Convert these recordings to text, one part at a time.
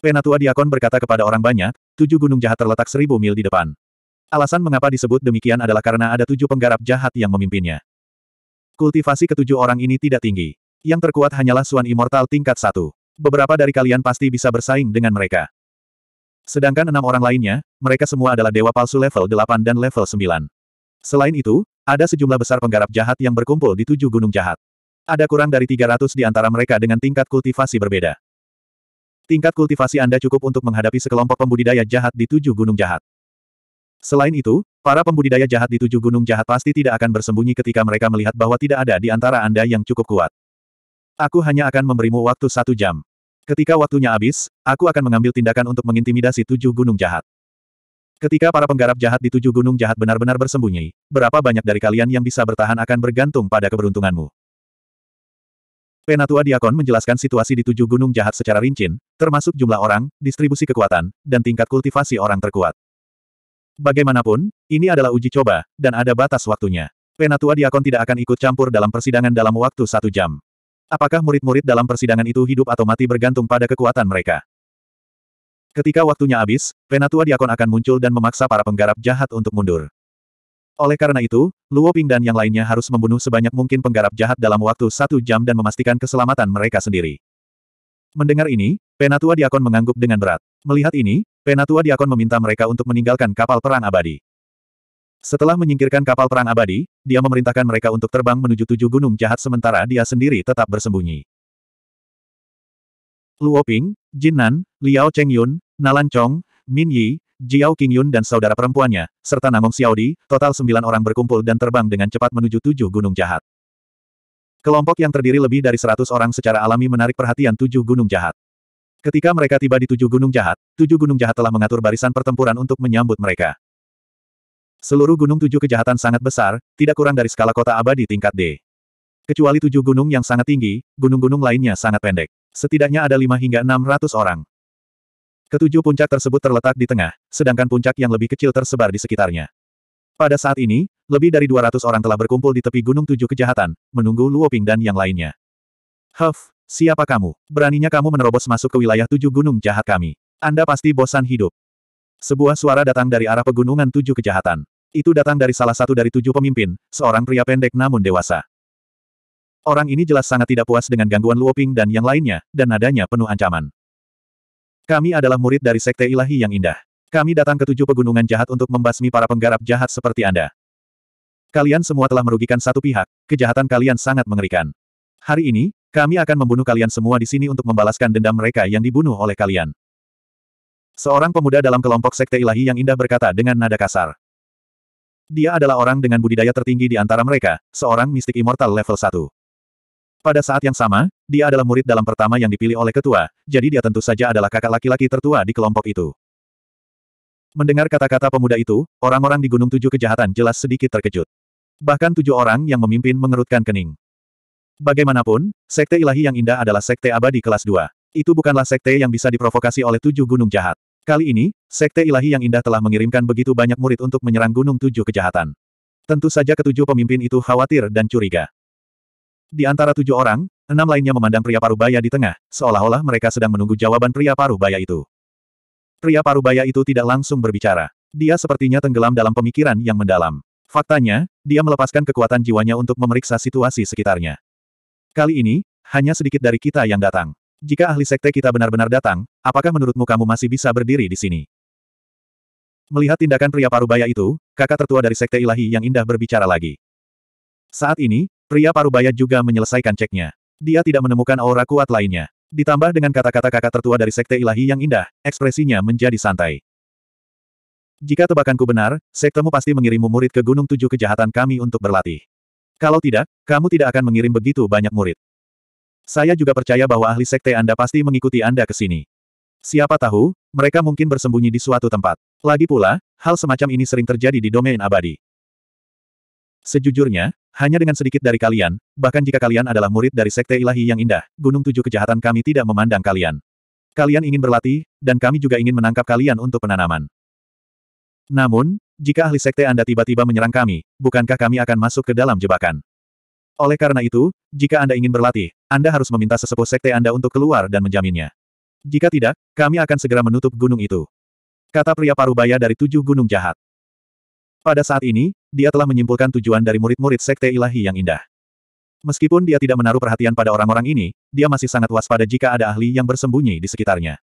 Penatua Diakon berkata kepada orang banyak, tujuh gunung jahat terletak seribu mil di depan. Alasan mengapa disebut demikian adalah karena ada tujuh penggarap jahat yang memimpinnya. Kultivasi ketujuh orang ini tidak tinggi. Yang terkuat hanyalah Suan Immortal tingkat satu. Beberapa dari kalian pasti bisa bersaing dengan mereka. Sedangkan enam orang lainnya, mereka semua adalah dewa palsu level 8 dan level 9. Selain itu, ada sejumlah besar penggarap jahat yang berkumpul di tujuh gunung jahat. Ada kurang dari 300 di antara mereka dengan tingkat kultivasi berbeda. Tingkat kultivasi Anda cukup untuk menghadapi sekelompok pembudidaya jahat di tujuh gunung jahat. Selain itu, para pembudidaya jahat di tujuh gunung jahat pasti tidak akan bersembunyi ketika mereka melihat bahwa tidak ada di antara Anda yang cukup kuat. Aku hanya akan memberimu waktu satu jam. Ketika waktunya habis, aku akan mengambil tindakan untuk mengintimidasi tujuh gunung jahat. Ketika para penggarap jahat di tujuh gunung jahat benar-benar bersembunyi, berapa banyak dari kalian yang bisa bertahan akan bergantung pada keberuntunganmu. Penatua Diakon menjelaskan situasi di tujuh gunung jahat secara rinci, termasuk jumlah orang, distribusi kekuatan, dan tingkat kultivasi orang terkuat. Bagaimanapun, ini adalah uji coba, dan ada batas waktunya. Penatua Diakon tidak akan ikut campur dalam persidangan dalam waktu satu jam. Apakah murid-murid dalam persidangan itu hidup atau mati bergantung pada kekuatan mereka? Ketika waktunya habis, Penatua Diakon akan muncul dan memaksa para penggarap jahat untuk mundur. Oleh karena itu, Luo Ping dan yang lainnya harus membunuh sebanyak mungkin penggarap jahat dalam waktu satu jam dan memastikan keselamatan mereka sendiri. Mendengar ini, Penatua Diakon mengangguk dengan berat. Melihat ini, Penatua Diakon meminta mereka untuk meninggalkan kapal perang abadi. Setelah menyingkirkan kapal perang abadi, dia memerintahkan mereka untuk terbang menuju tujuh gunung jahat sementara dia sendiri tetap bersembunyi. Luo Ping, Jin Nan, Liao Chengyun, Nalan Chong, Min Yi, Jiao Qingyun dan saudara perempuannya, serta Namong Xiaodi, total sembilan orang berkumpul dan terbang dengan cepat menuju tujuh gunung jahat. Kelompok yang terdiri lebih dari seratus orang secara alami menarik perhatian tujuh gunung jahat. Ketika mereka tiba di tujuh gunung jahat, tujuh gunung jahat telah mengatur barisan pertempuran untuk menyambut mereka. Seluruh gunung tujuh kejahatan sangat besar, tidak kurang dari skala kota abadi tingkat D. Kecuali tujuh gunung yang sangat tinggi, gunung-gunung lainnya sangat pendek. Setidaknya ada lima hingga enam ratus orang. Ketujuh puncak tersebut terletak di tengah, sedangkan puncak yang lebih kecil tersebar di sekitarnya. Pada saat ini, lebih dari 200 orang telah berkumpul di tepi Gunung Tujuh Kejahatan, menunggu Luoping dan yang lainnya. Huff, siapa kamu? Beraninya kamu menerobos masuk ke wilayah Tujuh Gunung Jahat kami. Anda pasti bosan hidup. Sebuah suara datang dari arah pegunungan Tujuh Kejahatan. Itu datang dari salah satu dari tujuh pemimpin, seorang pria pendek namun dewasa. Orang ini jelas sangat tidak puas dengan gangguan Luoping dan yang lainnya, dan nadanya penuh ancaman. Kami adalah murid dari Sekte Ilahi yang indah. Kami datang ke tujuh pegunungan jahat untuk membasmi para penggarap jahat seperti Anda. Kalian semua telah merugikan satu pihak, kejahatan kalian sangat mengerikan. Hari ini, kami akan membunuh kalian semua di sini untuk membalaskan dendam mereka yang dibunuh oleh kalian. Seorang pemuda dalam kelompok Sekte Ilahi yang indah berkata dengan nada kasar. Dia adalah orang dengan budidaya tertinggi di antara mereka, seorang mistik immortal level 1. Pada saat yang sama, dia adalah murid dalam pertama yang dipilih oleh ketua, jadi dia tentu saja adalah kakak laki-laki tertua di kelompok itu. Mendengar kata-kata pemuda itu, orang-orang di Gunung Tujuh Kejahatan jelas sedikit terkejut. Bahkan tujuh orang yang memimpin mengerutkan kening. Bagaimanapun, sekte ilahi yang indah adalah sekte abadi kelas 2. Itu bukanlah sekte yang bisa diprovokasi oleh tujuh gunung jahat. Kali ini, sekte ilahi yang indah telah mengirimkan begitu banyak murid untuk menyerang gunung tujuh kejahatan. Tentu saja ketujuh pemimpin itu khawatir dan curiga. Di antara tujuh orang, Enam lainnya memandang pria parubaya di tengah, seolah-olah mereka sedang menunggu jawaban pria parubaya itu. Pria parubaya itu tidak langsung berbicara. Dia sepertinya tenggelam dalam pemikiran yang mendalam. Faktanya, dia melepaskan kekuatan jiwanya untuk memeriksa situasi sekitarnya. Kali ini, hanya sedikit dari kita yang datang. Jika ahli sekte kita benar-benar datang, apakah menurutmu kamu masih bisa berdiri di sini? Melihat tindakan pria parubaya itu, kakak tertua dari sekte ilahi yang indah berbicara lagi. Saat ini, pria parubaya juga menyelesaikan ceknya. Dia tidak menemukan aura kuat lainnya. Ditambah dengan kata-kata kakak tertua dari Sekte Ilahi yang indah, ekspresinya menjadi santai. Jika tebakanku benar, sektemu pasti mengirimmu murid ke Gunung Tujuh Kejahatan kami untuk berlatih. Kalau tidak, kamu tidak akan mengirim begitu banyak murid. Saya juga percaya bahwa ahli sekte Anda pasti mengikuti Anda ke sini. Siapa tahu, mereka mungkin bersembunyi di suatu tempat. Lagi pula, hal semacam ini sering terjadi di domain abadi. Sejujurnya, hanya dengan sedikit dari kalian, bahkan jika kalian adalah murid dari Sekte Ilahi yang indah, Gunung Tujuh Kejahatan kami tidak memandang kalian. Kalian ingin berlatih, dan kami juga ingin menangkap kalian untuk penanaman. Namun, jika ahli Sekte Anda tiba-tiba menyerang kami, bukankah kami akan masuk ke dalam jebakan? Oleh karena itu, jika Anda ingin berlatih, Anda harus meminta sesepuh Sekte Anda untuk keluar dan menjaminnya. Jika tidak, kami akan segera menutup gunung itu. Kata pria parubaya dari tujuh gunung jahat. Pada saat ini, dia telah menyimpulkan tujuan dari murid-murid Sekte Ilahi yang indah. Meskipun dia tidak menaruh perhatian pada orang-orang ini, dia masih sangat waspada jika ada ahli yang bersembunyi di sekitarnya.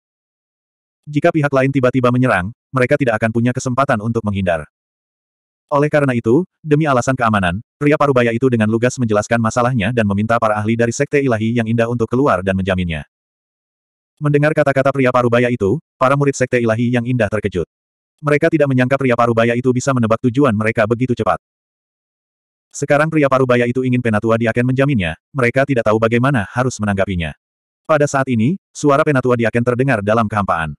Jika pihak lain tiba-tiba menyerang, mereka tidak akan punya kesempatan untuk menghindar. Oleh karena itu, demi alasan keamanan, pria parubaya itu dengan lugas menjelaskan masalahnya dan meminta para ahli dari Sekte Ilahi yang indah untuk keluar dan menjaminnya. Mendengar kata-kata pria parubaya itu, para murid Sekte Ilahi yang indah terkejut. Mereka tidak menyangka pria parubaya itu bisa menebak tujuan mereka begitu cepat. Sekarang pria parubaya itu ingin penatua Diaken menjaminnya, mereka tidak tahu bagaimana harus menanggapinya. Pada saat ini, suara penatua Diaken terdengar dalam kehampaan.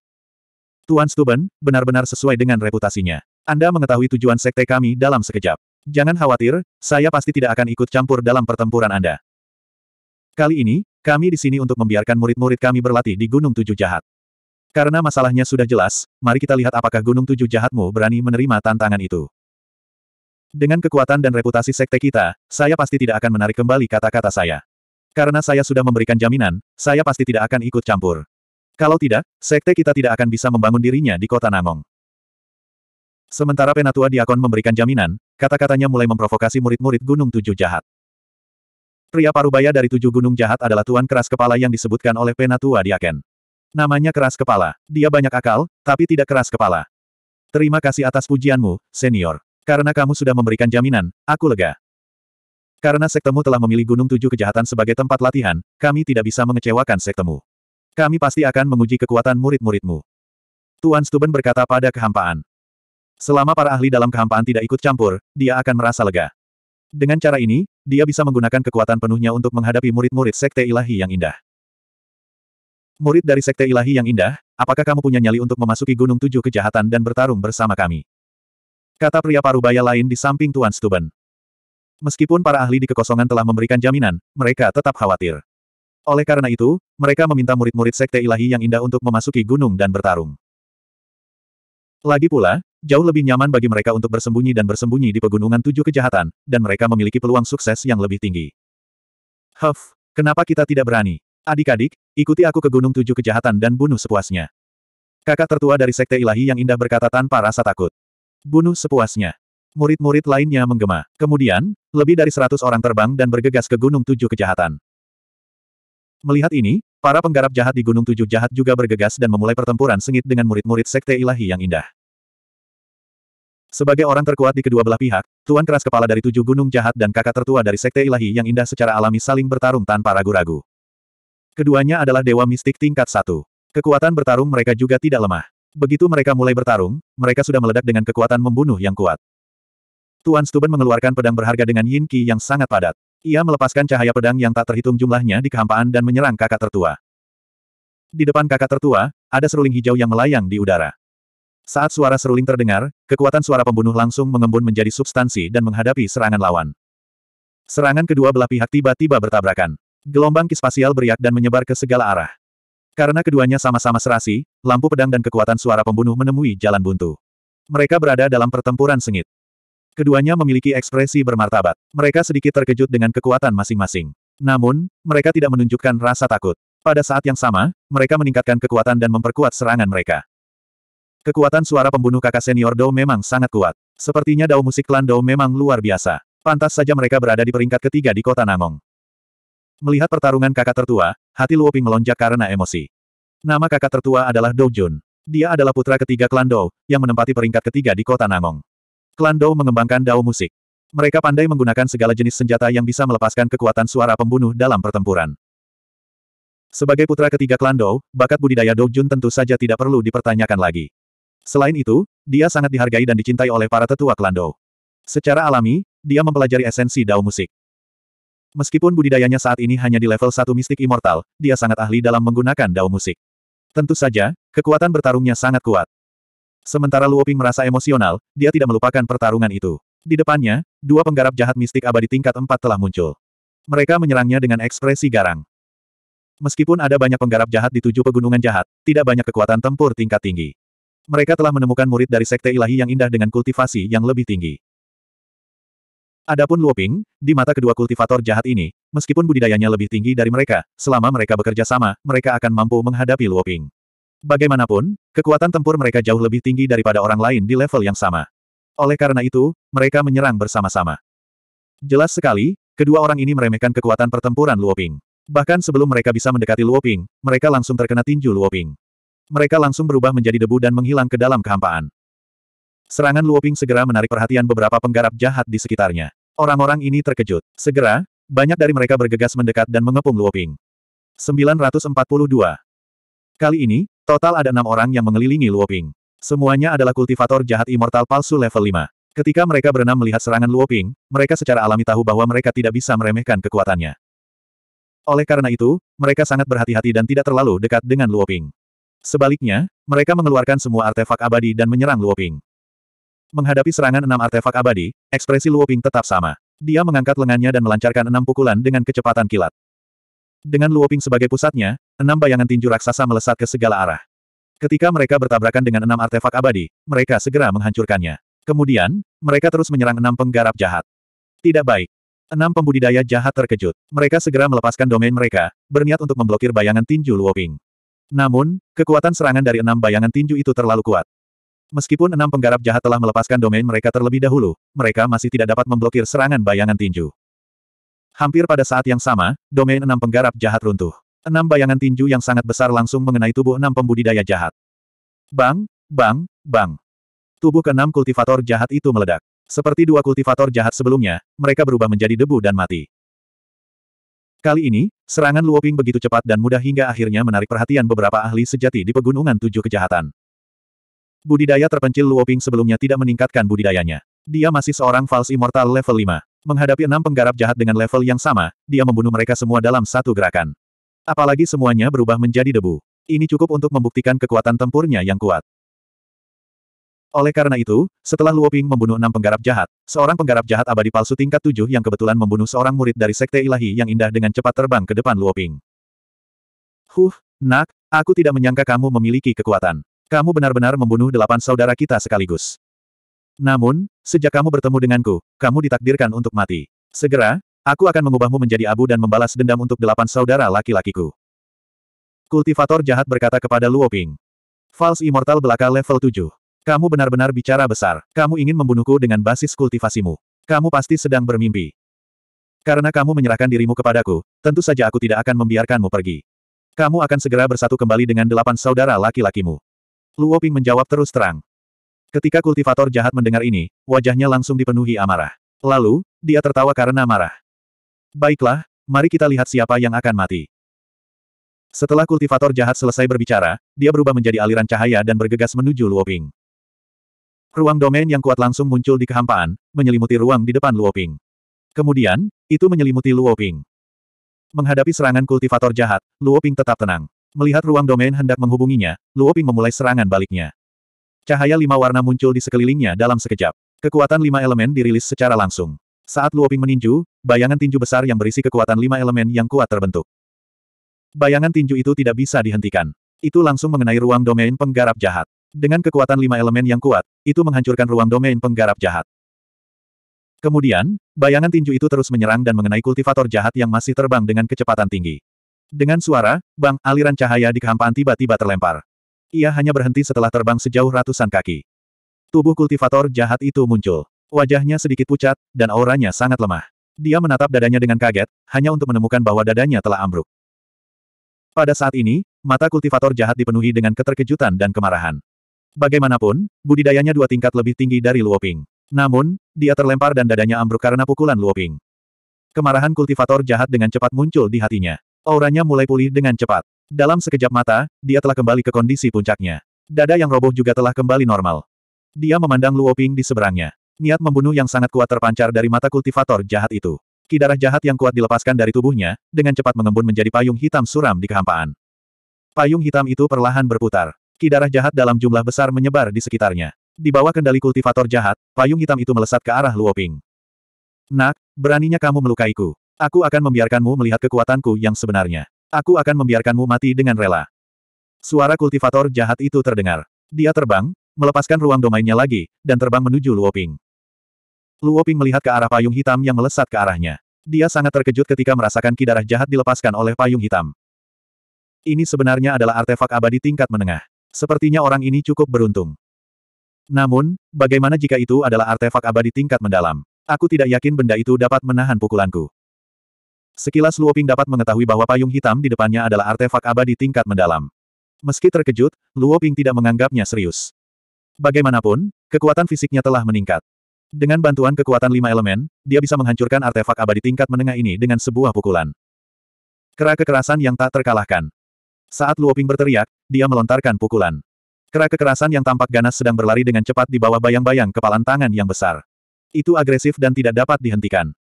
Tuan Stuben, benar-benar sesuai dengan reputasinya. Anda mengetahui tujuan sekte kami dalam sekejap. Jangan khawatir, saya pasti tidak akan ikut campur dalam pertempuran Anda. Kali ini, kami di sini untuk membiarkan murid-murid kami berlatih di Gunung Tujuh Jahat. Karena masalahnya sudah jelas, mari kita lihat apakah Gunung Tujuh Jahatmu berani menerima tantangan itu. Dengan kekuatan dan reputasi sekte kita, saya pasti tidak akan menarik kembali kata-kata saya. Karena saya sudah memberikan jaminan, saya pasti tidak akan ikut campur. Kalau tidak, sekte kita tidak akan bisa membangun dirinya di kota Namong. Sementara Penatua Diakon memberikan jaminan, kata-katanya mulai memprovokasi murid-murid Gunung Tujuh Jahat. Pria parubaya dari tujuh gunung jahat adalah tuan keras kepala yang disebutkan oleh Penatua Diaken. Namanya keras kepala. Dia banyak akal, tapi tidak keras kepala. Terima kasih atas pujianmu, senior. Karena kamu sudah memberikan jaminan, aku lega. Karena sektemu telah memilih Gunung Tujuh Kejahatan sebagai tempat latihan, kami tidak bisa mengecewakan sektemu. Kami pasti akan menguji kekuatan murid-muridmu. Tuan Stuben berkata pada kehampaan. Selama para ahli dalam kehampaan tidak ikut campur, dia akan merasa lega. Dengan cara ini, dia bisa menggunakan kekuatan penuhnya untuk menghadapi murid-murid sekte ilahi yang indah. Murid dari Sekte Ilahi yang indah, apakah kamu punya nyali untuk memasuki Gunung Tujuh Kejahatan dan bertarung bersama kami? Kata pria parubaya lain di samping Tuan Stuben. Meskipun para ahli di kekosongan telah memberikan jaminan, mereka tetap khawatir. Oleh karena itu, mereka meminta murid-murid Sekte Ilahi yang indah untuk memasuki gunung dan bertarung. Lagi pula, jauh lebih nyaman bagi mereka untuk bersembunyi dan bersembunyi di pegunungan tujuh kejahatan, dan mereka memiliki peluang sukses yang lebih tinggi. Huff, kenapa kita tidak berani? Adik-adik, ikuti aku ke Gunung Tujuh Kejahatan dan bunuh sepuasnya. Kakak tertua dari Sekte Ilahi yang indah berkata tanpa rasa takut. Bunuh sepuasnya. Murid-murid lainnya menggema. Kemudian, lebih dari seratus orang terbang dan bergegas ke Gunung Tujuh Kejahatan. Melihat ini, para penggarap jahat di Gunung Tujuh Jahat juga bergegas dan memulai pertempuran sengit dengan murid-murid Sekte Ilahi yang indah. Sebagai orang terkuat di kedua belah pihak, Tuan Keras Kepala dari Tujuh Gunung Jahat dan kakak tertua dari Sekte Ilahi yang indah secara alami saling bertarung tanpa ragu-ragu. Keduanya adalah dewa mistik tingkat satu. Kekuatan bertarung mereka juga tidak lemah. Begitu mereka mulai bertarung, mereka sudah meledak dengan kekuatan membunuh yang kuat. Tuan Stuben mengeluarkan pedang berharga dengan yin qi yang sangat padat. Ia melepaskan cahaya pedang yang tak terhitung jumlahnya di kehampaan dan menyerang kakak tertua. Di depan kakak tertua, ada seruling hijau yang melayang di udara. Saat suara seruling terdengar, kekuatan suara pembunuh langsung mengembun menjadi substansi dan menghadapi serangan lawan. Serangan kedua belah pihak tiba-tiba bertabrakan. Gelombang kispasial beriak dan menyebar ke segala arah. Karena keduanya sama-sama serasi, lampu pedang dan kekuatan suara pembunuh menemui jalan buntu. Mereka berada dalam pertempuran sengit. Keduanya memiliki ekspresi bermartabat. Mereka sedikit terkejut dengan kekuatan masing-masing. Namun, mereka tidak menunjukkan rasa takut. Pada saat yang sama, mereka meningkatkan kekuatan dan memperkuat serangan mereka. Kekuatan suara pembunuh kakak senior Dou memang sangat kuat. Sepertinya Dao musik klan Dou memang luar biasa. Pantas saja mereka berada di peringkat ketiga di kota Nangong. Melihat pertarungan kakak tertua, hati Luoping melonjak karena emosi. Nama kakak tertua adalah Dou Jun. Dia adalah putra ketiga klan Dou, yang menempati peringkat ketiga di kota Nangong. Klan Dou mengembangkan Dao musik. Mereka pandai menggunakan segala jenis senjata yang bisa melepaskan kekuatan suara pembunuh dalam pertempuran. Sebagai putra ketiga klan Dou, bakat budidaya Dou Jun tentu saja tidak perlu dipertanyakan lagi. Selain itu, dia sangat dihargai dan dicintai oleh para tetua klan Dou. Secara alami, dia mempelajari esensi Dao musik. Meskipun budidayanya saat ini hanya di level 1 mistik immortal, dia sangat ahli dalam menggunakan dao musik. Tentu saja, kekuatan bertarungnya sangat kuat. Sementara Luoping merasa emosional, dia tidak melupakan pertarungan itu. Di depannya, dua penggarap jahat mistik abadi tingkat 4 telah muncul. Mereka menyerangnya dengan ekspresi garang. Meskipun ada banyak penggarap jahat di tujuh pegunungan jahat, tidak banyak kekuatan tempur tingkat tinggi. Mereka telah menemukan murid dari Sekte Ilahi yang indah dengan kultivasi yang lebih tinggi. Adapun Luoping, di mata kedua kultivator jahat ini, meskipun budidayanya lebih tinggi dari mereka, selama mereka bekerja sama, mereka akan mampu menghadapi Luoping. Bagaimanapun, kekuatan tempur mereka jauh lebih tinggi daripada orang lain di level yang sama. Oleh karena itu, mereka menyerang bersama-sama. Jelas sekali, kedua orang ini meremehkan kekuatan pertempuran Luoping. Bahkan sebelum mereka bisa mendekati Luoping, mereka langsung terkena tinju Luoping. Mereka langsung berubah menjadi debu dan menghilang ke dalam kehampaan. Serangan Luoping segera menarik perhatian beberapa penggarap jahat di sekitarnya. Orang-orang ini terkejut. Segera, banyak dari mereka bergegas mendekat dan mengepung Luoping. 942. Kali ini, total ada enam orang yang mengelilingi Luoping. Semuanya adalah kultivator jahat immortal palsu level 5. Ketika mereka berenam melihat serangan Luoping, mereka secara alami tahu bahwa mereka tidak bisa meremehkan kekuatannya. Oleh karena itu, mereka sangat berhati-hati dan tidak terlalu dekat dengan Luoping. Sebaliknya, mereka mengeluarkan semua artefak abadi dan menyerang Luoping. Menghadapi serangan enam artefak abadi, ekspresi Luoping tetap sama. Dia mengangkat lengannya dan melancarkan enam pukulan dengan kecepatan kilat. Dengan Luoping sebagai pusatnya, enam bayangan tinju raksasa melesat ke segala arah. Ketika mereka bertabrakan dengan enam artefak abadi, mereka segera menghancurkannya. Kemudian, mereka terus menyerang enam penggarap jahat. Tidak baik. Enam pembudidaya jahat terkejut. Mereka segera melepaskan domain mereka, berniat untuk memblokir bayangan tinju Luoping. Namun, kekuatan serangan dari enam bayangan tinju itu terlalu kuat. Meskipun enam penggarap jahat telah melepaskan domain mereka terlebih dahulu, mereka masih tidak dapat memblokir serangan bayangan tinju. Hampir pada saat yang sama, domain enam penggarap jahat runtuh. Enam bayangan tinju yang sangat besar langsung mengenai tubuh enam pembudidaya jahat. Bang, bang, bang. Tubuh keenam kultivator jahat itu meledak. Seperti dua kultivator jahat sebelumnya, mereka berubah menjadi debu dan mati. Kali ini, serangan Luoping begitu cepat dan mudah hingga akhirnya menarik perhatian beberapa ahli sejati di Pegunungan Tujuh Kejahatan. Budidaya terpencil Luoping sebelumnya tidak meningkatkan budidayanya. Dia masih seorang false immortal level 5. Menghadapi enam penggarap jahat dengan level yang sama, dia membunuh mereka semua dalam satu gerakan. Apalagi semuanya berubah menjadi debu. Ini cukup untuk membuktikan kekuatan tempurnya yang kuat. Oleh karena itu, setelah Luoping membunuh enam penggarap jahat, seorang penggarap jahat abadi palsu tingkat tujuh yang kebetulan membunuh seorang murid dari sekte ilahi yang indah dengan cepat terbang ke depan Luoping. Huh, nak, aku tidak menyangka kamu memiliki kekuatan. Kamu benar-benar membunuh delapan saudara kita sekaligus. Namun, sejak kamu bertemu denganku, kamu ditakdirkan untuk mati. Segera, aku akan mengubahmu menjadi abu dan membalas dendam untuk delapan saudara laki-lakiku. Kultivator jahat berkata kepada Luo Ping. False Immortal belaka level 7. Kamu benar-benar bicara besar. Kamu ingin membunuhku dengan basis kultivasimu. Kamu pasti sedang bermimpi. Karena kamu menyerahkan dirimu kepadaku, tentu saja aku tidak akan membiarkanmu pergi. Kamu akan segera bersatu kembali dengan delapan saudara laki-lakimu. Luo Ping menjawab terus terang. Ketika kultivator jahat mendengar ini, wajahnya langsung dipenuhi amarah. Lalu, dia tertawa karena marah. Baiklah, mari kita lihat siapa yang akan mati. Setelah kultivator jahat selesai berbicara, dia berubah menjadi aliran cahaya dan bergegas menuju Luo Ping. Ruang domain yang kuat langsung muncul di kehampaan, menyelimuti ruang di depan Luo Ping. Kemudian, itu menyelimuti Luo Ping. Menghadapi serangan kultivator jahat, Luo Ping tetap tenang. Melihat ruang domain hendak menghubunginya, Luoping memulai serangan baliknya. Cahaya lima warna muncul di sekelilingnya dalam sekejap. Kekuatan lima elemen dirilis secara langsung. Saat Luoping meninju, bayangan tinju besar yang berisi kekuatan lima elemen yang kuat terbentuk. Bayangan tinju itu tidak bisa dihentikan. Itu langsung mengenai ruang domain penggarap jahat. Dengan kekuatan lima elemen yang kuat, itu menghancurkan ruang domain penggarap jahat. Kemudian, bayangan tinju itu terus menyerang dan mengenai kultivator jahat yang masih terbang dengan kecepatan tinggi. Dengan suara, bang, aliran cahaya di kehampaan tiba-tiba terlempar. Ia hanya berhenti setelah terbang sejauh ratusan kaki. Tubuh kultivator jahat itu muncul. Wajahnya sedikit pucat, dan auranya sangat lemah. Dia menatap dadanya dengan kaget, hanya untuk menemukan bahwa dadanya telah ambruk. Pada saat ini, mata kultivator jahat dipenuhi dengan keterkejutan dan kemarahan. Bagaimanapun, budidayanya dua tingkat lebih tinggi dari Luoping. Namun, dia terlempar dan dadanya ambruk karena pukulan Luoping. Kemarahan kultivator jahat dengan cepat muncul di hatinya. Auranya mulai pulih dengan cepat. Dalam sekejap mata, dia telah kembali ke kondisi puncaknya. Dada yang roboh juga telah kembali normal. Dia memandang Luo Ping di seberangnya. Niat membunuh yang sangat kuat terpancar dari mata kultivator jahat itu. Kidarah jahat yang kuat dilepaskan dari tubuhnya, dengan cepat mengembun menjadi payung hitam suram di kehampaan. Payung hitam itu perlahan berputar. Kidarah jahat dalam jumlah besar menyebar di sekitarnya. Di bawah kendali kultivator jahat, payung hitam itu melesat ke arah Luo Ping. Nak, beraninya kamu melukaiku. Aku akan membiarkanmu melihat kekuatanku yang sebenarnya. Aku akan membiarkanmu mati dengan rela. Suara kultivator jahat itu terdengar. Dia terbang, melepaskan ruang domainnya lagi, dan terbang menuju Luoping. Luoping melihat ke arah payung hitam yang melesat ke arahnya. Dia sangat terkejut ketika merasakan ki darah jahat dilepaskan oleh payung hitam. Ini sebenarnya adalah artefak abadi tingkat menengah. Sepertinya orang ini cukup beruntung. Namun, bagaimana jika itu adalah artefak abadi tingkat mendalam? Aku tidak yakin benda itu dapat menahan pukulanku. Sekilas Luoping dapat mengetahui bahwa payung hitam di depannya adalah artefak abadi tingkat mendalam. Meski terkejut, Luoping tidak menganggapnya serius. Bagaimanapun, kekuatan fisiknya telah meningkat. Dengan bantuan kekuatan lima elemen, dia bisa menghancurkan artefak abadi tingkat menengah ini dengan sebuah pukulan. Kera kekerasan yang tak terkalahkan. Saat Luoping berteriak, dia melontarkan pukulan. Kera kekerasan yang tampak ganas sedang berlari dengan cepat di bawah bayang-bayang kepalan tangan yang besar. Itu agresif dan tidak dapat dihentikan.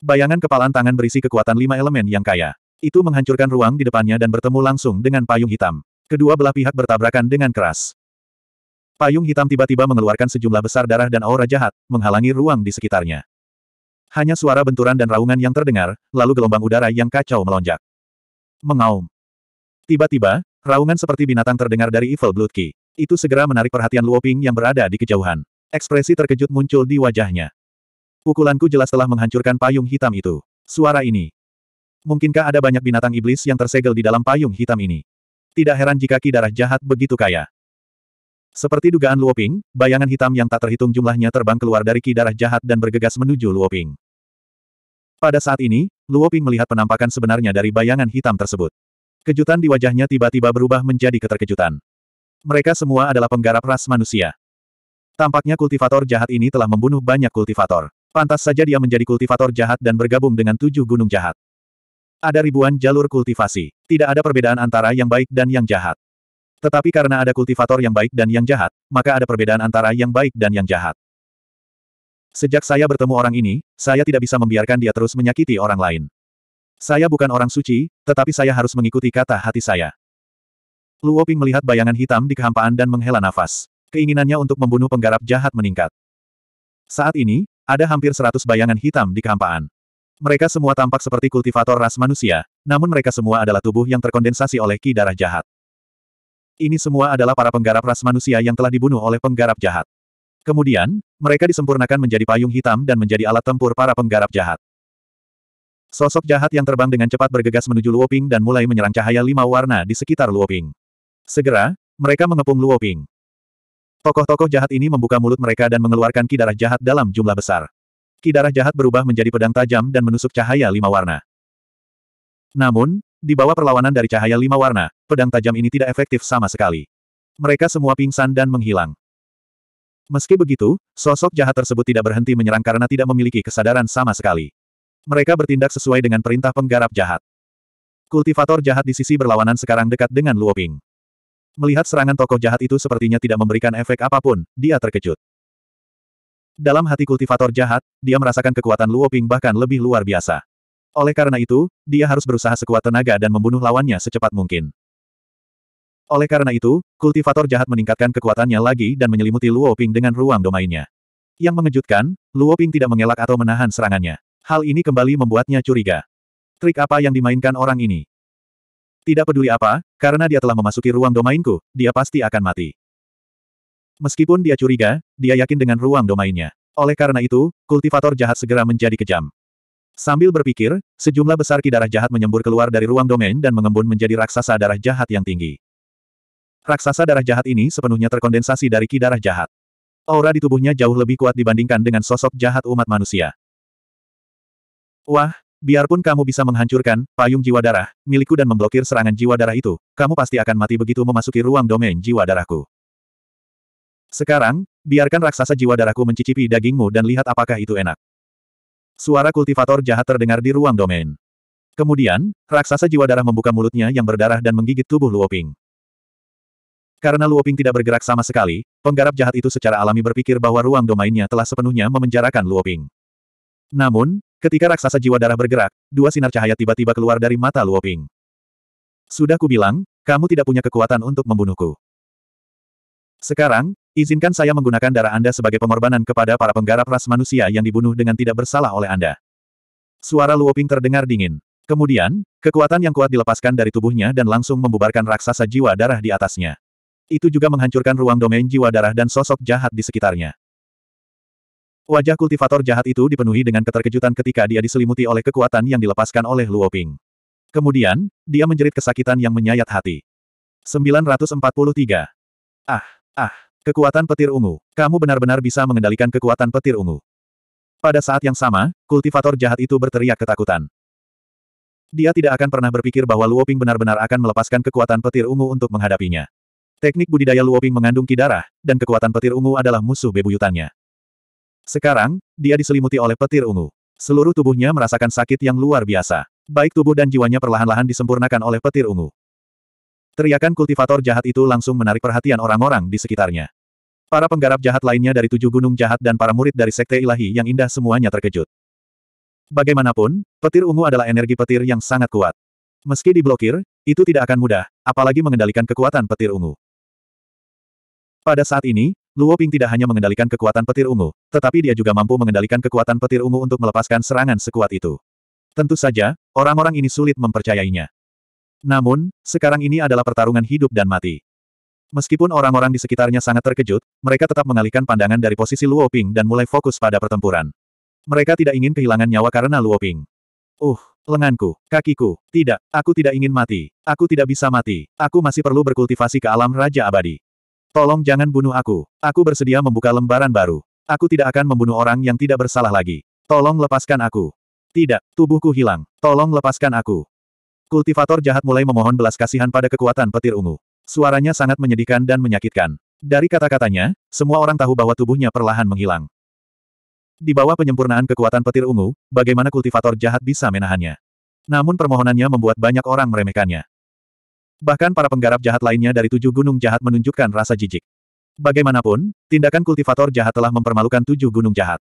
Bayangan kepalan tangan berisi kekuatan lima elemen yang kaya. Itu menghancurkan ruang di depannya dan bertemu langsung dengan payung hitam. Kedua belah pihak bertabrakan dengan keras. Payung hitam tiba-tiba mengeluarkan sejumlah besar darah dan aura jahat, menghalangi ruang di sekitarnya. Hanya suara benturan dan raungan yang terdengar, lalu gelombang udara yang kacau melonjak. Mengaum. Tiba-tiba, raungan seperti binatang terdengar dari Evil Blood Key. Itu segera menarik perhatian Luoping yang berada di kejauhan. Ekspresi terkejut muncul di wajahnya. Pukulanku jelas telah menghancurkan payung hitam itu. Suara ini. Mungkinkah ada banyak binatang iblis yang tersegel di dalam payung hitam ini? Tidak heran jika ki darah jahat begitu kaya. Seperti dugaan Luoping, bayangan hitam yang tak terhitung jumlahnya terbang keluar dari ki darah jahat dan bergegas menuju Luoping. Pada saat ini, Luoping melihat penampakan sebenarnya dari bayangan hitam tersebut. Kejutan di wajahnya tiba-tiba berubah menjadi keterkejutan. Mereka semua adalah penggarap ras manusia. Tampaknya kultivator jahat ini telah membunuh banyak kultivator. Pantas saja dia menjadi kultivator jahat dan bergabung dengan tujuh gunung jahat. Ada ribuan jalur kultivasi. Tidak ada perbedaan antara yang baik dan yang jahat. Tetapi karena ada kultivator yang baik dan yang jahat, maka ada perbedaan antara yang baik dan yang jahat. Sejak saya bertemu orang ini, saya tidak bisa membiarkan dia terus menyakiti orang lain. Saya bukan orang suci, tetapi saya harus mengikuti kata hati saya. Luo Ping melihat bayangan hitam di kehampaan dan menghela nafas. Keinginannya untuk membunuh penggarap jahat meningkat. Saat ini, ada hampir seratus bayangan hitam di kehampaan. Mereka semua tampak seperti kultivator ras manusia, namun mereka semua adalah tubuh yang terkondensasi oleh ki darah jahat. Ini semua adalah para penggarap ras manusia yang telah dibunuh oleh penggarap jahat. Kemudian, mereka disempurnakan menjadi payung hitam dan menjadi alat tempur para penggarap jahat. Sosok jahat yang terbang dengan cepat bergegas menuju Luoping dan mulai menyerang cahaya lima warna di sekitar Luoping. Segera, mereka mengepung Luoping. Tokoh-tokoh jahat ini membuka mulut mereka dan mengeluarkan kidarah jahat dalam jumlah besar. Kidarah jahat berubah menjadi pedang tajam dan menusuk cahaya lima warna. Namun, di bawah perlawanan dari cahaya lima warna, pedang tajam ini tidak efektif sama sekali. Mereka semua pingsan dan menghilang. Meski begitu, sosok jahat tersebut tidak berhenti menyerang karena tidak memiliki kesadaran sama sekali. Mereka bertindak sesuai dengan perintah penggarap jahat. Kultivator jahat di sisi berlawanan sekarang dekat dengan Luoping. Melihat serangan tokoh jahat itu sepertinya tidak memberikan efek apapun, dia terkejut. Dalam hati kultivator jahat, dia merasakan kekuatan Luoping bahkan lebih luar biasa. Oleh karena itu, dia harus berusaha sekuat tenaga dan membunuh lawannya secepat mungkin. Oleh karena itu, kultivator jahat meningkatkan kekuatannya lagi dan menyelimuti Luoping dengan ruang domainnya. Yang mengejutkan, Luoping tidak mengelak atau menahan serangannya. Hal ini kembali membuatnya curiga. Trik apa yang dimainkan orang ini? Tidak peduli apa, karena dia telah memasuki ruang domainku, dia pasti akan mati. Meskipun dia curiga, dia yakin dengan ruang domainnya. Oleh karena itu, kultivator jahat segera menjadi kejam. Sambil berpikir, sejumlah besar ki darah jahat menyembur keluar dari ruang domain dan mengembun menjadi raksasa darah jahat yang tinggi. Raksasa darah jahat ini sepenuhnya terkondensasi dari ki darah jahat. Aura di tubuhnya jauh lebih kuat dibandingkan dengan sosok jahat umat manusia. Wah, Biarpun kamu bisa menghancurkan payung jiwa darah milikku dan memblokir serangan jiwa darah itu, kamu pasti akan mati begitu memasuki ruang domain jiwa darahku. Sekarang, biarkan raksasa jiwa darahku mencicipi dagingmu dan lihat apakah itu enak. Suara kultivator jahat terdengar di ruang domain. Kemudian, raksasa jiwa darah membuka mulutnya yang berdarah dan menggigit tubuh Luoping. Karena Luoping tidak bergerak sama sekali, penggarap jahat itu secara alami berpikir bahwa ruang domainnya telah sepenuhnya memenjarakan Luoping. Namun, ketika raksasa jiwa darah bergerak, dua sinar cahaya tiba-tiba keluar dari mata Luoping. Sudah kubilang, kamu tidak punya kekuatan untuk membunuhku. Sekarang, izinkan saya menggunakan darah Anda sebagai pengorbanan kepada para penggarap ras manusia yang dibunuh dengan tidak bersalah oleh Anda. Suara Luoping terdengar dingin. Kemudian, kekuatan yang kuat dilepaskan dari tubuhnya dan langsung membubarkan raksasa jiwa darah di atasnya. Itu juga menghancurkan ruang domain jiwa darah dan sosok jahat di sekitarnya. Wajah kultivator jahat itu dipenuhi dengan keterkejutan ketika dia diselimuti oleh kekuatan yang dilepaskan oleh Luo Ping. Kemudian, dia menjerit kesakitan yang menyayat hati. 943. Ah, ah, kekuatan petir ungu. Kamu benar-benar bisa mengendalikan kekuatan petir ungu. Pada saat yang sama, kultivator jahat itu berteriak ketakutan. Dia tidak akan pernah berpikir bahwa Luo Ping benar-benar akan melepaskan kekuatan petir ungu untuk menghadapinya. Teknik budidaya Luo Ping mengandung kidarah, dan kekuatan petir ungu adalah musuh bebuyutannya. Sekarang, dia diselimuti oleh petir ungu. Seluruh tubuhnya merasakan sakit yang luar biasa. Baik tubuh dan jiwanya perlahan-lahan disempurnakan oleh petir ungu. Teriakan kultivator jahat itu langsung menarik perhatian orang-orang di sekitarnya. Para penggarap jahat lainnya dari tujuh gunung jahat dan para murid dari Sekte Ilahi yang indah semuanya terkejut. Bagaimanapun, petir ungu adalah energi petir yang sangat kuat. Meski diblokir, itu tidak akan mudah, apalagi mengendalikan kekuatan petir ungu. Pada saat ini, Luo Ping tidak hanya mengendalikan kekuatan petir ungu, tetapi dia juga mampu mengendalikan kekuatan petir ungu untuk melepaskan serangan sekuat itu. Tentu saja, orang-orang ini sulit mempercayainya. Namun, sekarang ini adalah pertarungan hidup dan mati. Meskipun orang-orang di sekitarnya sangat terkejut, mereka tetap mengalihkan pandangan dari posisi Luo Ping dan mulai fokus pada pertempuran. Mereka tidak ingin kehilangan nyawa karena Luo Ping. Uh, lenganku, kakiku, tidak, aku tidak ingin mati, aku tidak bisa mati, aku masih perlu berkultivasi ke alam Raja Abadi. Tolong jangan bunuh aku. Aku bersedia membuka lembaran baru. Aku tidak akan membunuh orang yang tidak bersalah lagi. Tolong lepaskan aku. Tidak, tubuhku hilang. Tolong lepaskan aku. Kultivator jahat mulai memohon belas kasihan pada kekuatan petir ungu. Suaranya sangat menyedihkan dan menyakitkan. Dari kata-katanya, semua orang tahu bahwa tubuhnya perlahan menghilang. Di bawah penyempurnaan kekuatan petir ungu, bagaimana kultivator jahat bisa menahannya? Namun permohonannya membuat banyak orang meremehkannya. Bahkan para penggarap jahat lainnya dari tujuh gunung jahat menunjukkan rasa jijik. Bagaimanapun, tindakan kultivator jahat telah mempermalukan tujuh gunung jahat.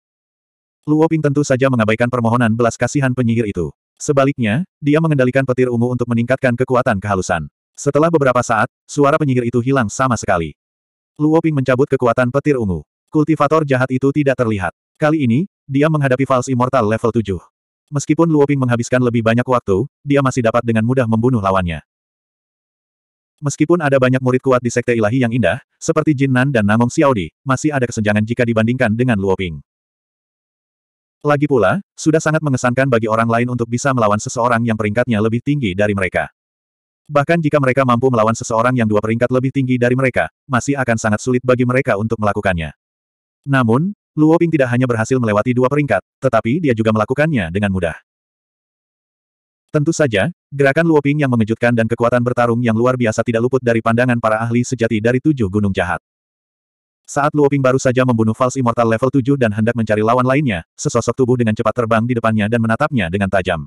Luo Ping tentu saja mengabaikan permohonan belas kasihan penyihir itu. Sebaliknya, dia mengendalikan petir ungu untuk meningkatkan kekuatan kehalusan. Setelah beberapa saat, suara penyihir itu hilang sama sekali. Luo Ping mencabut kekuatan petir ungu. Kultivator jahat itu tidak terlihat. Kali ini, dia menghadapi fals Immortal level 7. Meskipun Luo Ping menghabiskan lebih banyak waktu, dia masih dapat dengan mudah membunuh lawannya. Meskipun ada banyak murid kuat di Sekte Ilahi yang indah, seperti Jin Nan dan Namong Xiaodi, masih ada kesenjangan jika dibandingkan dengan Luoping. Lagi pula, sudah sangat mengesankan bagi orang lain untuk bisa melawan seseorang yang peringkatnya lebih tinggi dari mereka. Bahkan jika mereka mampu melawan seseorang yang dua peringkat lebih tinggi dari mereka, masih akan sangat sulit bagi mereka untuk melakukannya. Namun, Luoping tidak hanya berhasil melewati dua peringkat, tetapi dia juga melakukannya dengan mudah. Tentu saja, gerakan Luoping yang mengejutkan dan kekuatan bertarung yang luar biasa tidak luput dari pandangan para ahli sejati dari tujuh gunung jahat. Saat Luoping baru saja membunuh False Immortal level 7 dan hendak mencari lawan lainnya, sesosok tubuh dengan cepat terbang di depannya dan menatapnya dengan tajam.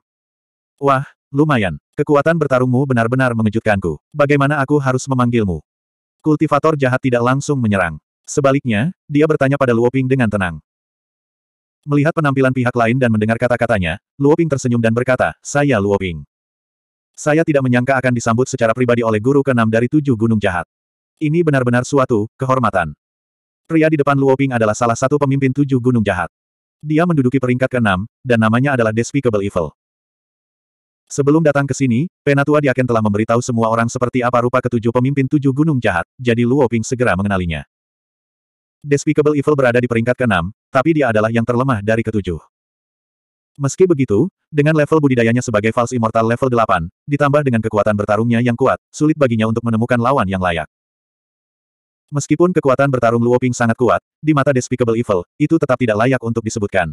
Wah, lumayan. Kekuatan bertarungmu benar-benar mengejutkanku. Bagaimana aku harus memanggilmu? Kultivator jahat tidak langsung menyerang. Sebaliknya, dia bertanya pada Luoping dengan tenang. Melihat penampilan pihak lain dan mendengar kata-katanya, Luoping tersenyum dan berkata, saya Luoping. Saya tidak menyangka akan disambut secara pribadi oleh guru keenam dari tujuh gunung jahat. Ini benar-benar suatu kehormatan. Pria di depan Luoping adalah salah satu pemimpin tujuh gunung jahat. Dia menduduki peringkat keenam, dan namanya adalah Despicable Evil. Sebelum datang ke sini, Penatua Diaken telah memberitahu semua orang seperti apa rupa ketujuh pemimpin tujuh gunung jahat, jadi Luoping segera mengenalinya. Despicable Evil berada di peringkat ke-6, tapi dia adalah yang terlemah dari ketujuh. Meski begitu, dengan level budidayanya sebagai False Immortal level 8, ditambah dengan kekuatan bertarungnya yang kuat, sulit baginya untuk menemukan lawan yang layak. Meskipun kekuatan bertarung Luo Ping sangat kuat, di mata Despicable Evil, itu tetap tidak layak untuk disebutkan.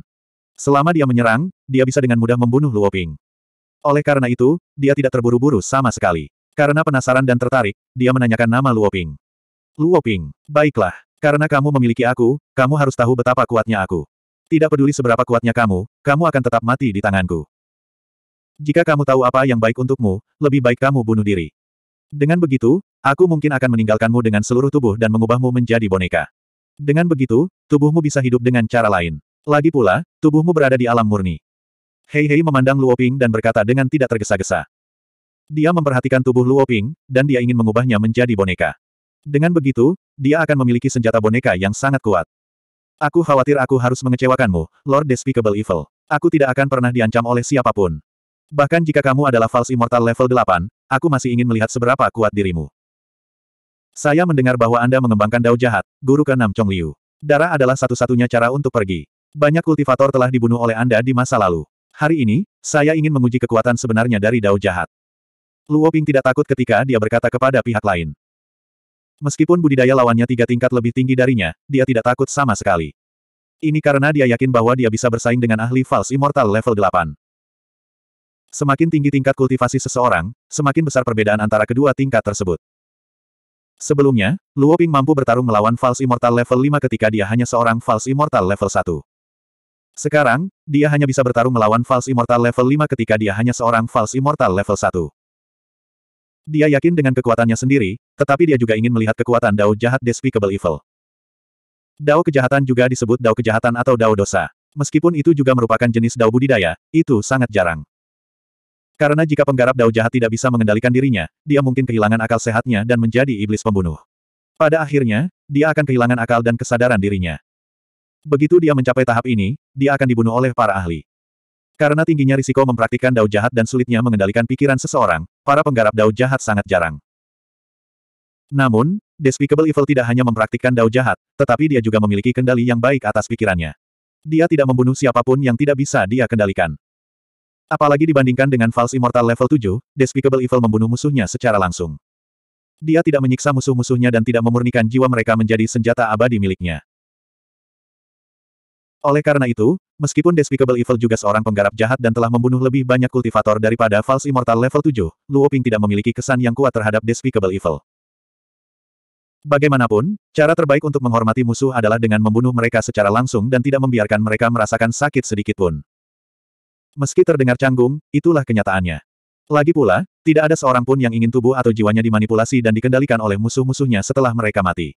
Selama dia menyerang, dia bisa dengan mudah membunuh Luo Ping. Oleh karena itu, dia tidak terburu-buru sama sekali. Karena penasaran dan tertarik, dia menanyakan nama Luo Ping. Luo Ping, baiklah, karena kamu memiliki aku, kamu harus tahu betapa kuatnya aku. Tidak peduli seberapa kuatnya kamu, kamu akan tetap mati di tanganku. Jika kamu tahu apa yang baik untukmu, lebih baik kamu bunuh diri. Dengan begitu, aku mungkin akan meninggalkanmu dengan seluruh tubuh dan mengubahmu menjadi boneka. Dengan begitu, tubuhmu bisa hidup dengan cara lain. Lagi pula, tubuhmu berada di alam murni. Hei Hei memandang Luoping dan berkata dengan tidak tergesa-gesa. Dia memperhatikan tubuh Luoping, dan dia ingin mengubahnya menjadi boneka. Dengan begitu, dia akan memiliki senjata boneka yang sangat kuat. Aku khawatir aku harus mengecewakanmu, Lord Despicable Evil. Aku tidak akan pernah diancam oleh siapapun. Bahkan jika kamu adalah False Immortal level 8, aku masih ingin melihat seberapa kuat dirimu. Saya mendengar bahwa Anda mengembangkan dao jahat, guru ke-6 Chong Liu. Darah adalah satu-satunya cara untuk pergi. Banyak kultivator telah dibunuh oleh Anda di masa lalu. Hari ini, saya ingin menguji kekuatan sebenarnya dari dao jahat. Luo Ping tidak takut ketika dia berkata kepada pihak lain. Meskipun budidaya lawannya tiga tingkat lebih tinggi darinya, dia tidak takut sama sekali. Ini karena dia yakin bahwa dia bisa bersaing dengan ahli False Immortal level 8. Semakin tinggi tingkat kultivasi seseorang, semakin besar perbedaan antara kedua tingkat tersebut. Sebelumnya, Luo Ping mampu bertarung melawan False Immortal level 5 ketika dia hanya seorang False Immortal level 1. Sekarang, dia hanya bisa bertarung melawan False Immortal level 5 ketika dia hanya seorang False Immortal level 1. Dia yakin dengan kekuatannya sendiri, tetapi dia juga ingin melihat kekuatan Dao jahat Despicable Evil. Dao kejahatan juga disebut Dao kejahatan atau Dao dosa. Meskipun itu juga merupakan jenis Dao budidaya, itu sangat jarang. Karena jika penggarap Dao jahat tidak bisa mengendalikan dirinya, dia mungkin kehilangan akal sehatnya dan menjadi iblis pembunuh. Pada akhirnya, dia akan kehilangan akal dan kesadaran dirinya. Begitu dia mencapai tahap ini, dia akan dibunuh oleh para ahli. Karena tingginya risiko mempraktikkan Dao jahat dan sulitnya mengendalikan pikiran seseorang, para penggarap dao jahat sangat jarang. Namun, Despicable Evil tidak hanya mempraktikkan dao jahat, tetapi dia juga memiliki kendali yang baik atas pikirannya. Dia tidak membunuh siapapun yang tidak bisa dia kendalikan. Apalagi dibandingkan dengan False Immortal level 7, Despicable Evil membunuh musuhnya secara langsung. Dia tidak menyiksa musuh-musuhnya dan tidak memurnikan jiwa mereka menjadi senjata abadi miliknya. Oleh karena itu, Meskipun Despicable Evil juga seorang penggarap jahat dan telah membunuh lebih banyak kultivator daripada False Immortal level 7, Luo Ping tidak memiliki kesan yang kuat terhadap Despicable Evil. Bagaimanapun, cara terbaik untuk menghormati musuh adalah dengan membunuh mereka secara langsung dan tidak membiarkan mereka merasakan sakit sedikit pun. Meski terdengar canggung, itulah kenyataannya. Lagi pula, tidak ada seorang pun yang ingin tubuh atau jiwanya dimanipulasi dan dikendalikan oleh musuh-musuhnya setelah mereka mati.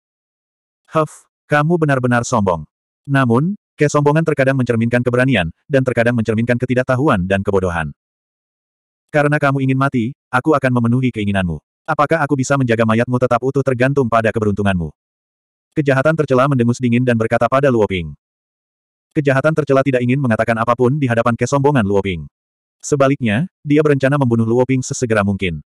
Huff, kamu benar-benar sombong. Namun, Kesombongan terkadang mencerminkan keberanian, dan terkadang mencerminkan ketidaktahuan dan kebodohan. Karena kamu ingin mati, aku akan memenuhi keinginanmu. Apakah aku bisa menjaga mayatmu tetap utuh tergantung pada keberuntunganmu? Kejahatan tercela mendengus dingin dan berkata pada Luoping. Kejahatan tercela tidak ingin mengatakan apapun di hadapan kesombongan Luoping. Sebaliknya, dia berencana membunuh Luoping sesegera mungkin.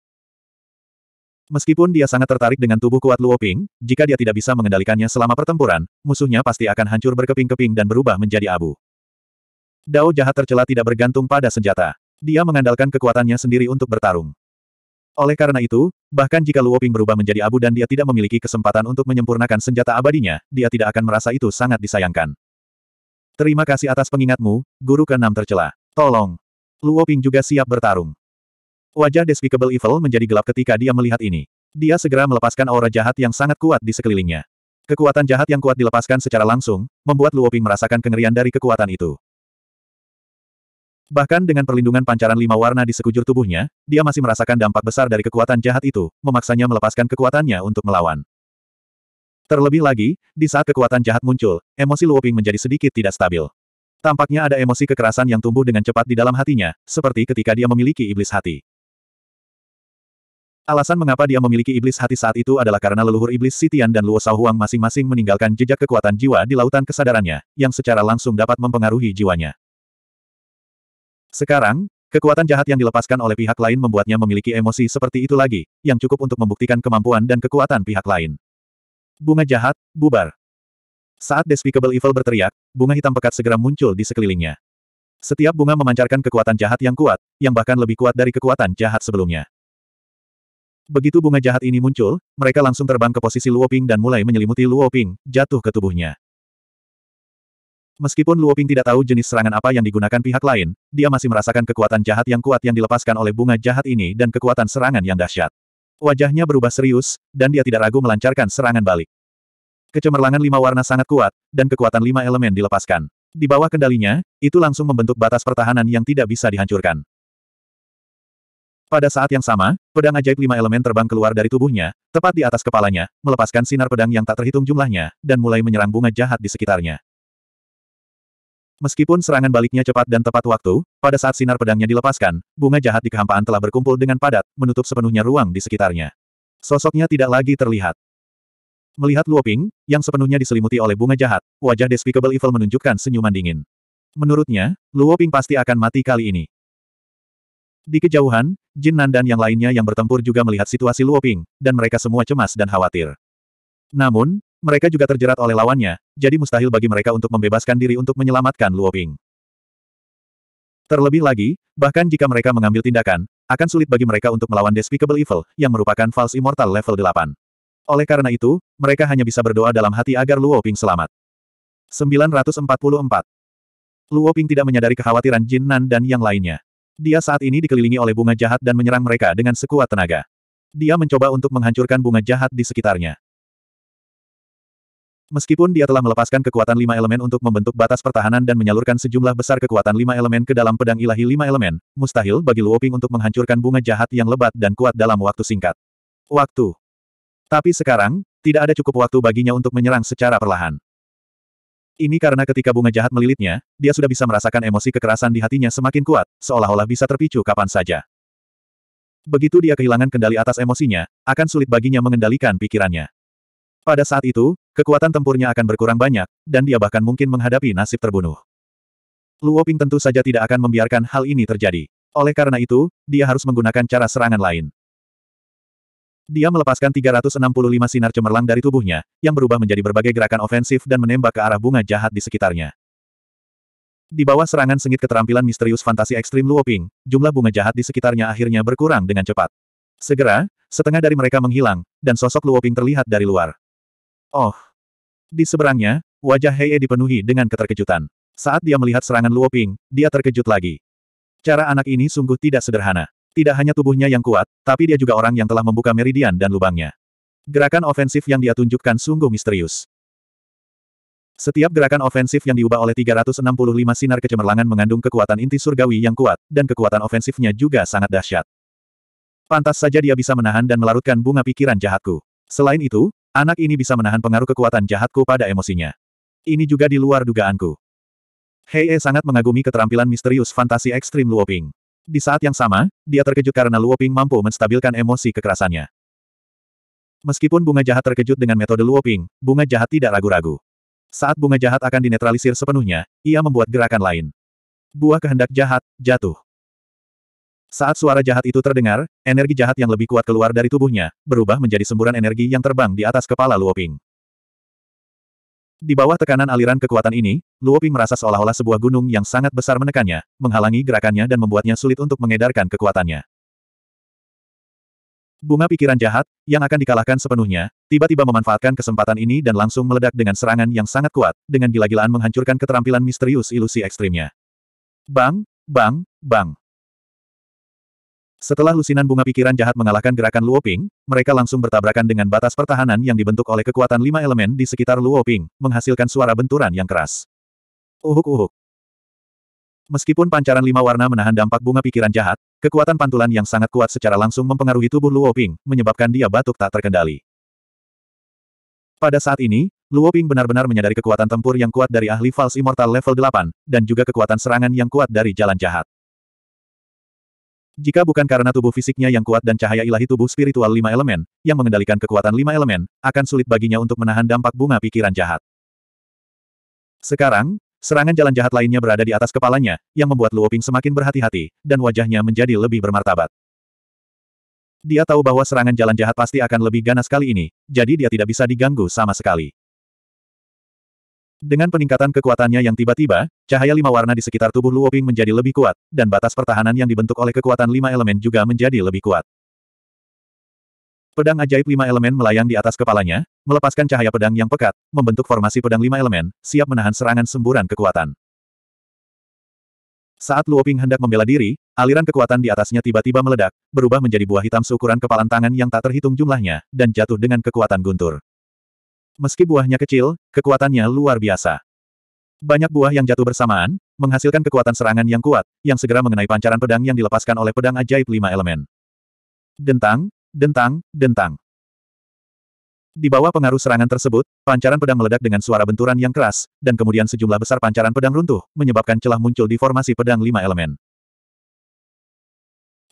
Meskipun dia sangat tertarik dengan tubuh kuat Luo Ping, jika dia tidak bisa mengendalikannya selama pertempuran, musuhnya pasti akan hancur berkeping-keping dan berubah menjadi abu. Dao jahat tercela tidak bergantung pada senjata. Dia mengandalkan kekuatannya sendiri untuk bertarung. Oleh karena itu, bahkan jika Luo Ping berubah menjadi abu dan dia tidak memiliki kesempatan untuk menyempurnakan senjata abadinya, dia tidak akan merasa itu sangat disayangkan. Terima kasih atas pengingatmu, guru keenam tercela. Tolong. Luo Ping juga siap bertarung. Wajah Despicable Evil menjadi gelap ketika dia melihat ini. Dia segera melepaskan aura jahat yang sangat kuat di sekelilingnya. Kekuatan jahat yang kuat dilepaskan secara langsung, membuat Luoping merasakan kengerian dari kekuatan itu. Bahkan dengan perlindungan pancaran lima warna di sekujur tubuhnya, dia masih merasakan dampak besar dari kekuatan jahat itu, memaksanya melepaskan kekuatannya untuk melawan. Terlebih lagi, di saat kekuatan jahat muncul, emosi Luoping menjadi sedikit tidak stabil. Tampaknya ada emosi kekerasan yang tumbuh dengan cepat di dalam hatinya, seperti ketika dia memiliki iblis hati. Alasan mengapa dia memiliki iblis hati saat itu adalah karena leluhur iblis Sitian dan Luo Shaohuang masing-masing meninggalkan jejak kekuatan jiwa di lautan kesadarannya, yang secara langsung dapat mempengaruhi jiwanya. Sekarang, kekuatan jahat yang dilepaskan oleh pihak lain membuatnya memiliki emosi seperti itu lagi, yang cukup untuk membuktikan kemampuan dan kekuatan pihak lain. Bunga jahat, bubar. Saat Despicable Evil berteriak, bunga hitam pekat segera muncul di sekelilingnya. Setiap bunga memancarkan kekuatan jahat yang kuat, yang bahkan lebih kuat dari kekuatan jahat sebelumnya. Begitu bunga jahat ini muncul, mereka langsung terbang ke posisi Luoping dan mulai menyelimuti Luoping, jatuh ke tubuhnya. Meskipun Luoping tidak tahu jenis serangan apa yang digunakan pihak lain, dia masih merasakan kekuatan jahat yang kuat yang dilepaskan oleh bunga jahat ini dan kekuatan serangan yang dahsyat. Wajahnya berubah serius, dan dia tidak ragu melancarkan serangan balik. Kecemerlangan lima warna sangat kuat, dan kekuatan lima elemen dilepaskan. Di bawah kendalinya, itu langsung membentuk batas pertahanan yang tidak bisa dihancurkan. Pada saat yang sama, pedang ajaib lima elemen terbang keluar dari tubuhnya, tepat di atas kepalanya, melepaskan sinar pedang yang tak terhitung jumlahnya, dan mulai menyerang bunga jahat di sekitarnya. Meskipun serangan baliknya cepat dan tepat waktu, pada saat sinar pedangnya dilepaskan, bunga jahat di kehampaan telah berkumpul dengan padat, menutup sepenuhnya ruang di sekitarnya. Sosoknya tidak lagi terlihat. Melihat Luoping, yang sepenuhnya diselimuti oleh bunga jahat, wajah Despicable Evil menunjukkan senyuman dingin. Menurutnya, Luoping pasti akan mati kali ini. Di kejauhan, Jin Nan dan yang lainnya yang bertempur juga melihat situasi Luoping, dan mereka semua cemas dan khawatir. Namun, mereka juga terjerat oleh lawannya, jadi mustahil bagi mereka untuk membebaskan diri untuk menyelamatkan Luoping. Terlebih lagi, bahkan jika mereka mengambil tindakan, akan sulit bagi mereka untuk melawan Despicable Evil, yang merupakan False Immortal level 8. Oleh karena itu, mereka hanya bisa berdoa dalam hati agar Luoping selamat. 944 Luo Ping tidak menyadari kekhawatiran Jin Nan dan yang lainnya. Dia saat ini dikelilingi oleh bunga jahat dan menyerang mereka dengan sekuat tenaga. Dia mencoba untuk menghancurkan bunga jahat di sekitarnya. Meskipun dia telah melepaskan kekuatan lima elemen untuk membentuk batas pertahanan dan menyalurkan sejumlah besar kekuatan lima elemen ke dalam pedang ilahi lima elemen, mustahil bagi Luoping untuk menghancurkan bunga jahat yang lebat dan kuat dalam waktu singkat. Waktu. Tapi sekarang, tidak ada cukup waktu baginya untuk menyerang secara perlahan. Ini karena ketika bunga jahat melilitnya, dia sudah bisa merasakan emosi kekerasan di hatinya semakin kuat, seolah-olah bisa terpicu kapan saja. Begitu dia kehilangan kendali atas emosinya, akan sulit baginya mengendalikan pikirannya. Pada saat itu, kekuatan tempurnya akan berkurang banyak, dan dia bahkan mungkin menghadapi nasib terbunuh. Luo Ping tentu saja tidak akan membiarkan hal ini terjadi. Oleh karena itu, dia harus menggunakan cara serangan lain. Dia melepaskan 365 sinar cemerlang dari tubuhnya, yang berubah menjadi berbagai gerakan ofensif dan menembak ke arah bunga jahat di sekitarnya. Di bawah serangan sengit keterampilan misterius fantasi ekstrim Luoping, jumlah bunga jahat di sekitarnya akhirnya berkurang dengan cepat. Segera, setengah dari mereka menghilang, dan sosok Luoping terlihat dari luar. Oh! Di seberangnya, wajah Hei dipenuhi dengan keterkejutan. Saat dia melihat serangan Luoping, dia terkejut lagi. Cara anak ini sungguh tidak sederhana. Tidak hanya tubuhnya yang kuat, tapi dia juga orang yang telah membuka meridian dan lubangnya. Gerakan ofensif yang dia tunjukkan sungguh misterius. Setiap gerakan ofensif yang diubah oleh 365 sinar kecemerlangan mengandung kekuatan inti surgawi yang kuat, dan kekuatan ofensifnya juga sangat dahsyat. Pantas saja dia bisa menahan dan melarutkan bunga pikiran jahatku. Selain itu, anak ini bisa menahan pengaruh kekuatan jahatku pada emosinya. Ini juga di luar dugaanku. Hei sangat mengagumi keterampilan misterius fantasi ekstrim Luoping. Di saat yang sama, dia terkejut karena Luo Ping mampu menstabilkan emosi kekerasannya. Meskipun bunga jahat terkejut dengan metode Luo Ping, bunga jahat tidak ragu-ragu. Saat bunga jahat akan dinetralisir sepenuhnya, ia membuat gerakan lain. Buah kehendak jahat, jatuh. Saat suara jahat itu terdengar, energi jahat yang lebih kuat keluar dari tubuhnya, berubah menjadi semburan energi yang terbang di atas kepala Luo Ping. Di bawah tekanan aliran kekuatan ini, Luoping merasa seolah-olah sebuah gunung yang sangat besar menekannya, menghalangi gerakannya dan membuatnya sulit untuk mengedarkan kekuatannya. Bunga pikiran jahat, yang akan dikalahkan sepenuhnya, tiba-tiba memanfaatkan kesempatan ini dan langsung meledak dengan serangan yang sangat kuat, dengan gila-gilaan menghancurkan keterampilan misterius ilusi ekstrimnya. Bang, bang, bang. Setelah lusinan bunga pikiran jahat mengalahkan gerakan Luo Ping, mereka langsung bertabrakan dengan batas pertahanan yang dibentuk oleh kekuatan lima elemen di sekitar Luo Ping, menghasilkan suara benturan yang keras. Uhuk-uhuk. Meskipun pancaran lima warna menahan dampak bunga pikiran jahat, kekuatan pantulan yang sangat kuat secara langsung mempengaruhi tubuh Luo Ping, menyebabkan dia batuk tak terkendali. Pada saat ini, Luo Ping benar-benar menyadari kekuatan tempur yang kuat dari ahli fals Immortal level 8, dan juga kekuatan serangan yang kuat dari jalan jahat. Jika bukan karena tubuh fisiknya yang kuat dan cahaya ilahi tubuh spiritual lima elemen, yang mengendalikan kekuatan lima elemen, akan sulit baginya untuk menahan dampak bunga pikiran jahat. Sekarang, serangan jalan jahat lainnya berada di atas kepalanya, yang membuat Luoping semakin berhati-hati, dan wajahnya menjadi lebih bermartabat. Dia tahu bahwa serangan jalan jahat pasti akan lebih ganas kali ini, jadi dia tidak bisa diganggu sama sekali. Dengan peningkatan kekuatannya yang tiba-tiba, cahaya lima warna di sekitar tubuh Luoping menjadi lebih kuat, dan batas pertahanan yang dibentuk oleh kekuatan lima elemen juga menjadi lebih kuat. Pedang ajaib lima elemen melayang di atas kepalanya, melepaskan cahaya pedang yang pekat, membentuk formasi pedang lima elemen, siap menahan serangan semburan kekuatan. Saat Luoping hendak membela diri, aliran kekuatan di atasnya tiba-tiba meledak, berubah menjadi buah hitam seukuran kepalan tangan yang tak terhitung jumlahnya, dan jatuh dengan kekuatan guntur. Meski buahnya kecil, kekuatannya luar biasa. Banyak buah yang jatuh bersamaan, menghasilkan kekuatan serangan yang kuat, yang segera mengenai pancaran pedang yang dilepaskan oleh pedang ajaib lima elemen. Dentang, dentang, dentang. Di bawah pengaruh serangan tersebut, pancaran pedang meledak dengan suara benturan yang keras, dan kemudian sejumlah besar pancaran pedang runtuh, menyebabkan celah muncul di formasi pedang lima elemen.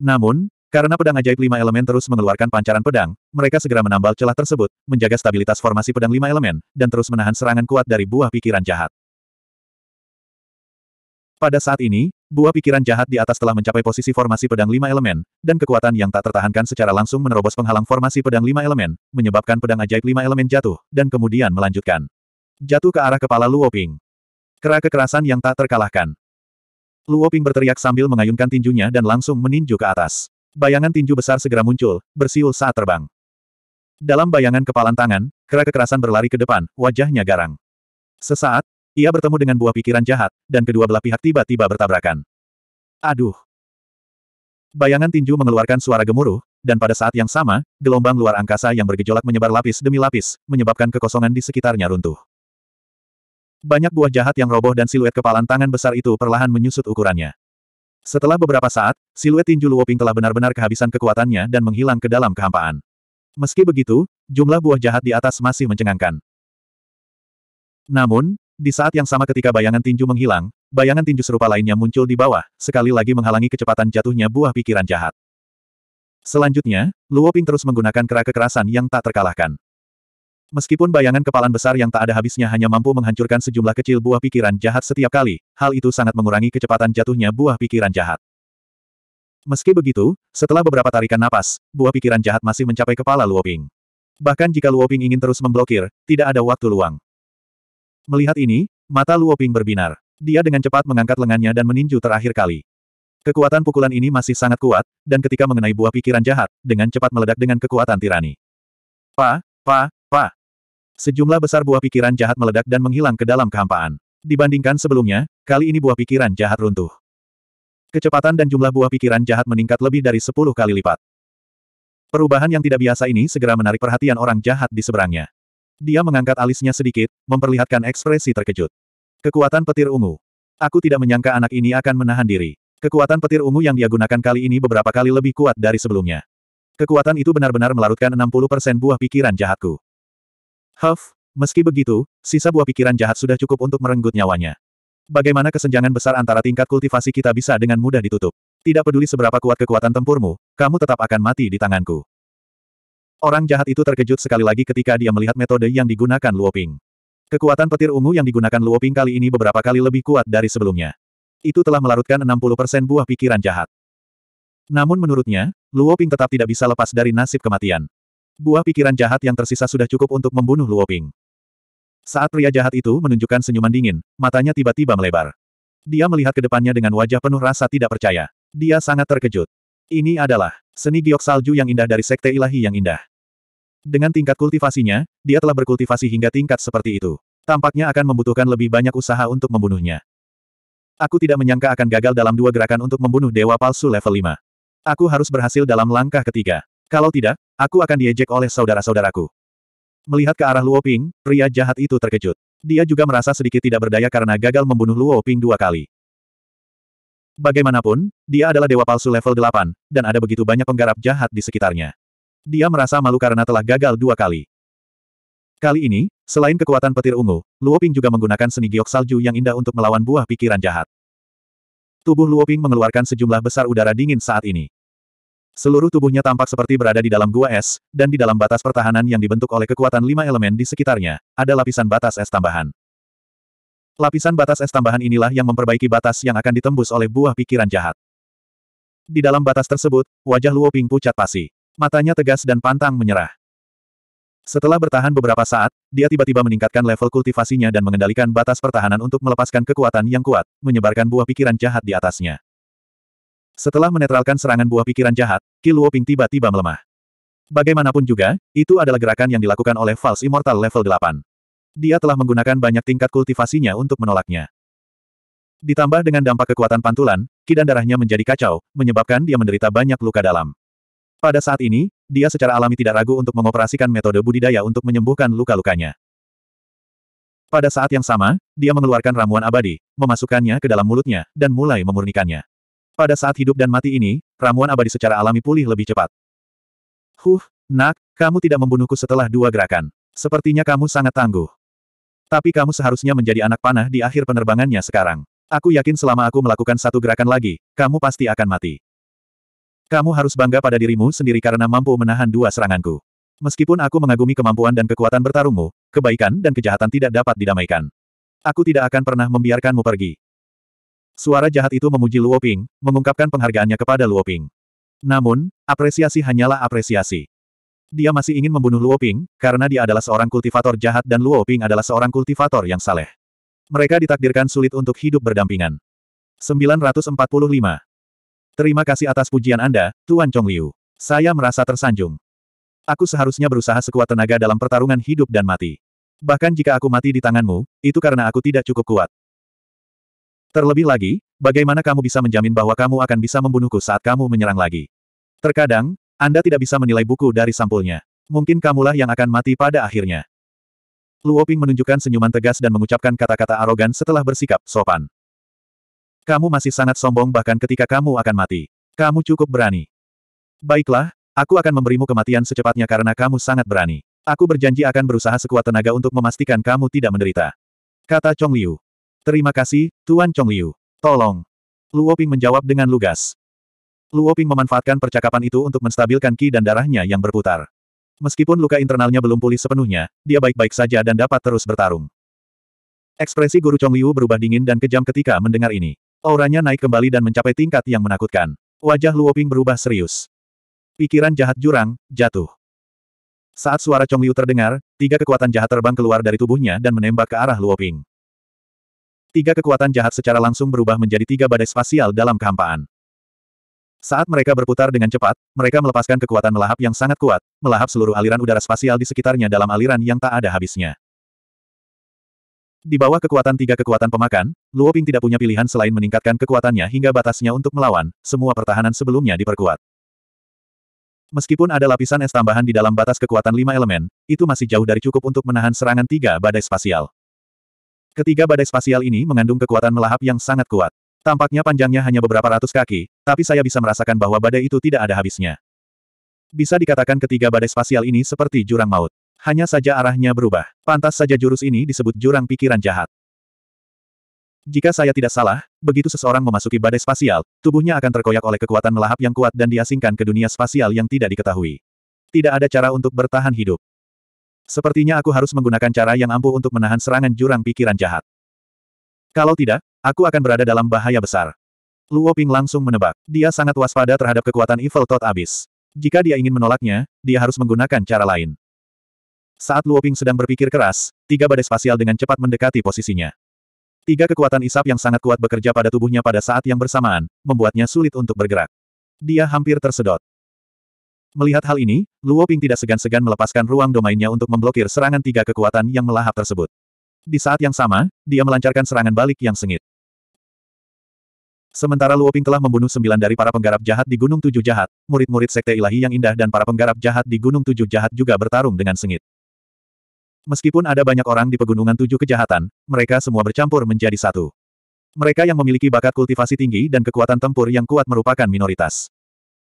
Namun, karena pedang ajaib lima elemen terus mengeluarkan pancaran pedang, mereka segera menambal celah tersebut, menjaga stabilitas formasi pedang lima elemen, dan terus menahan serangan kuat dari buah pikiran jahat. Pada saat ini, buah pikiran jahat di atas telah mencapai posisi formasi pedang lima elemen, dan kekuatan yang tak tertahankan secara langsung menerobos penghalang formasi pedang lima elemen, menyebabkan pedang ajaib lima elemen jatuh, dan kemudian melanjutkan. Jatuh ke arah kepala Luoping. Ping. Kera kekerasan yang tak terkalahkan. Luoping berteriak sambil mengayunkan tinjunya dan langsung meninju ke atas. Bayangan tinju besar segera muncul, bersiul saat terbang. Dalam bayangan kepalan tangan, kera kekerasan berlari ke depan, wajahnya garang. Sesaat, ia bertemu dengan buah pikiran jahat, dan kedua belah pihak tiba-tiba bertabrakan. Aduh! Bayangan tinju mengeluarkan suara gemuruh, dan pada saat yang sama, gelombang luar angkasa yang bergejolak menyebar lapis demi lapis, menyebabkan kekosongan di sekitarnya runtuh. Banyak buah jahat yang roboh dan siluet kepalan tangan besar itu perlahan menyusut ukurannya. Setelah beberapa saat, siluet tinju Luoping telah benar-benar kehabisan kekuatannya dan menghilang ke dalam kehampaan. Meski begitu, jumlah buah jahat di atas masih mencengangkan. Namun, di saat yang sama ketika bayangan tinju menghilang, bayangan tinju serupa lainnya muncul di bawah, sekali lagi menghalangi kecepatan jatuhnya buah pikiran jahat. Selanjutnya, Luoping terus menggunakan kera kekerasan yang tak terkalahkan. Meskipun bayangan kepalan besar yang tak ada habisnya hanya mampu menghancurkan sejumlah kecil buah pikiran jahat setiap kali, hal itu sangat mengurangi kecepatan jatuhnya buah pikiran jahat. Meski begitu, setelah beberapa tarikan napas, buah pikiran jahat masih mencapai kepala Luoping. Bahkan jika Luoping ingin terus memblokir, tidak ada waktu luang. Melihat ini, mata Luoping berbinar. Dia dengan cepat mengangkat lengannya dan meninju terakhir kali. Kekuatan pukulan ini masih sangat kuat, dan ketika mengenai buah pikiran jahat, dengan cepat meledak dengan kekuatan tirani. Pa, pa, Sejumlah besar buah pikiran jahat meledak dan menghilang ke dalam kehampaan. Dibandingkan sebelumnya, kali ini buah pikiran jahat runtuh. Kecepatan dan jumlah buah pikiran jahat meningkat lebih dari 10 kali lipat. Perubahan yang tidak biasa ini segera menarik perhatian orang jahat di seberangnya. Dia mengangkat alisnya sedikit, memperlihatkan ekspresi terkejut. Kekuatan petir ungu. Aku tidak menyangka anak ini akan menahan diri. Kekuatan petir ungu yang dia gunakan kali ini beberapa kali lebih kuat dari sebelumnya. Kekuatan itu benar-benar melarutkan 60% buah pikiran jahatku. Huff, meski begitu, sisa buah pikiran jahat sudah cukup untuk merenggut nyawanya. Bagaimana kesenjangan besar antara tingkat kultivasi kita bisa dengan mudah ditutup. Tidak peduli seberapa kuat kekuatan tempurmu, kamu tetap akan mati di tanganku. Orang jahat itu terkejut sekali lagi ketika dia melihat metode yang digunakan Luoping. Kekuatan petir ungu yang digunakan Luoping kali ini beberapa kali lebih kuat dari sebelumnya. Itu telah melarutkan 60% buah pikiran jahat. Namun menurutnya, Luoping tetap tidak bisa lepas dari nasib kematian. Buah pikiran jahat yang tersisa sudah cukup untuk membunuh Luoping. Saat pria jahat itu menunjukkan senyuman dingin, matanya tiba-tiba melebar. Dia melihat ke depannya dengan wajah penuh rasa tidak percaya. Dia sangat terkejut. Ini adalah seni giok salju yang indah dari sekte ilahi yang indah. Dengan tingkat kultivasinya, dia telah berkultivasi hingga tingkat seperti itu. Tampaknya akan membutuhkan lebih banyak usaha untuk membunuhnya. Aku tidak menyangka akan gagal dalam dua gerakan untuk membunuh dewa palsu level 5. Aku harus berhasil dalam langkah ketiga. Kalau tidak, aku akan diejek oleh saudara-saudaraku. Melihat ke arah Luo Ping, pria jahat itu terkejut. Dia juga merasa sedikit tidak berdaya karena gagal membunuh Luo Ping dua kali. Bagaimanapun, dia adalah dewa palsu level 8, dan ada begitu banyak penggarap jahat di sekitarnya. Dia merasa malu karena telah gagal dua kali. Kali ini, selain kekuatan petir ungu, Luo Ping juga menggunakan seni giok salju yang indah untuk melawan buah pikiran jahat. Tubuh Luo Ping mengeluarkan sejumlah besar udara dingin saat ini. Seluruh tubuhnya tampak seperti berada di dalam gua es, dan di dalam batas pertahanan yang dibentuk oleh kekuatan lima elemen di sekitarnya, ada lapisan batas es tambahan. Lapisan batas es tambahan inilah yang memperbaiki batas yang akan ditembus oleh buah pikiran jahat. Di dalam batas tersebut, wajah Luo Ping pucat pasi. Matanya tegas dan pantang menyerah. Setelah bertahan beberapa saat, dia tiba-tiba meningkatkan level kultivasinya dan mengendalikan batas pertahanan untuk melepaskan kekuatan yang kuat, menyebarkan buah pikiran jahat di atasnya. Setelah menetralkan serangan buah pikiran jahat, Qi Luoping tiba-tiba melemah. Bagaimanapun juga, itu adalah gerakan yang dilakukan oleh False Immortal level 8. Dia telah menggunakan banyak tingkat kultivasinya untuk menolaknya. Ditambah dengan dampak kekuatan pantulan, kidan darahnya menjadi kacau, menyebabkan dia menderita banyak luka dalam. Pada saat ini, dia secara alami tidak ragu untuk mengoperasikan metode budidaya untuk menyembuhkan luka-lukanya. Pada saat yang sama, dia mengeluarkan ramuan abadi, memasukkannya ke dalam mulutnya, dan mulai memurnikannya. Pada saat hidup dan mati ini, ramuan abadi secara alami pulih lebih cepat. Huh, nak, kamu tidak membunuhku setelah dua gerakan. Sepertinya kamu sangat tangguh. Tapi kamu seharusnya menjadi anak panah di akhir penerbangannya sekarang. Aku yakin selama aku melakukan satu gerakan lagi, kamu pasti akan mati. Kamu harus bangga pada dirimu sendiri karena mampu menahan dua seranganku. Meskipun aku mengagumi kemampuan dan kekuatan bertarungmu, kebaikan dan kejahatan tidak dapat didamaikan. Aku tidak akan pernah membiarkanmu pergi. Suara jahat itu memuji Luo Ping, mengungkapkan penghargaannya kepada Luo Ping. Namun, apresiasi hanyalah apresiasi. Dia masih ingin membunuh Luo Ping, karena dia adalah seorang kultivator jahat dan Luo Ping adalah seorang kultivator yang saleh. Mereka ditakdirkan sulit untuk hidup berdampingan. 945. Terima kasih atas pujian Anda, Tuan Liu. Saya merasa tersanjung. Aku seharusnya berusaha sekuat tenaga dalam pertarungan hidup dan mati. Bahkan jika aku mati di tanganmu, itu karena aku tidak cukup kuat. Terlebih lagi, bagaimana kamu bisa menjamin bahwa kamu akan bisa membunuhku saat kamu menyerang lagi? Terkadang, Anda tidak bisa menilai buku dari sampulnya. Mungkin kamulah yang akan mati pada akhirnya. Luoping menunjukkan senyuman tegas dan mengucapkan kata-kata arogan setelah bersikap sopan. Kamu masih sangat sombong bahkan ketika kamu akan mati. Kamu cukup berani. Baiklah, aku akan memberimu kematian secepatnya karena kamu sangat berani. Aku berjanji akan berusaha sekuat tenaga untuk memastikan kamu tidak menderita. Kata Chong Liu. Terima kasih, Tuan Chong Liu. Tolong. Luo Ping menjawab dengan lugas. Luo Ping memanfaatkan percakapan itu untuk menstabilkan ki dan darahnya yang berputar. Meskipun luka internalnya belum pulih sepenuhnya, dia baik-baik saja dan dapat terus bertarung. Ekspresi Guru Chong Liu berubah dingin dan kejam ketika mendengar ini. Auranya naik kembali dan mencapai tingkat yang menakutkan. Wajah Luo Ping berubah serius. Pikiran jahat jurang, jatuh. Saat suara Chong Liu terdengar, tiga kekuatan jahat terbang keluar dari tubuhnya dan menembak ke arah Luo Ping. Tiga kekuatan jahat secara langsung berubah menjadi tiga badai spasial dalam kehampaan. Saat mereka berputar dengan cepat, mereka melepaskan kekuatan melahap yang sangat kuat, melahap seluruh aliran udara spasial di sekitarnya dalam aliran yang tak ada habisnya. Di bawah kekuatan tiga kekuatan pemakan, Luo Ping tidak punya pilihan selain meningkatkan kekuatannya hingga batasnya untuk melawan, semua pertahanan sebelumnya diperkuat. Meskipun ada lapisan es tambahan di dalam batas kekuatan lima elemen, itu masih jauh dari cukup untuk menahan serangan tiga badai spasial. Ketiga badai spasial ini mengandung kekuatan melahap yang sangat kuat. Tampaknya panjangnya hanya beberapa ratus kaki, tapi saya bisa merasakan bahwa badai itu tidak ada habisnya. Bisa dikatakan ketiga badai spasial ini seperti jurang maut. Hanya saja arahnya berubah. Pantas saja jurus ini disebut jurang pikiran jahat. Jika saya tidak salah, begitu seseorang memasuki badai spasial, tubuhnya akan terkoyak oleh kekuatan melahap yang kuat dan diasingkan ke dunia spasial yang tidak diketahui. Tidak ada cara untuk bertahan hidup. Sepertinya aku harus menggunakan cara yang ampuh untuk menahan serangan jurang pikiran jahat. Kalau tidak, aku akan berada dalam bahaya besar. Luo Ping langsung menebak. Dia sangat waspada terhadap kekuatan Evil Tot Abyss. Jika dia ingin menolaknya, dia harus menggunakan cara lain. Saat Luo Ping sedang berpikir keras, tiga badai spasial dengan cepat mendekati posisinya. Tiga kekuatan isap yang sangat kuat bekerja pada tubuhnya pada saat yang bersamaan, membuatnya sulit untuk bergerak. Dia hampir tersedot. Melihat hal ini, Luo Ping tidak segan-segan melepaskan ruang domainnya untuk memblokir serangan tiga kekuatan yang melahap tersebut. Di saat yang sama, dia melancarkan serangan balik yang sengit. Sementara Luo Ping telah membunuh sembilan dari para penggarap jahat di Gunung Tujuh Jahat, murid-murid Sekte Ilahi yang indah dan para penggarap jahat di Gunung Tujuh Jahat juga bertarung dengan sengit. Meskipun ada banyak orang di Pegunungan Tujuh Kejahatan, mereka semua bercampur menjadi satu. Mereka yang memiliki bakat kultivasi tinggi dan kekuatan tempur yang kuat merupakan minoritas.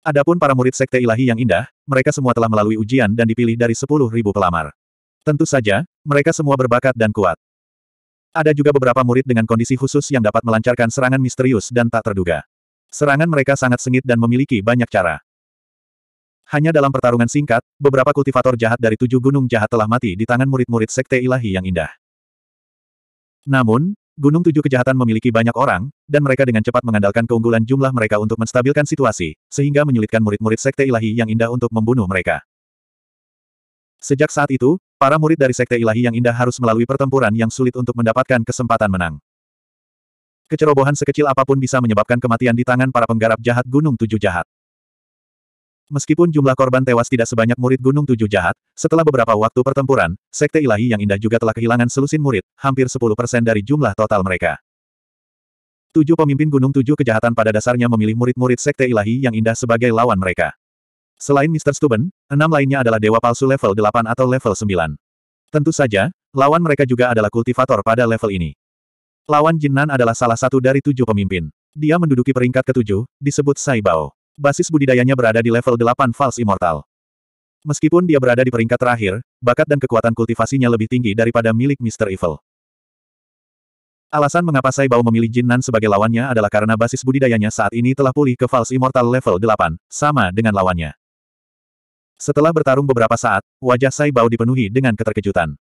Adapun para murid Sekte Ilahi yang indah, mereka semua telah melalui ujian dan dipilih dari sepuluh ribu pelamar. Tentu saja, mereka semua berbakat dan kuat. Ada juga beberapa murid dengan kondisi khusus yang dapat melancarkan serangan misterius dan tak terduga. Serangan mereka sangat sengit dan memiliki banyak cara. Hanya dalam pertarungan singkat, beberapa kultivator jahat dari tujuh gunung jahat telah mati di tangan murid-murid Sekte Ilahi yang indah. Namun, Gunung Tujuh Kejahatan memiliki banyak orang, dan mereka dengan cepat mengandalkan keunggulan jumlah mereka untuk menstabilkan situasi, sehingga menyulitkan murid-murid sekte ilahi yang indah untuk membunuh mereka. Sejak saat itu, para murid dari sekte ilahi yang indah harus melalui pertempuran yang sulit untuk mendapatkan kesempatan menang. Kecerobohan sekecil apapun bisa menyebabkan kematian di tangan para penggarap jahat Gunung Tujuh Jahat. Meskipun jumlah korban tewas tidak sebanyak murid Gunung Tujuh Jahat, setelah beberapa waktu pertempuran, Sekte Ilahi yang indah juga telah kehilangan selusin murid, hampir 10% dari jumlah total mereka. Tujuh pemimpin Gunung Tujuh Kejahatan pada dasarnya memilih murid-murid Sekte Ilahi yang indah sebagai lawan mereka. Selain Mr. Stuben, enam lainnya adalah dewa palsu level 8 atau level 9. Tentu saja, lawan mereka juga adalah kultivator pada level ini. Lawan Jinnan adalah salah satu dari tujuh pemimpin. Dia menduduki peringkat ketujuh, disebut Saibao. Basis budidayanya berada di level 8 False Immortal. Meskipun dia berada di peringkat terakhir, bakat dan kekuatan kultivasinya lebih tinggi daripada milik Mr. Evil. Alasan mengapa Sai bau memilih Jin Nan sebagai lawannya adalah karena basis budidayanya saat ini telah pulih ke False Immortal level 8, sama dengan lawannya. Setelah bertarung beberapa saat, wajah Sai bau dipenuhi dengan keterkejutan.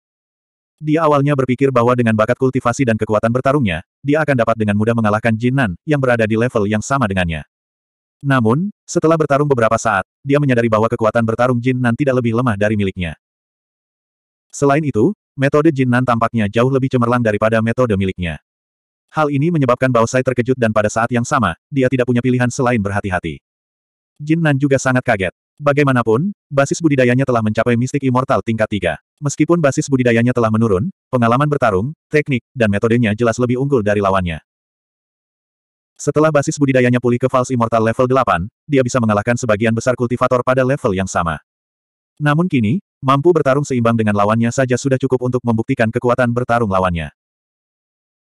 Dia awalnya berpikir bahwa dengan bakat kultivasi dan kekuatan bertarungnya, dia akan dapat dengan mudah mengalahkan Jin Nan, yang berada di level yang sama dengannya. Namun, setelah bertarung beberapa saat, dia menyadari bahwa kekuatan bertarung Jin Nan tidak lebih lemah dari miliknya. Selain itu, metode Jin Nan tampaknya jauh lebih cemerlang daripada metode miliknya. Hal ini menyebabkan Baosai terkejut dan pada saat yang sama, dia tidak punya pilihan selain berhati-hati. Jin Nan juga sangat kaget. Bagaimanapun, basis budidayanya telah mencapai mistik immortal tingkat 3. Meskipun basis budidayanya telah menurun, pengalaman bertarung, teknik, dan metodenya jelas lebih unggul dari lawannya. Setelah basis budidayanya pulih ke False Immortal level 8, dia bisa mengalahkan sebagian besar kultivator pada level yang sama. Namun kini, mampu bertarung seimbang dengan lawannya saja sudah cukup untuk membuktikan kekuatan bertarung lawannya.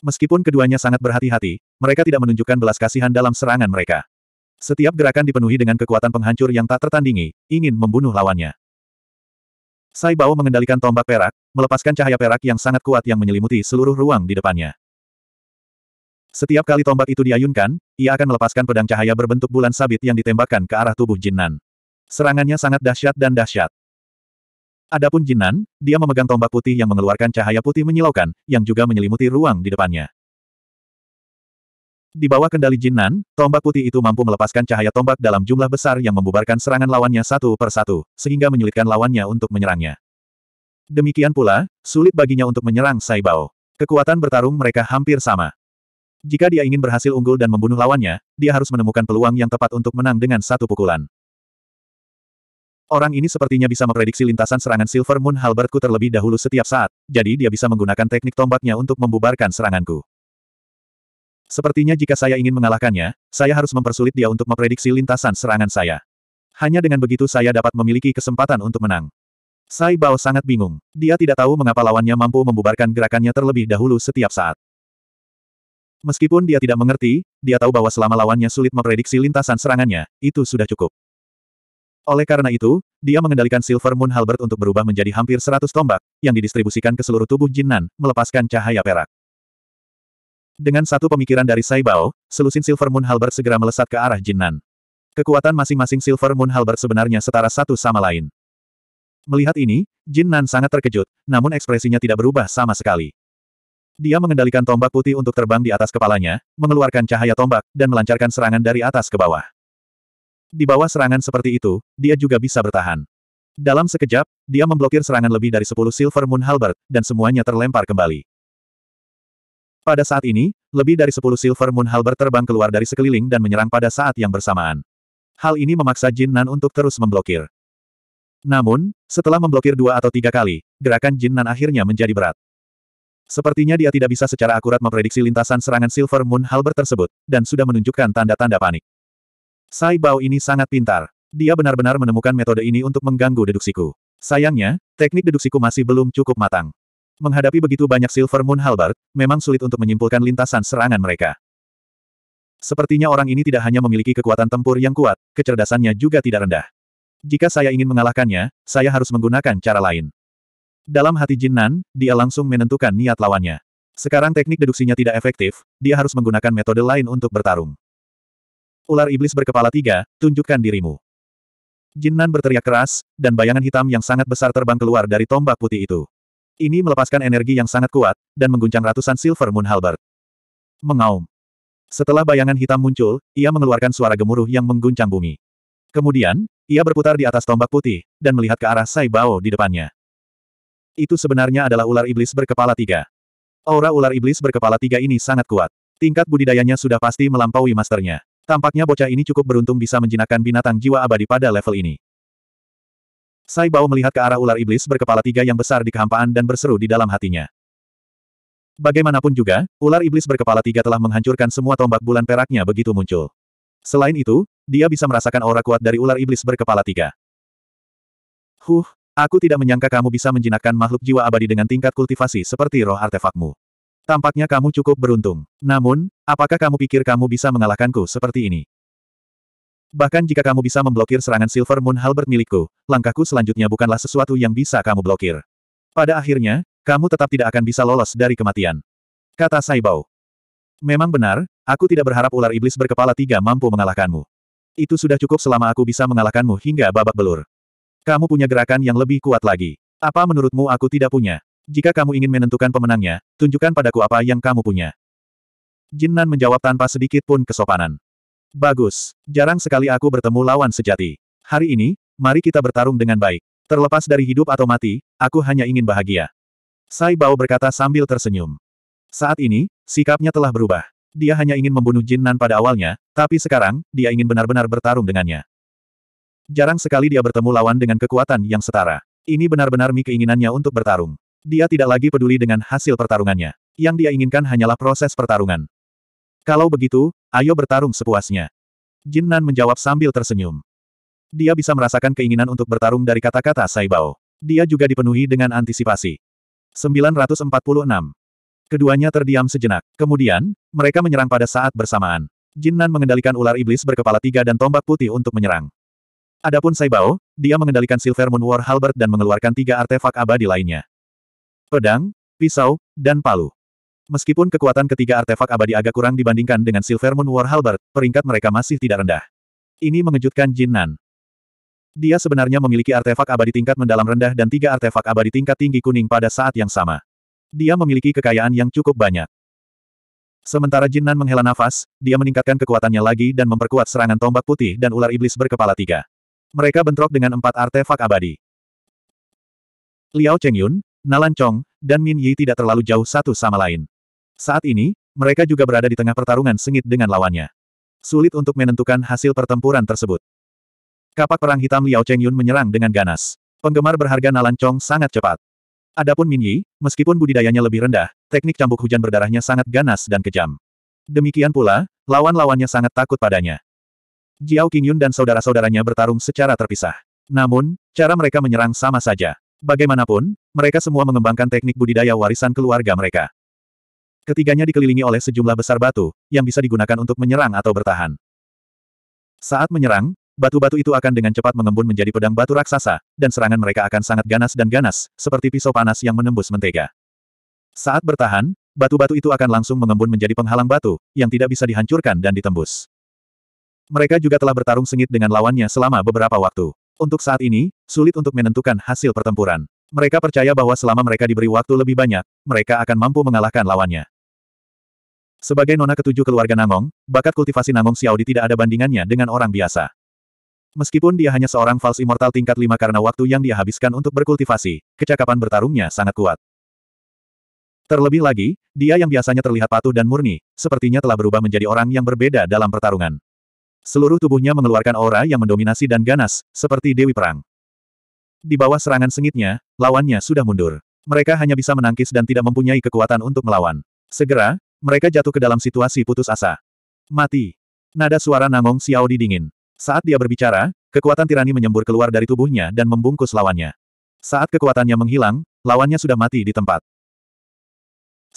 Meskipun keduanya sangat berhati-hati, mereka tidak menunjukkan belas kasihan dalam serangan mereka. Setiap gerakan dipenuhi dengan kekuatan penghancur yang tak tertandingi, ingin membunuh lawannya. Sai Bao mengendalikan tombak perak, melepaskan cahaya perak yang sangat kuat yang menyelimuti seluruh ruang di depannya. Setiap kali tombak itu diayunkan, ia akan melepaskan pedang cahaya berbentuk bulan sabit yang ditembakkan ke arah tubuh Jinnan. Serangannya sangat dahsyat dan dahsyat. Adapun Jinnan, dia memegang tombak putih yang mengeluarkan cahaya putih menyilaukan, yang juga menyelimuti ruang di depannya. Di bawah kendali Jinnan, tombak putih itu mampu melepaskan cahaya tombak dalam jumlah besar yang membubarkan serangan lawannya satu per satu, sehingga menyulitkan lawannya untuk menyerangnya. Demikian pula, sulit baginya untuk menyerang Saibao. Kekuatan bertarung mereka hampir sama. Jika dia ingin berhasil unggul dan membunuh lawannya, dia harus menemukan peluang yang tepat untuk menang dengan satu pukulan. Orang ini sepertinya bisa memprediksi lintasan serangan Silver Moon Halbertku terlebih dahulu setiap saat, jadi dia bisa menggunakan teknik tombaknya untuk membubarkan seranganku. Sepertinya jika saya ingin mengalahkannya, saya harus mempersulit dia untuk memprediksi lintasan serangan saya. Hanya dengan begitu saya dapat memiliki kesempatan untuk menang. Sai Bao sangat bingung. Dia tidak tahu mengapa lawannya mampu membubarkan gerakannya terlebih dahulu setiap saat. Meskipun dia tidak mengerti, dia tahu bahwa selama lawannya sulit memprediksi lintasan serangannya, itu sudah cukup. Oleh karena itu, dia mengendalikan Silver Moon Halbert untuk berubah menjadi hampir 100 tombak, yang didistribusikan ke seluruh tubuh Jinnan, melepaskan cahaya perak. Dengan satu pemikiran dari Saibao, selusin Silver Moon Halbert segera melesat ke arah Jinnan. Kekuatan masing-masing Silver Moon Halbert sebenarnya setara satu sama lain. Melihat ini, Jinnan sangat terkejut, namun ekspresinya tidak berubah sama sekali. Dia mengendalikan tombak putih untuk terbang di atas kepalanya, mengeluarkan cahaya tombak, dan melancarkan serangan dari atas ke bawah. Di bawah serangan seperti itu, dia juga bisa bertahan. Dalam sekejap, dia memblokir serangan lebih dari 10 Silver Moon Halbert, dan semuanya terlempar kembali. Pada saat ini, lebih dari 10 Silver Moon Halbert terbang keluar dari sekeliling dan menyerang pada saat yang bersamaan. Hal ini memaksa Jin Nan untuk terus memblokir. Namun, setelah memblokir dua atau tiga kali, gerakan Jin Nan akhirnya menjadi berat. Sepertinya dia tidak bisa secara akurat memprediksi lintasan serangan Silver Moon Halber tersebut, dan sudah menunjukkan tanda-tanda panik. Sai Bao ini sangat pintar. Dia benar-benar menemukan metode ini untuk mengganggu deduksiku. Sayangnya, teknik deduksiku masih belum cukup matang. Menghadapi begitu banyak Silver Moon Halbert, memang sulit untuk menyimpulkan lintasan serangan mereka. Sepertinya orang ini tidak hanya memiliki kekuatan tempur yang kuat, kecerdasannya juga tidak rendah. Jika saya ingin mengalahkannya, saya harus menggunakan cara lain. Dalam hati Jin Nan, dia langsung menentukan niat lawannya. Sekarang teknik deduksinya tidak efektif, dia harus menggunakan metode lain untuk bertarung. Ular iblis berkepala tiga, tunjukkan dirimu. Jin Nan berteriak keras, dan bayangan hitam yang sangat besar terbang keluar dari tombak putih itu. Ini melepaskan energi yang sangat kuat, dan mengguncang ratusan Silver Moon Halberd. Mengaum. Setelah bayangan hitam muncul, ia mengeluarkan suara gemuruh yang mengguncang bumi. Kemudian, ia berputar di atas tombak putih, dan melihat ke arah Sai Bao di depannya. Itu sebenarnya adalah ular iblis berkepala tiga. Aura ular iblis berkepala tiga ini sangat kuat. Tingkat budidayanya sudah pasti melampaui masternya. Tampaknya bocah ini cukup beruntung bisa menjinakkan binatang jiwa abadi pada level ini. Sai Bao melihat ke arah ular iblis berkepala tiga yang besar di kehampaan dan berseru di dalam hatinya. Bagaimanapun juga, ular iblis berkepala tiga telah menghancurkan semua tombak bulan peraknya begitu muncul. Selain itu, dia bisa merasakan aura kuat dari ular iblis berkepala tiga. Huh, Aku tidak menyangka kamu bisa menjinakkan makhluk jiwa abadi dengan tingkat kultivasi seperti roh artefakmu. Tampaknya kamu cukup beruntung. Namun, apakah kamu pikir kamu bisa mengalahkanku seperti ini? Bahkan jika kamu bisa memblokir serangan Silver Moon Halberd milikku, langkahku selanjutnya bukanlah sesuatu yang bisa kamu blokir. Pada akhirnya, kamu tetap tidak akan bisa lolos dari kematian. Kata Saibau. Memang benar, aku tidak berharap ular iblis berkepala tiga mampu mengalahkanmu. Itu sudah cukup selama aku bisa mengalahkanmu hingga babak belur. Kamu punya gerakan yang lebih kuat lagi. Apa menurutmu aku tidak punya? Jika kamu ingin menentukan pemenangnya, tunjukkan padaku apa yang kamu punya. Jin Nan menjawab tanpa sedikit pun kesopanan. Bagus. Jarang sekali aku bertemu lawan sejati. Hari ini, mari kita bertarung dengan baik. Terlepas dari hidup atau mati, aku hanya ingin bahagia. Sai Bao berkata sambil tersenyum. Saat ini, sikapnya telah berubah. Dia hanya ingin membunuh Jin Nan pada awalnya, tapi sekarang, dia ingin benar-benar bertarung dengannya. Jarang sekali dia bertemu lawan dengan kekuatan yang setara. Ini benar-benar mi keinginannya untuk bertarung. Dia tidak lagi peduli dengan hasil pertarungannya. Yang dia inginkan hanyalah proses pertarungan. Kalau begitu, ayo bertarung sepuasnya. Jin Nan menjawab sambil tersenyum. Dia bisa merasakan keinginan untuk bertarung dari kata-kata Saibao. Dia juga dipenuhi dengan antisipasi. 946. Keduanya terdiam sejenak. Kemudian, mereka menyerang pada saat bersamaan. Jin Nan mengendalikan ular iblis berkepala tiga dan tombak putih untuk menyerang. Adapun Saibao, dia mengendalikan Silver Moon War Halbert dan mengeluarkan tiga artefak abadi lainnya. Pedang, pisau, dan palu. Meskipun kekuatan ketiga artefak abadi agak kurang dibandingkan dengan Silver Moon War Halbert, peringkat mereka masih tidak rendah. Ini mengejutkan Jin Nan. Dia sebenarnya memiliki artefak abadi tingkat mendalam rendah dan tiga artefak abadi tingkat tinggi kuning pada saat yang sama. Dia memiliki kekayaan yang cukup banyak. Sementara Jin Nan menghela nafas, dia meningkatkan kekuatannya lagi dan memperkuat serangan tombak putih dan ular iblis berkepala tiga. Mereka bentrok dengan empat artefak abadi. Liao Chengyun, Nalan Chong, dan Min Yi tidak terlalu jauh satu sama lain. Saat ini, mereka juga berada di tengah pertarungan sengit dengan lawannya. Sulit untuk menentukan hasil pertempuran tersebut. Kapak perang hitam Liao Chengyun menyerang dengan ganas. Penggemar berharga Nalan Chong sangat cepat. Adapun Min Yi, meskipun budidayanya lebih rendah, teknik cambuk hujan berdarahnya sangat ganas dan kejam. Demikian pula, lawan-lawannya sangat takut padanya. Jiao Qingyun dan saudara-saudaranya bertarung secara terpisah. Namun, cara mereka menyerang sama saja. Bagaimanapun, mereka semua mengembangkan teknik budidaya warisan keluarga mereka. Ketiganya dikelilingi oleh sejumlah besar batu, yang bisa digunakan untuk menyerang atau bertahan. Saat menyerang, batu-batu itu akan dengan cepat mengembun menjadi pedang batu raksasa, dan serangan mereka akan sangat ganas dan ganas, seperti pisau panas yang menembus mentega. Saat bertahan, batu-batu itu akan langsung mengembun menjadi penghalang batu, yang tidak bisa dihancurkan dan ditembus. Mereka juga telah bertarung sengit dengan lawannya selama beberapa waktu. Untuk saat ini, sulit untuk menentukan hasil pertempuran. Mereka percaya bahwa selama mereka diberi waktu lebih banyak, mereka akan mampu mengalahkan lawannya. Sebagai nona ketujuh keluarga Nangong, bakat kultivasi Nangong Xiaodi tidak ada bandingannya dengan orang biasa. Meskipun dia hanya seorang fals immortal tingkat lima karena waktu yang dia habiskan untuk berkultivasi, kecakapan bertarungnya sangat kuat. Terlebih lagi, dia yang biasanya terlihat patuh dan murni, sepertinya telah berubah menjadi orang yang berbeda dalam pertarungan. Seluruh tubuhnya mengeluarkan aura yang mendominasi dan ganas, seperti Dewi Perang. Di bawah serangan sengitnya, lawannya sudah mundur. Mereka hanya bisa menangkis dan tidak mempunyai kekuatan untuk melawan. Segera, mereka jatuh ke dalam situasi putus asa. Mati. Nada suara Nangong Xiao di dingin. Saat dia berbicara, kekuatan tirani menyembur keluar dari tubuhnya dan membungkus lawannya. Saat kekuatannya menghilang, lawannya sudah mati di tempat.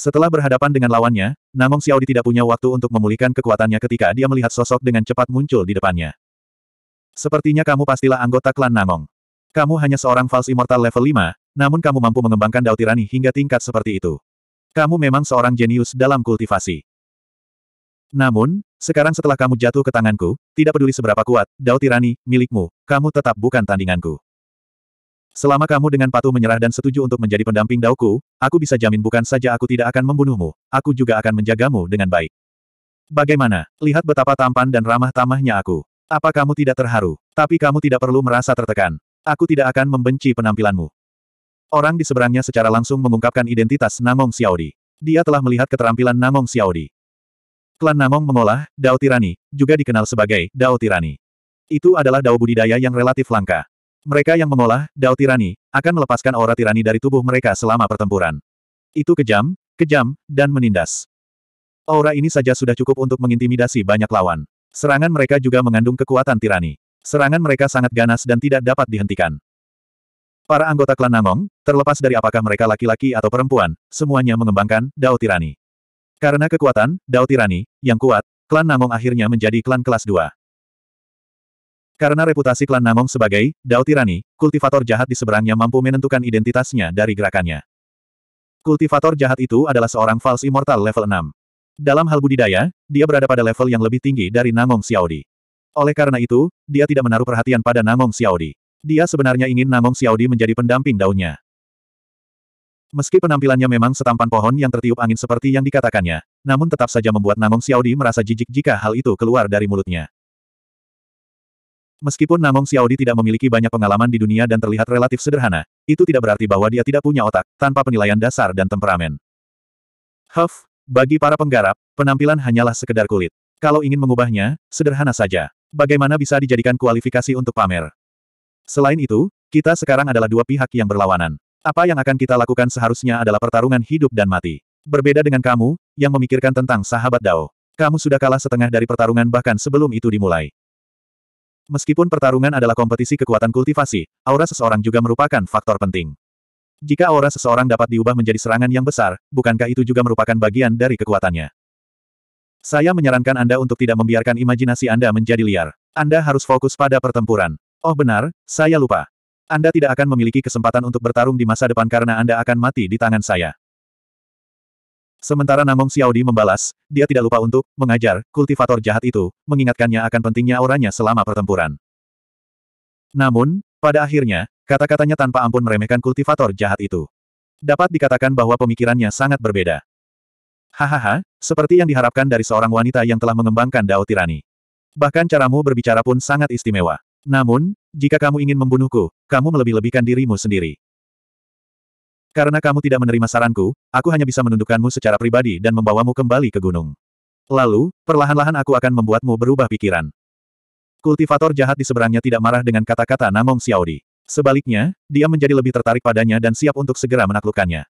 Setelah berhadapan dengan lawannya, Namong Xiaodi tidak punya waktu untuk memulihkan kekuatannya ketika dia melihat sosok dengan cepat muncul di depannya. Sepertinya kamu pastilah anggota klan Namong. Kamu hanya seorang false immortal level 5, namun kamu mampu mengembangkan dao tirani hingga tingkat seperti itu. Kamu memang seorang jenius dalam kultivasi. Namun, sekarang setelah kamu jatuh ke tanganku, tidak peduli seberapa kuat, dao tirani, milikmu, kamu tetap bukan tandinganku. Selama kamu dengan patuh menyerah dan setuju untuk menjadi pendamping Dauku, aku bisa jamin bukan saja aku tidak akan membunuhmu, aku juga akan menjagamu dengan baik. Bagaimana? Lihat betapa tampan dan ramah-tamahnya aku. Apa kamu tidak terharu? Tapi kamu tidak perlu merasa tertekan. Aku tidak akan membenci penampilanmu. Orang di seberangnya secara langsung mengungkapkan identitas Namong Xiaodi. Dia telah melihat keterampilan Namong Xiaodi. Klan Namong mengolah, Dao Tirani, juga dikenal sebagai Dao Tirani. Itu adalah Dao budidaya yang relatif langka. Mereka yang mengolah, Dao Tirani, akan melepaskan aura tirani dari tubuh mereka selama pertempuran. Itu kejam, kejam, dan menindas. Aura ini saja sudah cukup untuk mengintimidasi banyak lawan. Serangan mereka juga mengandung kekuatan tirani. Serangan mereka sangat ganas dan tidak dapat dihentikan. Para anggota klan Namong, terlepas dari apakah mereka laki-laki atau perempuan, semuanya mengembangkan Dao Tirani. Karena kekuatan Dao Tirani yang kuat, klan Namong akhirnya menjadi klan kelas 2. Karena reputasi klan Namong sebagai Dao Tirani, kultivator jahat di seberangnya mampu menentukan identitasnya dari gerakannya. Kultivator jahat itu adalah seorang false immortal level 6. Dalam hal budidaya, dia berada pada level yang lebih tinggi dari Namong Xiaodi. Oleh karena itu, dia tidak menaruh perhatian pada Namong Xiaodi. Dia sebenarnya ingin Namong Xiaodi menjadi pendamping daunnya. Meski penampilannya memang setampan pohon yang tertiup angin seperti yang dikatakannya, namun tetap saja membuat Namong Xiaodi merasa jijik jika hal itu keluar dari mulutnya. Meskipun Namong Xiaodi tidak memiliki banyak pengalaman di dunia dan terlihat relatif sederhana, itu tidak berarti bahwa dia tidak punya otak, tanpa penilaian dasar dan temperamen. Huff, bagi para penggarap, penampilan hanyalah sekedar kulit. Kalau ingin mengubahnya, sederhana saja. Bagaimana bisa dijadikan kualifikasi untuk pamer? Selain itu, kita sekarang adalah dua pihak yang berlawanan. Apa yang akan kita lakukan seharusnya adalah pertarungan hidup dan mati. Berbeda dengan kamu, yang memikirkan tentang sahabat Dao. Kamu sudah kalah setengah dari pertarungan bahkan sebelum itu dimulai. Meskipun pertarungan adalah kompetisi kekuatan kultivasi, aura seseorang juga merupakan faktor penting. Jika aura seseorang dapat diubah menjadi serangan yang besar, bukankah itu juga merupakan bagian dari kekuatannya? Saya menyarankan Anda untuk tidak membiarkan imajinasi Anda menjadi liar. Anda harus fokus pada pertempuran. Oh benar, saya lupa. Anda tidak akan memiliki kesempatan untuk bertarung di masa depan karena Anda akan mati di tangan saya. Sementara Namong Di membalas, dia tidak lupa untuk mengajar kultivator jahat itu, mengingatkannya akan pentingnya auranya selama pertempuran. Namun, pada akhirnya, kata-katanya tanpa ampun meremehkan kultivator jahat itu. Dapat dikatakan bahwa pemikirannya sangat berbeda. Hahaha, seperti yang diharapkan dari seorang wanita yang telah mengembangkan Dao Tirani. Bahkan caramu berbicara pun sangat istimewa. Namun, jika kamu ingin membunuhku, kamu melebih-lebihkan dirimu sendiri. Karena kamu tidak menerima saranku, aku hanya bisa menundukkanmu secara pribadi dan membawamu kembali ke gunung. Lalu, perlahan-lahan aku akan membuatmu berubah pikiran. Kultivator jahat di seberangnya tidak marah dengan kata-kata Namong Xiaodi. Sebaliknya, dia menjadi lebih tertarik padanya dan siap untuk segera menaklukkannya.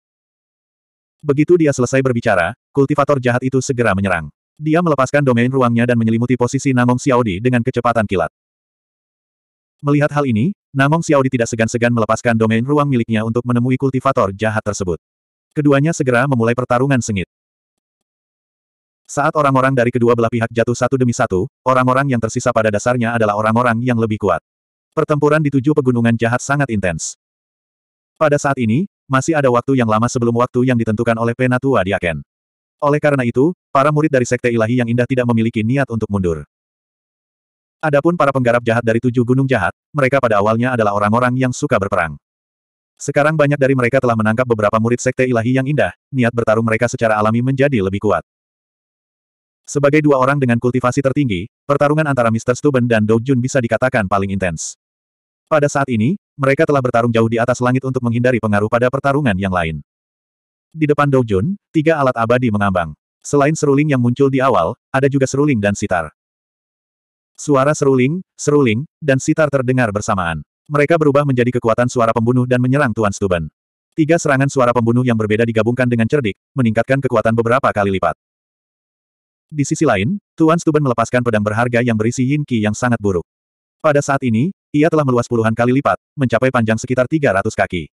Begitu dia selesai berbicara, kultivator jahat itu segera menyerang. Dia melepaskan domain ruangnya dan menyelimuti posisi Namong Xiaodi dengan kecepatan kilat. Melihat hal ini, namun Xiaodi tidak segan-segan melepaskan domain ruang miliknya untuk menemui kultivator jahat tersebut. Keduanya segera memulai pertarungan sengit. Saat orang-orang dari kedua belah pihak jatuh satu demi satu, orang-orang yang tersisa pada dasarnya adalah orang-orang yang lebih kuat. Pertempuran di tujuh pegunungan jahat sangat intens. Pada saat ini, masih ada waktu yang lama sebelum waktu yang ditentukan oleh penatua diaken. Oleh karena itu, para murid dari Sekte Ilahi yang Indah tidak memiliki niat untuk mundur. Adapun para penggarap jahat dari tujuh gunung jahat, mereka pada awalnya adalah orang-orang yang suka berperang. Sekarang banyak dari mereka telah menangkap beberapa murid sekte ilahi yang indah, niat bertarung mereka secara alami menjadi lebih kuat. Sebagai dua orang dengan kultivasi tertinggi, pertarungan antara Mr. Stuben dan Dou Jun bisa dikatakan paling intens. Pada saat ini, mereka telah bertarung jauh di atas langit untuk menghindari pengaruh pada pertarungan yang lain. Di depan Dou Jun, tiga alat abadi mengambang. Selain seruling yang muncul di awal, ada juga seruling dan sitar. Suara seruling, seruling, dan sitar terdengar bersamaan. Mereka berubah menjadi kekuatan suara pembunuh dan menyerang Tuan Stuben. Tiga serangan suara pembunuh yang berbeda digabungkan dengan cerdik, meningkatkan kekuatan beberapa kali lipat. Di sisi lain, Tuan Stuben melepaskan pedang berharga yang berisi yin qi yang sangat buruk. Pada saat ini, ia telah meluas puluhan kali lipat, mencapai panjang sekitar 300 kaki.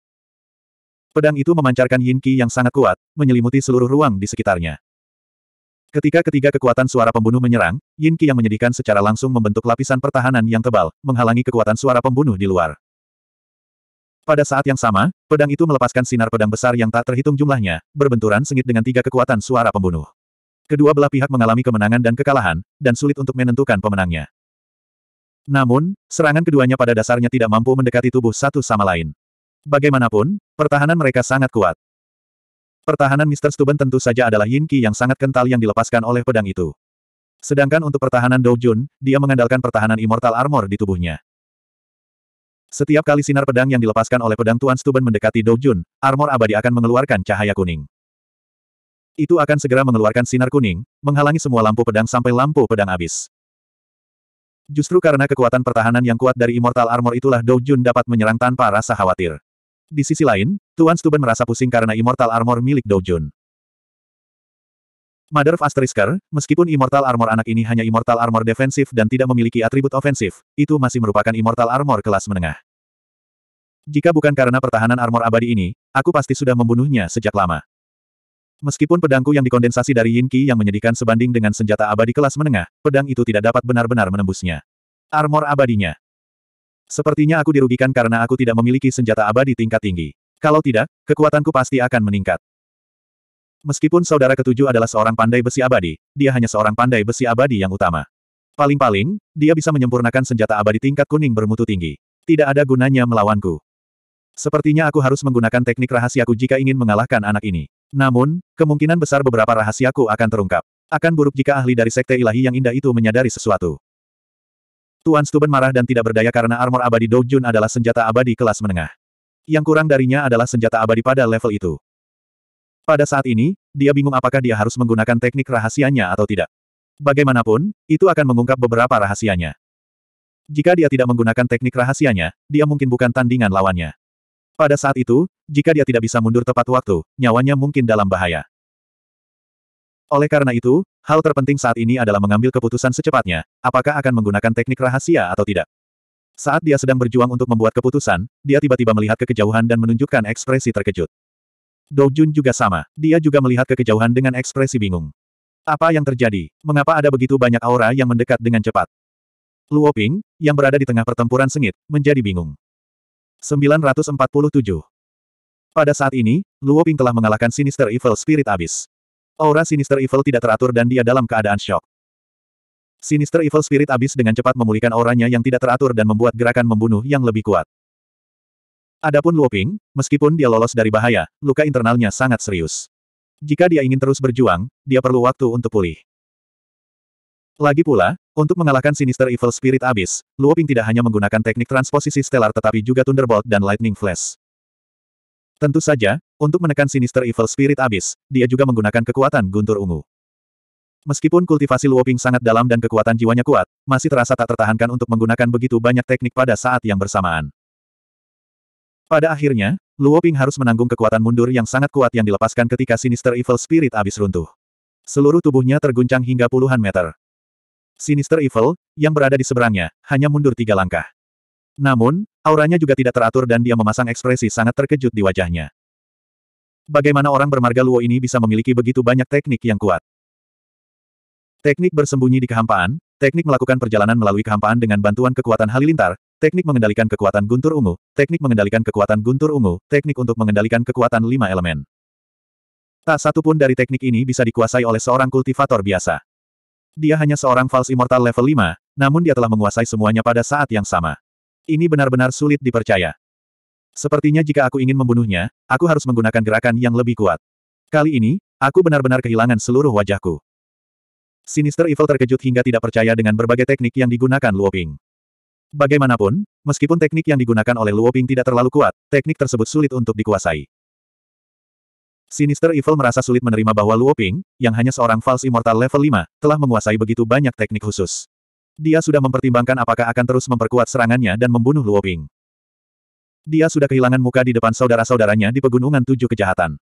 Pedang itu memancarkan yin qi yang sangat kuat, menyelimuti seluruh ruang di sekitarnya. Ketika ketiga kekuatan suara pembunuh menyerang, Yin Qi yang menyedihkan secara langsung membentuk lapisan pertahanan yang tebal, menghalangi kekuatan suara pembunuh di luar. Pada saat yang sama, pedang itu melepaskan sinar pedang besar yang tak terhitung jumlahnya, berbenturan sengit dengan tiga kekuatan suara pembunuh. Kedua belah pihak mengalami kemenangan dan kekalahan, dan sulit untuk menentukan pemenangnya. Namun, serangan keduanya pada dasarnya tidak mampu mendekati tubuh satu sama lain. Bagaimanapun, pertahanan mereka sangat kuat. Pertahanan Mr. Stuben tentu saja adalah yin qi yang sangat kental yang dilepaskan oleh pedang itu. Sedangkan untuk pertahanan Dou Jun, dia mengandalkan pertahanan Immortal Armor di tubuhnya. Setiap kali sinar pedang yang dilepaskan oleh pedang Tuan Stuben mendekati Dou Jun, armor abadi akan mengeluarkan cahaya kuning. Itu akan segera mengeluarkan sinar kuning, menghalangi semua lampu pedang sampai lampu pedang habis. Justru karena kekuatan pertahanan yang kuat dari Immortal Armor itulah Dou Jun dapat menyerang tanpa rasa khawatir. Di sisi lain, Tuan Stuben merasa pusing karena Immortal Armor milik Doujun. Mother of Asterisker, meskipun Immortal Armor anak ini hanya Immortal Armor defensif dan tidak memiliki atribut ofensif, itu masih merupakan Immortal Armor kelas menengah. Jika bukan karena pertahanan armor abadi ini, aku pasti sudah membunuhnya sejak lama. Meskipun pedangku yang dikondensasi dari Yin Qi yang menyedihkan sebanding dengan senjata abadi kelas menengah, pedang itu tidak dapat benar-benar menembusnya. Armor abadinya. Sepertinya aku dirugikan karena aku tidak memiliki senjata abadi tingkat tinggi. Kalau tidak, kekuatanku pasti akan meningkat. Meskipun saudara ketujuh adalah seorang pandai besi abadi, dia hanya seorang pandai besi abadi yang utama. Paling-paling, dia bisa menyempurnakan senjata abadi tingkat kuning bermutu tinggi. Tidak ada gunanya melawanku. Sepertinya aku harus menggunakan teknik rahasiaku jika ingin mengalahkan anak ini. Namun, kemungkinan besar beberapa rahasiaku akan terungkap. Akan buruk jika ahli dari sekte ilahi yang indah itu menyadari sesuatu. Tuan Stuben marah dan tidak berdaya karena armor abadi Doujun adalah senjata abadi kelas menengah. Yang kurang darinya adalah senjata abadi pada level itu. Pada saat ini, dia bingung apakah dia harus menggunakan teknik rahasianya atau tidak. Bagaimanapun, itu akan mengungkap beberapa rahasianya. Jika dia tidak menggunakan teknik rahasianya, dia mungkin bukan tandingan lawannya. Pada saat itu, jika dia tidak bisa mundur tepat waktu, nyawanya mungkin dalam bahaya. Oleh karena itu, hal terpenting saat ini adalah mengambil keputusan secepatnya, apakah akan menggunakan teknik rahasia atau tidak. Saat dia sedang berjuang untuk membuat keputusan, dia tiba-tiba melihat ke kejauhan dan menunjukkan ekspresi terkejut. Dou Jun juga sama, dia juga melihat ke kejauhan dengan ekspresi bingung. Apa yang terjadi? Mengapa ada begitu banyak aura yang mendekat dengan cepat? Luo Ping, yang berada di tengah pertempuran sengit, menjadi bingung. 947 Pada saat ini, Luo Ping telah mengalahkan Sinister Evil Spirit Abyss. Aura Sinister Evil tidak teratur dan dia dalam keadaan shock. Sinister Evil Spirit abis dengan cepat memulihkan auranya yang tidak teratur dan membuat gerakan membunuh yang lebih kuat. Adapun Luoping, meskipun dia lolos dari bahaya, luka internalnya sangat serius. Jika dia ingin terus berjuang, dia perlu waktu untuk pulih. Lagi pula, untuk mengalahkan Sinister Evil Spirit abis, Luoping tidak hanya menggunakan teknik transposisi stellar tetapi juga Thunderbolt dan Lightning Flash. Tentu saja, untuk menekan Sinister Evil Spirit Abis, dia juga menggunakan kekuatan guntur ungu. Meskipun kultivasi Luoping sangat dalam dan kekuatan jiwanya kuat, masih terasa tak tertahankan untuk menggunakan begitu banyak teknik pada saat yang bersamaan. Pada akhirnya, Luoping harus menanggung kekuatan mundur yang sangat kuat yang dilepaskan ketika Sinister Evil Spirit abis runtuh. Seluruh tubuhnya terguncang hingga puluhan meter. Sinister Evil, yang berada di seberangnya, hanya mundur tiga langkah. Namun, Auranya juga tidak teratur dan dia memasang ekspresi sangat terkejut di wajahnya. Bagaimana orang bermarga Luo ini bisa memiliki begitu banyak teknik yang kuat? Teknik bersembunyi di kehampaan, teknik melakukan perjalanan melalui kehampaan dengan bantuan kekuatan halilintar, teknik mengendalikan kekuatan guntur ungu, teknik mengendalikan kekuatan guntur ungu, teknik untuk mengendalikan kekuatan lima elemen. Tak satu pun dari teknik ini bisa dikuasai oleh seorang kultivator biasa. Dia hanya seorang false immortal level 5, namun dia telah menguasai semuanya pada saat yang sama. Ini benar-benar sulit dipercaya. Sepertinya jika aku ingin membunuhnya, aku harus menggunakan gerakan yang lebih kuat. Kali ini, aku benar-benar kehilangan seluruh wajahku. Sinister Evil terkejut hingga tidak percaya dengan berbagai teknik yang digunakan Luo Ping. Bagaimanapun, meskipun teknik yang digunakan oleh Luo Ping tidak terlalu kuat, teknik tersebut sulit untuk dikuasai. Sinister Evil merasa sulit menerima bahwa Luo Ping, yang hanya seorang False Immortal level 5, telah menguasai begitu banyak teknik khusus. Dia sudah mempertimbangkan apakah akan terus memperkuat serangannya dan membunuh Luo Ping. Dia sudah kehilangan muka di depan saudara-saudaranya di Pegunungan Tujuh Kejahatan.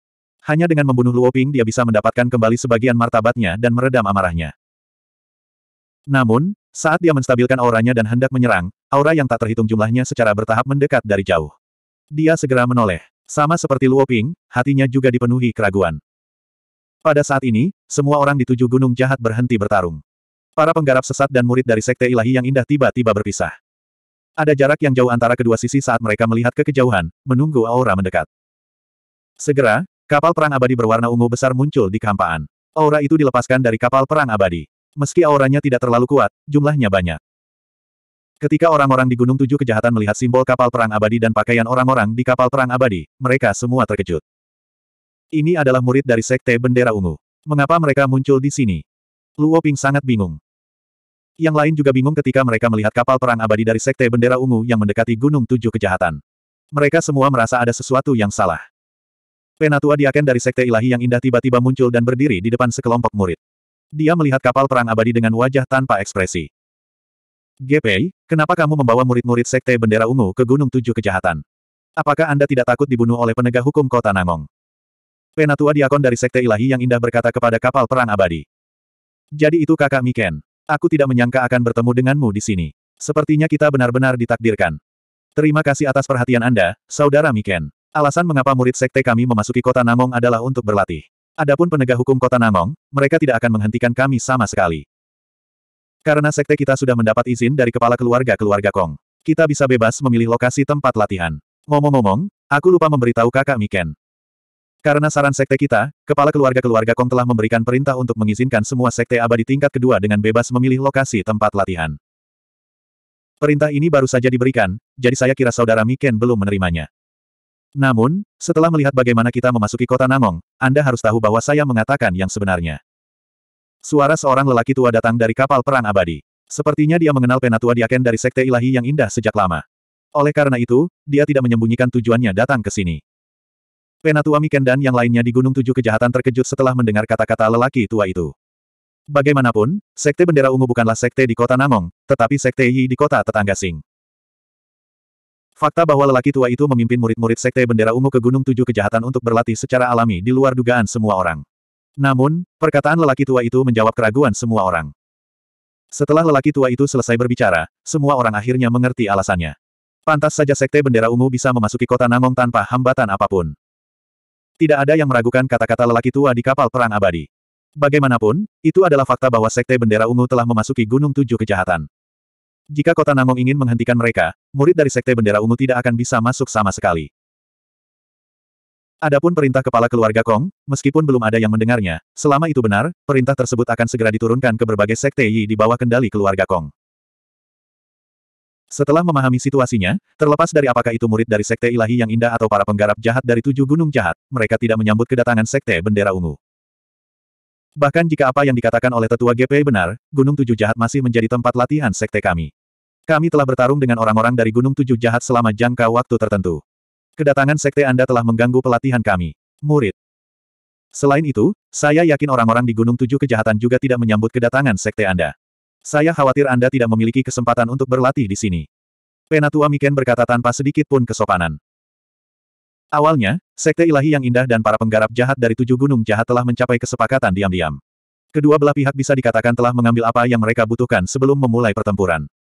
Hanya dengan membunuh Luo Ping dia bisa mendapatkan kembali sebagian martabatnya dan meredam amarahnya. Namun, saat dia menstabilkan auranya dan hendak menyerang, aura yang tak terhitung jumlahnya secara bertahap mendekat dari jauh. Dia segera menoleh. Sama seperti Luo Ping, hatinya juga dipenuhi keraguan. Pada saat ini, semua orang di tujuh gunung jahat berhenti bertarung. Para penggarap sesat dan murid dari Sekte Ilahi yang indah tiba-tiba berpisah. Ada jarak yang jauh antara kedua sisi saat mereka melihat ke kejauhan, menunggu aura mendekat. Segera, kapal perang abadi berwarna ungu besar muncul di kehampaan. Aura itu dilepaskan dari kapal perang abadi. Meski auranya tidak terlalu kuat, jumlahnya banyak. Ketika orang-orang di Gunung Tujuh Kejahatan melihat simbol kapal perang abadi dan pakaian orang-orang di kapal perang abadi, mereka semua terkejut. Ini adalah murid dari Sekte Bendera Ungu. Mengapa mereka muncul di sini? Luo Ping sangat bingung. Yang lain juga bingung ketika mereka melihat kapal perang abadi dari Sekte Bendera Ungu yang mendekati Gunung Tujuh Kejahatan. Mereka semua merasa ada sesuatu yang salah. Penatua Diaken dari Sekte Ilahi yang indah tiba-tiba muncul dan berdiri di depan sekelompok murid. Dia melihat kapal perang abadi dengan wajah tanpa ekspresi. Gepei, kenapa kamu membawa murid-murid Sekte Bendera Ungu ke Gunung Tujuh Kejahatan? Apakah Anda tidak takut dibunuh oleh penegak hukum kota Nangong? Penatua Diakon dari Sekte Ilahi yang indah berkata kepada kapal perang abadi. Jadi itu kakak Miken. Aku tidak menyangka akan bertemu denganmu di sini. Sepertinya kita benar-benar ditakdirkan. Terima kasih atas perhatian Anda, Saudara Miken. Alasan mengapa murid sekte kami memasuki kota Namong adalah untuk berlatih. Adapun penegak hukum kota Namong, mereka tidak akan menghentikan kami sama sekali. Karena sekte kita sudah mendapat izin dari kepala keluarga-keluarga Kong. Kita bisa bebas memilih lokasi tempat latihan. Ngomong-ngomong, aku lupa memberitahu kakak Miken. Karena saran sekte kita, kepala keluarga-keluarga Kong telah memberikan perintah untuk mengizinkan semua sekte abadi tingkat kedua dengan bebas memilih lokasi tempat latihan. Perintah ini baru saja diberikan, jadi saya kira saudara Miken belum menerimanya. Namun, setelah melihat bagaimana kita memasuki kota Namong, Anda harus tahu bahwa saya mengatakan yang sebenarnya. Suara seorang lelaki tua datang dari kapal perang abadi. Sepertinya dia mengenal penatua diaken dari sekte ilahi yang indah sejak lama. Oleh karena itu, dia tidak menyembunyikan tujuannya datang ke sini. Penatua Miken dan yang lainnya di Gunung Tujuh Kejahatan terkejut setelah mendengar kata-kata lelaki tua itu. Bagaimanapun, Sekte Bendera Ungu bukanlah sekte di kota Namong, tetapi Sekte Yi di kota tetangga Sing. Fakta bahwa lelaki tua itu memimpin murid-murid Sekte Bendera Ungu ke Gunung Tujuh Kejahatan untuk berlatih secara alami di luar dugaan semua orang. Namun, perkataan lelaki tua itu menjawab keraguan semua orang. Setelah lelaki tua itu selesai berbicara, semua orang akhirnya mengerti alasannya. Pantas saja Sekte Bendera Ungu bisa memasuki kota Namong tanpa hambatan apapun. Tidak ada yang meragukan kata-kata lelaki tua di kapal perang abadi. Bagaimanapun, itu adalah fakta bahwa Sekte Bendera Ungu telah memasuki Gunung Tujuh Kejahatan. Jika Kota Namong ingin menghentikan mereka, murid dari Sekte Bendera Ungu tidak akan bisa masuk sama sekali. Adapun perintah kepala keluarga Kong, meskipun belum ada yang mendengarnya, selama itu benar, perintah tersebut akan segera diturunkan ke berbagai sekte Yi di bawah kendali keluarga Kong. Setelah memahami situasinya, terlepas dari apakah itu murid dari Sekte Ilahi yang indah atau para penggarap jahat dari tujuh gunung jahat, mereka tidak menyambut kedatangan Sekte Bendera Ungu. Bahkan jika apa yang dikatakan oleh Tetua GP benar, Gunung Tujuh Jahat masih menjadi tempat latihan Sekte kami. Kami telah bertarung dengan orang-orang dari Gunung Tujuh Jahat selama jangka waktu tertentu. Kedatangan Sekte Anda telah mengganggu pelatihan kami. Murid. Selain itu, saya yakin orang-orang di Gunung Tujuh Kejahatan juga tidak menyambut kedatangan Sekte Anda. Saya khawatir Anda tidak memiliki kesempatan untuk berlatih di sini. Penatua Miken berkata tanpa sedikit pun kesopanan. Awalnya, sekte ilahi yang indah dan para penggarap jahat dari tujuh gunung jahat telah mencapai kesepakatan diam-diam. Kedua belah pihak bisa dikatakan telah mengambil apa yang mereka butuhkan sebelum memulai pertempuran.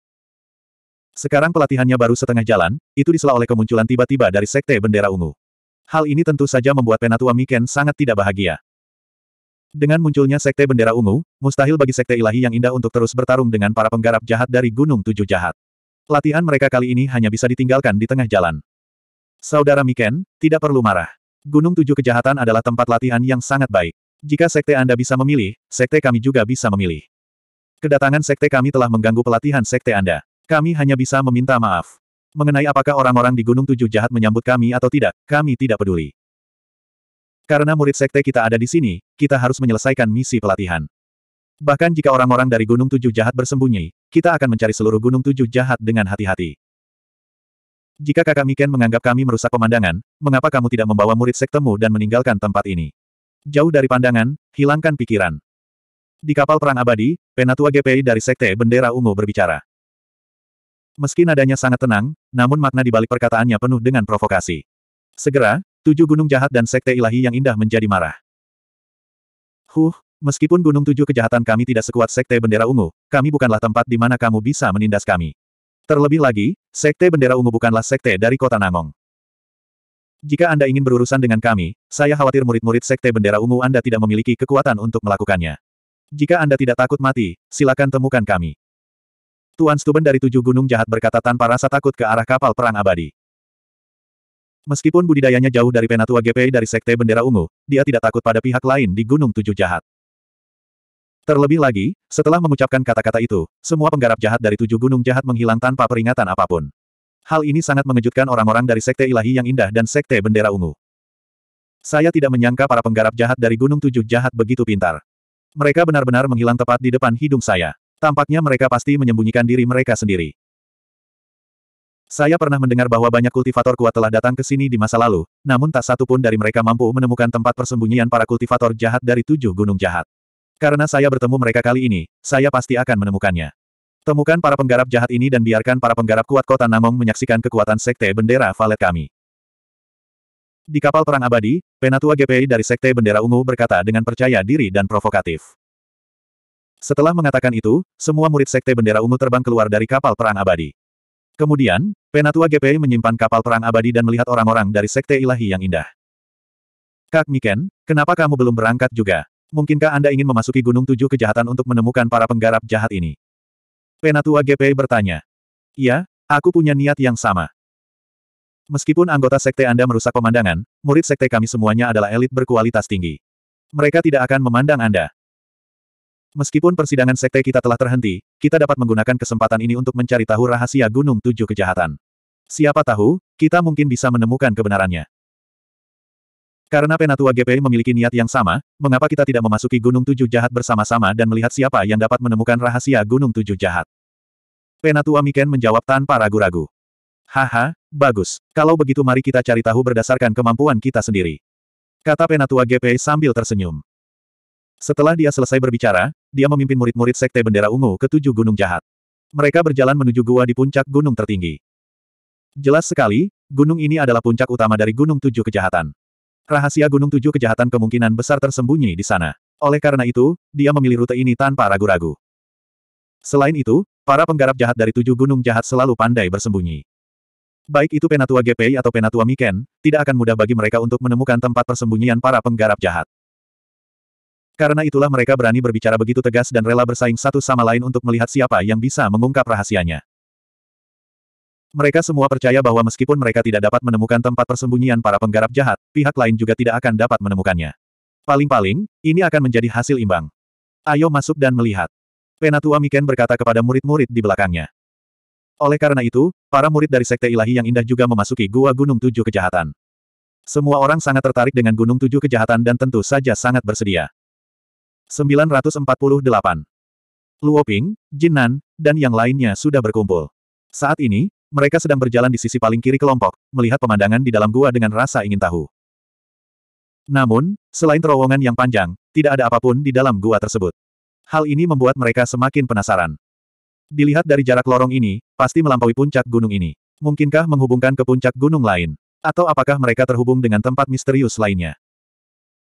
Sekarang pelatihannya baru setengah jalan, itu disela oleh kemunculan tiba-tiba dari sekte bendera ungu. Hal ini tentu saja membuat Penatua Miken sangat tidak bahagia. Dengan munculnya Sekte Bendera Ungu, mustahil bagi Sekte Ilahi yang indah untuk terus bertarung dengan para penggarap jahat dari Gunung Tujuh Jahat. Latihan mereka kali ini hanya bisa ditinggalkan di tengah jalan. Saudara Miken, tidak perlu marah. Gunung Tujuh Kejahatan adalah tempat latihan yang sangat baik. Jika Sekte Anda bisa memilih, Sekte kami juga bisa memilih. Kedatangan Sekte kami telah mengganggu pelatihan Sekte Anda. Kami hanya bisa meminta maaf. Mengenai apakah orang-orang di Gunung Tujuh Jahat menyambut kami atau tidak, kami tidak peduli. Karena murid sekte kita ada di sini, kita harus menyelesaikan misi pelatihan. Bahkan jika orang-orang dari Gunung Tujuh Jahat bersembunyi, kita akan mencari seluruh Gunung Tujuh Jahat dengan hati-hati. Jika kakak Miken menganggap kami merusak pemandangan, mengapa kamu tidak membawa murid sektemu dan meninggalkan tempat ini? Jauh dari pandangan, hilangkan pikiran. Di kapal perang abadi, penatua GPI dari sekte bendera ungu berbicara. Meski nadanya sangat tenang, namun makna di balik perkataannya penuh dengan provokasi. Segera, Tujuh gunung jahat dan sekte ilahi yang indah menjadi marah. Huh, meskipun gunung tujuh kejahatan kami tidak sekuat sekte bendera ungu, kami bukanlah tempat di mana kamu bisa menindas kami. Terlebih lagi, sekte bendera ungu bukanlah sekte dari kota Nangong. Jika Anda ingin berurusan dengan kami, saya khawatir murid-murid sekte bendera ungu Anda tidak memiliki kekuatan untuk melakukannya. Jika Anda tidak takut mati, silakan temukan kami. Tuan Stuben dari tujuh gunung jahat berkata tanpa rasa takut ke arah kapal perang abadi. Meskipun budidayanya jauh dari Penatua GP dari Sekte Bendera Ungu, dia tidak takut pada pihak lain di Gunung Tujuh Jahat. Terlebih lagi, setelah mengucapkan kata-kata itu, semua penggarap jahat dari tujuh gunung jahat menghilang tanpa peringatan apapun. Hal ini sangat mengejutkan orang-orang dari Sekte Ilahi yang Indah dan Sekte Bendera Ungu. Saya tidak menyangka para penggarap jahat dari Gunung Tujuh Jahat begitu pintar. Mereka benar-benar menghilang tepat di depan hidung saya. Tampaknya mereka pasti menyembunyikan diri mereka sendiri. Saya pernah mendengar bahwa banyak kultivator kuat telah datang ke sini di masa lalu, namun tak satu pun dari mereka mampu menemukan tempat persembunyian para kultivator jahat dari tujuh gunung jahat. Karena saya bertemu mereka kali ini, saya pasti akan menemukannya. Temukan para penggarap jahat ini dan biarkan para penggarap kuat kota Namong menyaksikan kekuatan Sekte Bendera Valet kami. Di kapal perang abadi, Penatua GPI dari Sekte Bendera Ungu berkata dengan percaya diri dan provokatif. Setelah mengatakan itu, semua murid Sekte Bendera Ungu terbang keluar dari kapal perang abadi. Kemudian, Penatua GPI menyimpan kapal perang abadi dan melihat orang-orang dari Sekte Ilahi yang indah. Kak Miken, kenapa kamu belum berangkat juga? Mungkinkah Anda ingin memasuki Gunung Tujuh Kejahatan untuk menemukan para penggarap jahat ini? Penatua GPI bertanya. Iya, aku punya niat yang sama. Meskipun anggota Sekte Anda merusak pemandangan, murid Sekte kami semuanya adalah elit berkualitas tinggi. Mereka tidak akan memandang Anda. Meskipun persidangan sekte kita telah terhenti, kita dapat menggunakan kesempatan ini untuk mencari tahu rahasia Gunung Tujuh Kejahatan. Siapa tahu, kita mungkin bisa menemukan kebenarannya. Karena Penatua GP memiliki niat yang sama, mengapa kita tidak memasuki Gunung Tujuh Jahat bersama-sama dan melihat siapa yang dapat menemukan rahasia Gunung Tujuh Jahat? Penatua Miken menjawab tanpa ragu-ragu. Haha, bagus. Kalau begitu mari kita cari tahu berdasarkan kemampuan kita sendiri. Kata Penatua GP sambil tersenyum. Setelah dia selesai berbicara, dia memimpin murid-murid Sekte Bendera Ungu ke tujuh gunung jahat. Mereka berjalan menuju gua di puncak gunung tertinggi. Jelas sekali, gunung ini adalah puncak utama dari Gunung Tujuh Kejahatan. Rahasia Gunung Tujuh Kejahatan kemungkinan besar tersembunyi di sana. Oleh karena itu, dia memilih rute ini tanpa ragu-ragu. Selain itu, para penggarap jahat dari tujuh gunung jahat selalu pandai bersembunyi. Baik itu Penatua GPI atau Penatua Miken, tidak akan mudah bagi mereka untuk menemukan tempat persembunyian para penggarap jahat. Karena itulah mereka berani berbicara begitu tegas dan rela bersaing satu sama lain untuk melihat siapa yang bisa mengungkap rahasianya. Mereka semua percaya bahwa meskipun mereka tidak dapat menemukan tempat persembunyian para penggarap jahat, pihak lain juga tidak akan dapat menemukannya. Paling-paling, ini akan menjadi hasil imbang. Ayo masuk dan melihat. Penatua Miken berkata kepada murid-murid di belakangnya. Oleh karena itu, para murid dari Sekte Ilahi yang indah juga memasuki Gua Gunung Tujuh Kejahatan. Semua orang sangat tertarik dengan Gunung Tujuh Kejahatan dan tentu saja sangat bersedia. 948. Luoping, Jinan, dan yang lainnya sudah berkumpul. Saat ini, mereka sedang berjalan di sisi paling kiri kelompok, melihat pemandangan di dalam gua dengan rasa ingin tahu. Namun, selain terowongan yang panjang, tidak ada apapun di dalam gua tersebut. Hal ini membuat mereka semakin penasaran. Dilihat dari jarak lorong ini, pasti melampaui puncak gunung ini. Mungkinkah menghubungkan ke puncak gunung lain? Atau apakah mereka terhubung dengan tempat misterius lainnya?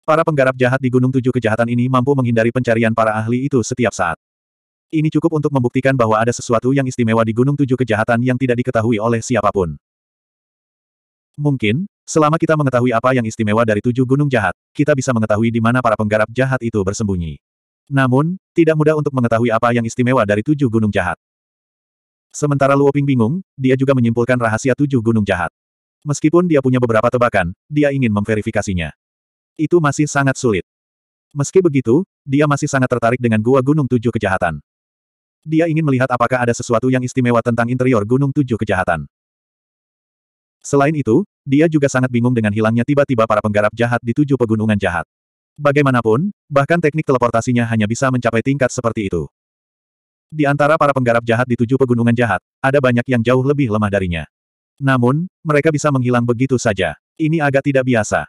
Para penggarap jahat di Gunung Tujuh Kejahatan ini mampu menghindari pencarian para ahli itu setiap saat. Ini cukup untuk membuktikan bahwa ada sesuatu yang istimewa di Gunung Tujuh Kejahatan yang tidak diketahui oleh siapapun. Mungkin, selama kita mengetahui apa yang istimewa dari tujuh gunung jahat, kita bisa mengetahui di mana para penggarap jahat itu bersembunyi. Namun, tidak mudah untuk mengetahui apa yang istimewa dari tujuh gunung jahat. Sementara Luo Ping bingung, dia juga menyimpulkan rahasia tujuh gunung jahat. Meskipun dia punya beberapa tebakan, dia ingin memverifikasinya. Itu masih sangat sulit. Meski begitu, dia masih sangat tertarik dengan Gua Gunung Tujuh Kejahatan. Dia ingin melihat apakah ada sesuatu yang istimewa tentang interior Gunung Tujuh Kejahatan. Selain itu, dia juga sangat bingung dengan hilangnya tiba-tiba para penggarap jahat di tujuh pegunungan jahat. Bagaimanapun, bahkan teknik teleportasinya hanya bisa mencapai tingkat seperti itu. Di antara para penggarap jahat di tujuh pegunungan jahat, ada banyak yang jauh lebih lemah darinya. Namun, mereka bisa menghilang begitu saja. Ini agak tidak biasa.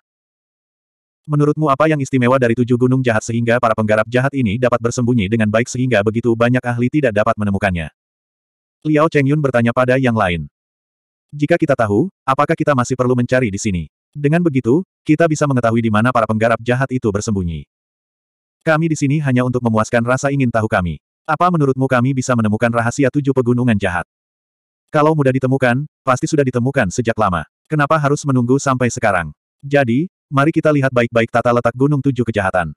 Menurutmu apa yang istimewa dari tujuh gunung jahat sehingga para penggarap jahat ini dapat bersembunyi dengan baik sehingga begitu banyak ahli tidak dapat menemukannya? Liao Chengyun bertanya pada yang lain. Jika kita tahu, apakah kita masih perlu mencari di sini? Dengan begitu, kita bisa mengetahui di mana para penggarap jahat itu bersembunyi. Kami di sini hanya untuk memuaskan rasa ingin tahu kami. Apa menurutmu kami bisa menemukan rahasia tujuh pegunungan jahat? Kalau mudah ditemukan, pasti sudah ditemukan sejak lama. Kenapa harus menunggu sampai sekarang? Jadi, Mari kita lihat baik-baik tata letak Gunung Tujuh Kejahatan.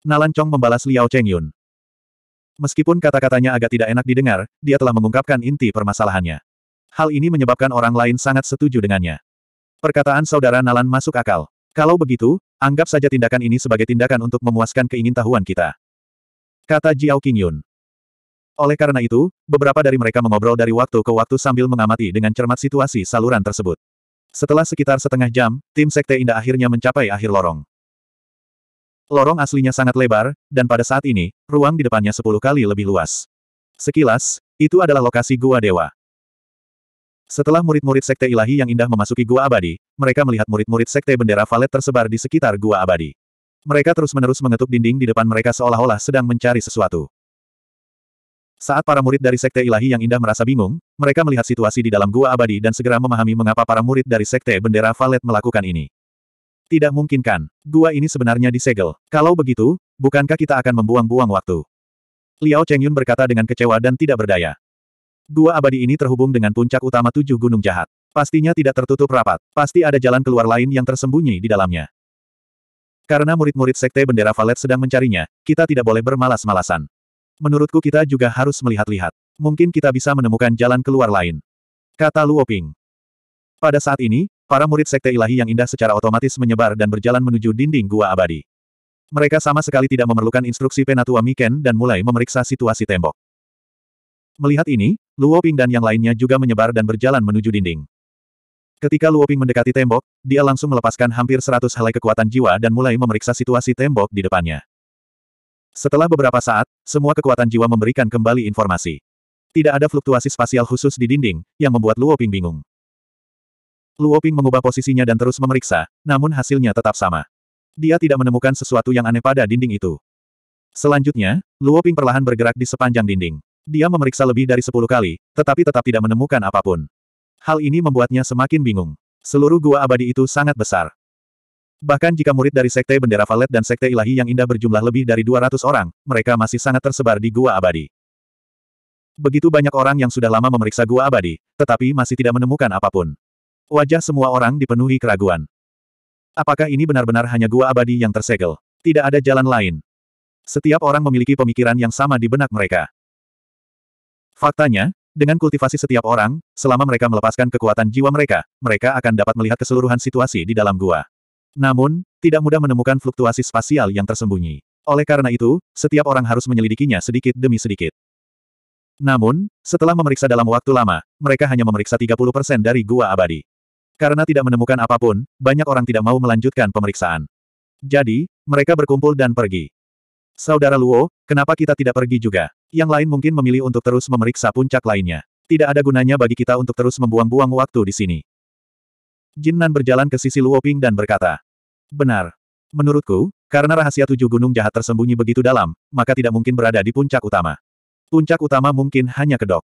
Nalan Chong membalas Liao Chengyun. Meskipun kata-katanya agak tidak enak didengar, dia telah mengungkapkan inti permasalahannya. Hal ini menyebabkan orang lain sangat setuju dengannya. Perkataan saudara Nalan masuk akal. Kalau begitu, anggap saja tindakan ini sebagai tindakan untuk memuaskan keingintahuan kita. Kata Jiao Qingyun. Oleh karena itu, beberapa dari mereka mengobrol dari waktu ke waktu sambil mengamati dengan cermat situasi saluran tersebut. Setelah sekitar setengah jam, tim Sekte Indah akhirnya mencapai akhir lorong. Lorong aslinya sangat lebar, dan pada saat ini, ruang di depannya sepuluh kali lebih luas. Sekilas, itu adalah lokasi Gua Dewa. Setelah murid-murid Sekte Ilahi yang indah memasuki Gua Abadi, mereka melihat murid-murid Sekte Bendera Valet tersebar di sekitar Gua Abadi. Mereka terus-menerus mengetuk dinding di depan mereka seolah-olah sedang mencari sesuatu. Saat para murid dari Sekte Ilahi yang indah merasa bingung, mereka melihat situasi di dalam gua abadi dan segera memahami mengapa para murid dari Sekte Bendera Valet melakukan ini. Tidak mungkin kan, gua ini sebenarnya disegel. Kalau begitu, bukankah kita akan membuang-buang waktu? Liao Chengyun berkata dengan kecewa dan tidak berdaya. Gua abadi ini terhubung dengan puncak utama tujuh gunung jahat. Pastinya tidak tertutup rapat, pasti ada jalan keluar lain yang tersembunyi di dalamnya. Karena murid-murid Sekte Bendera Valet sedang mencarinya, kita tidak boleh bermalas-malasan. Menurutku kita juga harus melihat-lihat. Mungkin kita bisa menemukan jalan keluar lain. Kata Luoping. Pada saat ini, para murid Sekte Ilahi yang indah secara otomatis menyebar dan berjalan menuju dinding gua abadi. Mereka sama sekali tidak memerlukan instruksi Penatua Miken dan mulai memeriksa situasi tembok. Melihat ini, Luoping dan yang lainnya juga menyebar dan berjalan menuju dinding. Ketika Luoping mendekati tembok, dia langsung melepaskan hampir seratus helai kekuatan jiwa dan mulai memeriksa situasi tembok di depannya. Setelah beberapa saat, semua kekuatan jiwa memberikan kembali informasi. Tidak ada fluktuasi spasial khusus di dinding, yang membuat Luoping bingung. Luoping mengubah posisinya dan terus memeriksa, namun hasilnya tetap sama. Dia tidak menemukan sesuatu yang aneh pada dinding itu. Selanjutnya, Luoping perlahan bergerak di sepanjang dinding. Dia memeriksa lebih dari sepuluh kali, tetapi tetap tidak menemukan apapun. Hal ini membuatnya semakin bingung. Seluruh gua abadi itu sangat besar. Bahkan jika murid dari Sekte Bendera Valet dan Sekte Ilahi yang indah berjumlah lebih dari 200 orang, mereka masih sangat tersebar di Gua Abadi. Begitu banyak orang yang sudah lama memeriksa Gua Abadi, tetapi masih tidak menemukan apapun. Wajah semua orang dipenuhi keraguan. Apakah ini benar-benar hanya Gua Abadi yang tersegel? Tidak ada jalan lain. Setiap orang memiliki pemikiran yang sama di benak mereka. Faktanya, dengan kultivasi setiap orang, selama mereka melepaskan kekuatan jiwa mereka, mereka akan dapat melihat keseluruhan situasi di dalam gua. Namun, tidak mudah menemukan fluktuasi spasial yang tersembunyi. Oleh karena itu, setiap orang harus menyelidikinya sedikit demi sedikit. Namun, setelah memeriksa dalam waktu lama, mereka hanya memeriksa 30% dari gua abadi. Karena tidak menemukan apapun, banyak orang tidak mau melanjutkan pemeriksaan. Jadi, mereka berkumpul dan pergi. Saudara Luo, kenapa kita tidak pergi juga? Yang lain mungkin memilih untuk terus memeriksa puncak lainnya. Tidak ada gunanya bagi kita untuk terus membuang-buang waktu di sini. Jinnan berjalan ke sisi Luo Ping dan berkata, Benar. Menurutku, karena rahasia tujuh gunung jahat tersembunyi begitu dalam, maka tidak mungkin berada di puncak utama. Puncak utama mungkin hanya kedok.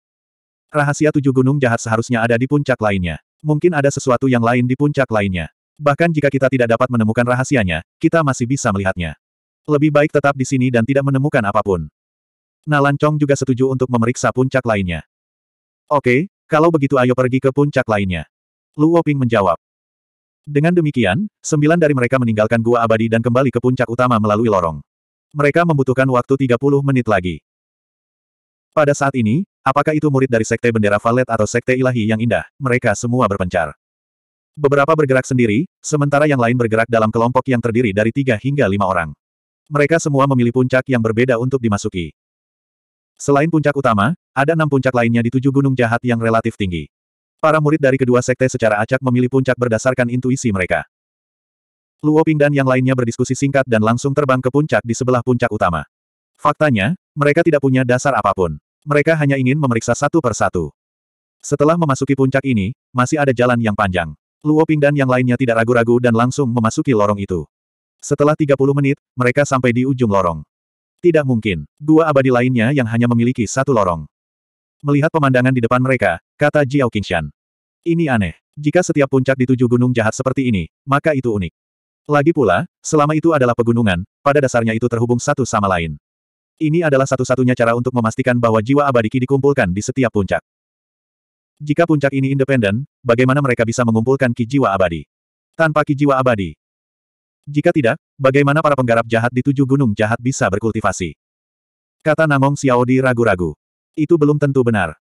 Rahasia tujuh gunung jahat seharusnya ada di puncak lainnya. Mungkin ada sesuatu yang lain di puncak lainnya. Bahkan jika kita tidak dapat menemukan rahasianya, kita masih bisa melihatnya. Lebih baik tetap di sini dan tidak menemukan apapun. Nalan Chong juga setuju untuk memeriksa puncak lainnya. Oke, kalau begitu ayo pergi ke puncak lainnya. Luoping menjawab. Dengan demikian, sembilan dari mereka meninggalkan gua abadi dan kembali ke puncak utama melalui lorong. Mereka membutuhkan waktu 30 menit lagi. Pada saat ini, apakah itu murid dari Sekte Bendera Valet atau Sekte Ilahi yang indah, mereka semua berpencar. Beberapa bergerak sendiri, sementara yang lain bergerak dalam kelompok yang terdiri dari tiga hingga lima orang. Mereka semua memilih puncak yang berbeda untuk dimasuki. Selain puncak utama, ada enam puncak lainnya di tujuh gunung jahat yang relatif tinggi. Para murid dari kedua sekte secara acak memilih puncak berdasarkan intuisi mereka. Luo Ping dan yang lainnya berdiskusi singkat dan langsung terbang ke puncak di sebelah puncak utama. Faktanya, mereka tidak punya dasar apapun. Mereka hanya ingin memeriksa satu persatu. Setelah memasuki puncak ini, masih ada jalan yang panjang. Luo Ping dan yang lainnya tidak ragu-ragu dan langsung memasuki lorong itu. Setelah 30 menit, mereka sampai di ujung lorong. Tidak mungkin. Dua abadi lainnya yang hanya memiliki satu lorong. Melihat pemandangan di depan mereka, kata Jiao Qingshan. Ini aneh. Jika setiap puncak di tujuh gunung jahat seperti ini, maka itu unik. Lagi pula, selama itu adalah pegunungan, pada dasarnya itu terhubung satu sama lain. Ini adalah satu-satunya cara untuk memastikan bahwa jiwa abadi dikumpulkan di setiap puncak. Jika puncak ini independen, bagaimana mereka bisa mengumpulkan Ki jiwa abadi? Tanpa Ki jiwa abadi. Jika tidak, bagaimana para penggarap jahat di tujuh gunung jahat bisa berkultivasi? Kata Namong Xiaodi ragu-ragu. Itu belum tentu benar.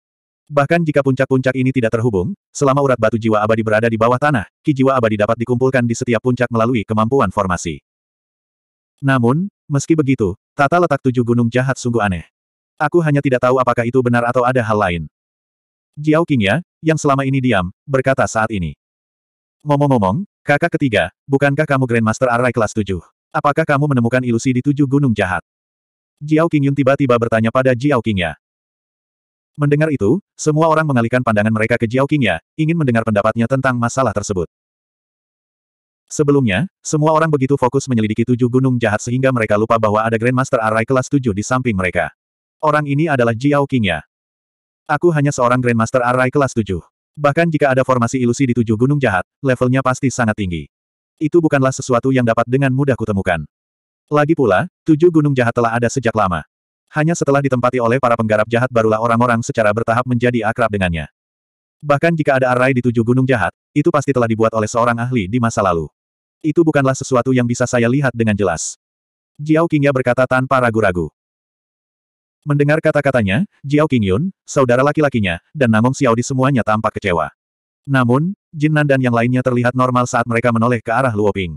Bahkan jika puncak-puncak ini tidak terhubung, selama urat batu jiwa abadi berada di bawah tanah, ki jiwa abadi dapat dikumpulkan di setiap puncak melalui kemampuan formasi. Namun, meski begitu, tata letak tujuh gunung jahat sungguh aneh. Aku hanya tidak tahu apakah itu benar atau ada hal lain. Jiao Qingya, yang selama ini diam, berkata saat ini. Ngomong-ngomong, kakak ketiga, bukankah kamu Grandmaster Arai kelas tujuh? Apakah kamu menemukan ilusi di tujuh gunung jahat? Jiao Qingyun tiba-tiba bertanya pada Jiao Qingya. Mendengar itu, semua orang mengalihkan pandangan mereka ke Jiao Qingya, ingin mendengar pendapatnya tentang masalah tersebut. Sebelumnya, semua orang begitu fokus menyelidiki tujuh gunung jahat sehingga mereka lupa bahwa ada Grandmaster Arai kelas tujuh di samping mereka. Orang ini adalah Jiao Qingya. Aku hanya seorang Grandmaster Arai kelas tujuh. Bahkan jika ada formasi ilusi di tujuh gunung jahat, levelnya pasti sangat tinggi. Itu bukanlah sesuatu yang dapat dengan mudah kutemukan. Lagi pula, tujuh gunung jahat telah ada sejak lama. Hanya setelah ditempati oleh para penggarap jahat barulah orang-orang secara bertahap menjadi akrab dengannya. Bahkan jika ada arai di tujuh gunung jahat, itu pasti telah dibuat oleh seorang ahli di masa lalu. Itu bukanlah sesuatu yang bisa saya lihat dengan jelas. Jiao Qingya berkata tanpa ragu-ragu. Mendengar kata-katanya, Jiao Qingyun, saudara laki-lakinya, dan Namong Xiao di semuanya tampak kecewa. Namun, Jin Nan dan yang lainnya terlihat normal saat mereka menoleh ke arah Luo Ping.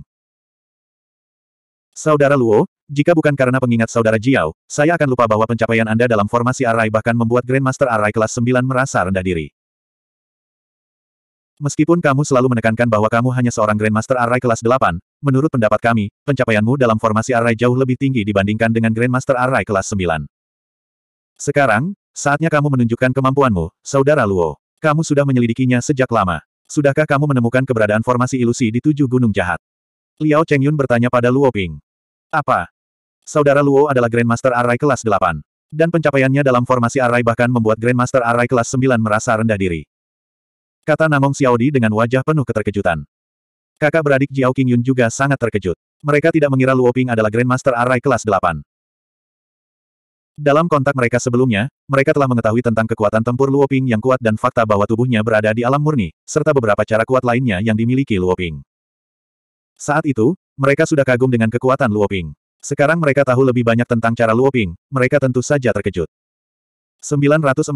Saudara Luo, jika bukan karena pengingat saudara Jiao, saya akan lupa bahwa pencapaian Anda dalam formasi Arai bahkan membuat Grandmaster Arai kelas 9 merasa rendah diri. Meskipun kamu selalu menekankan bahwa kamu hanya seorang Grandmaster Arai kelas 8, menurut pendapat kami, pencapaianmu dalam formasi Arai jauh lebih tinggi dibandingkan dengan Grandmaster Arai kelas 9. Sekarang, saatnya kamu menunjukkan kemampuanmu, Saudara Luo. Kamu sudah menyelidikinya sejak lama. Sudahkah kamu menemukan keberadaan formasi ilusi di tujuh gunung jahat? Liao Chengyun bertanya pada Luo Ping. Apa, Saudara Luo adalah Grandmaster Arai kelas 8. Dan pencapaiannya dalam formasi Arai bahkan membuat Grandmaster Arai kelas 9 merasa rendah diri. Kata Namong Xiaodi dengan wajah penuh keterkejutan. Kakak beradik Jiao Qingyun juga sangat terkejut. Mereka tidak mengira Luo Ping adalah Grandmaster Arai kelas 8. Dalam kontak mereka sebelumnya, mereka telah mengetahui tentang kekuatan tempur Luo Ping yang kuat dan fakta bahwa tubuhnya berada di alam murni, serta beberapa cara kuat lainnya yang dimiliki Luo Ping. Saat itu, mereka sudah kagum dengan kekuatan Luo Ping. Sekarang mereka tahu lebih banyak tentang cara Luoping, mereka tentu saja terkejut. 949.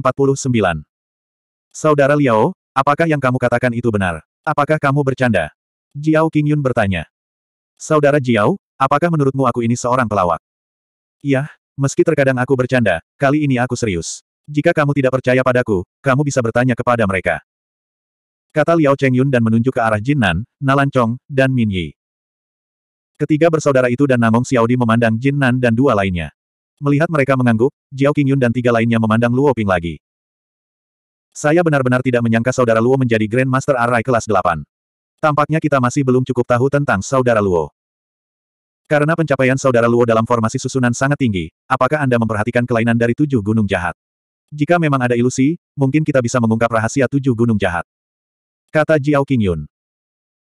Saudara Liao, apakah yang kamu katakan itu benar? Apakah kamu bercanda? Jiao Qingyun bertanya. Saudara Jiao, apakah menurutmu aku ini seorang pelawak? Yah, meski terkadang aku bercanda, kali ini aku serius. Jika kamu tidak percaya padaku, kamu bisa bertanya kepada mereka. Kata Liao Chengyun dan menunjuk ke arah Jinnan, Nalan Chong, dan Min Yi. Ketiga bersaudara itu dan Namong Xiaodi memandang Jin Nan dan dua lainnya. Melihat mereka mengangguk, Jiao Qingyun dan tiga lainnya memandang Luo Ping lagi. Saya benar-benar tidak menyangka saudara Luo menjadi Grandmaster Arai kelas 8. Tampaknya kita masih belum cukup tahu tentang saudara Luo. Karena pencapaian saudara Luo dalam formasi susunan sangat tinggi, apakah Anda memperhatikan kelainan dari tujuh gunung jahat? Jika memang ada ilusi, mungkin kita bisa mengungkap rahasia tujuh gunung jahat. Kata Jiao Qingyun.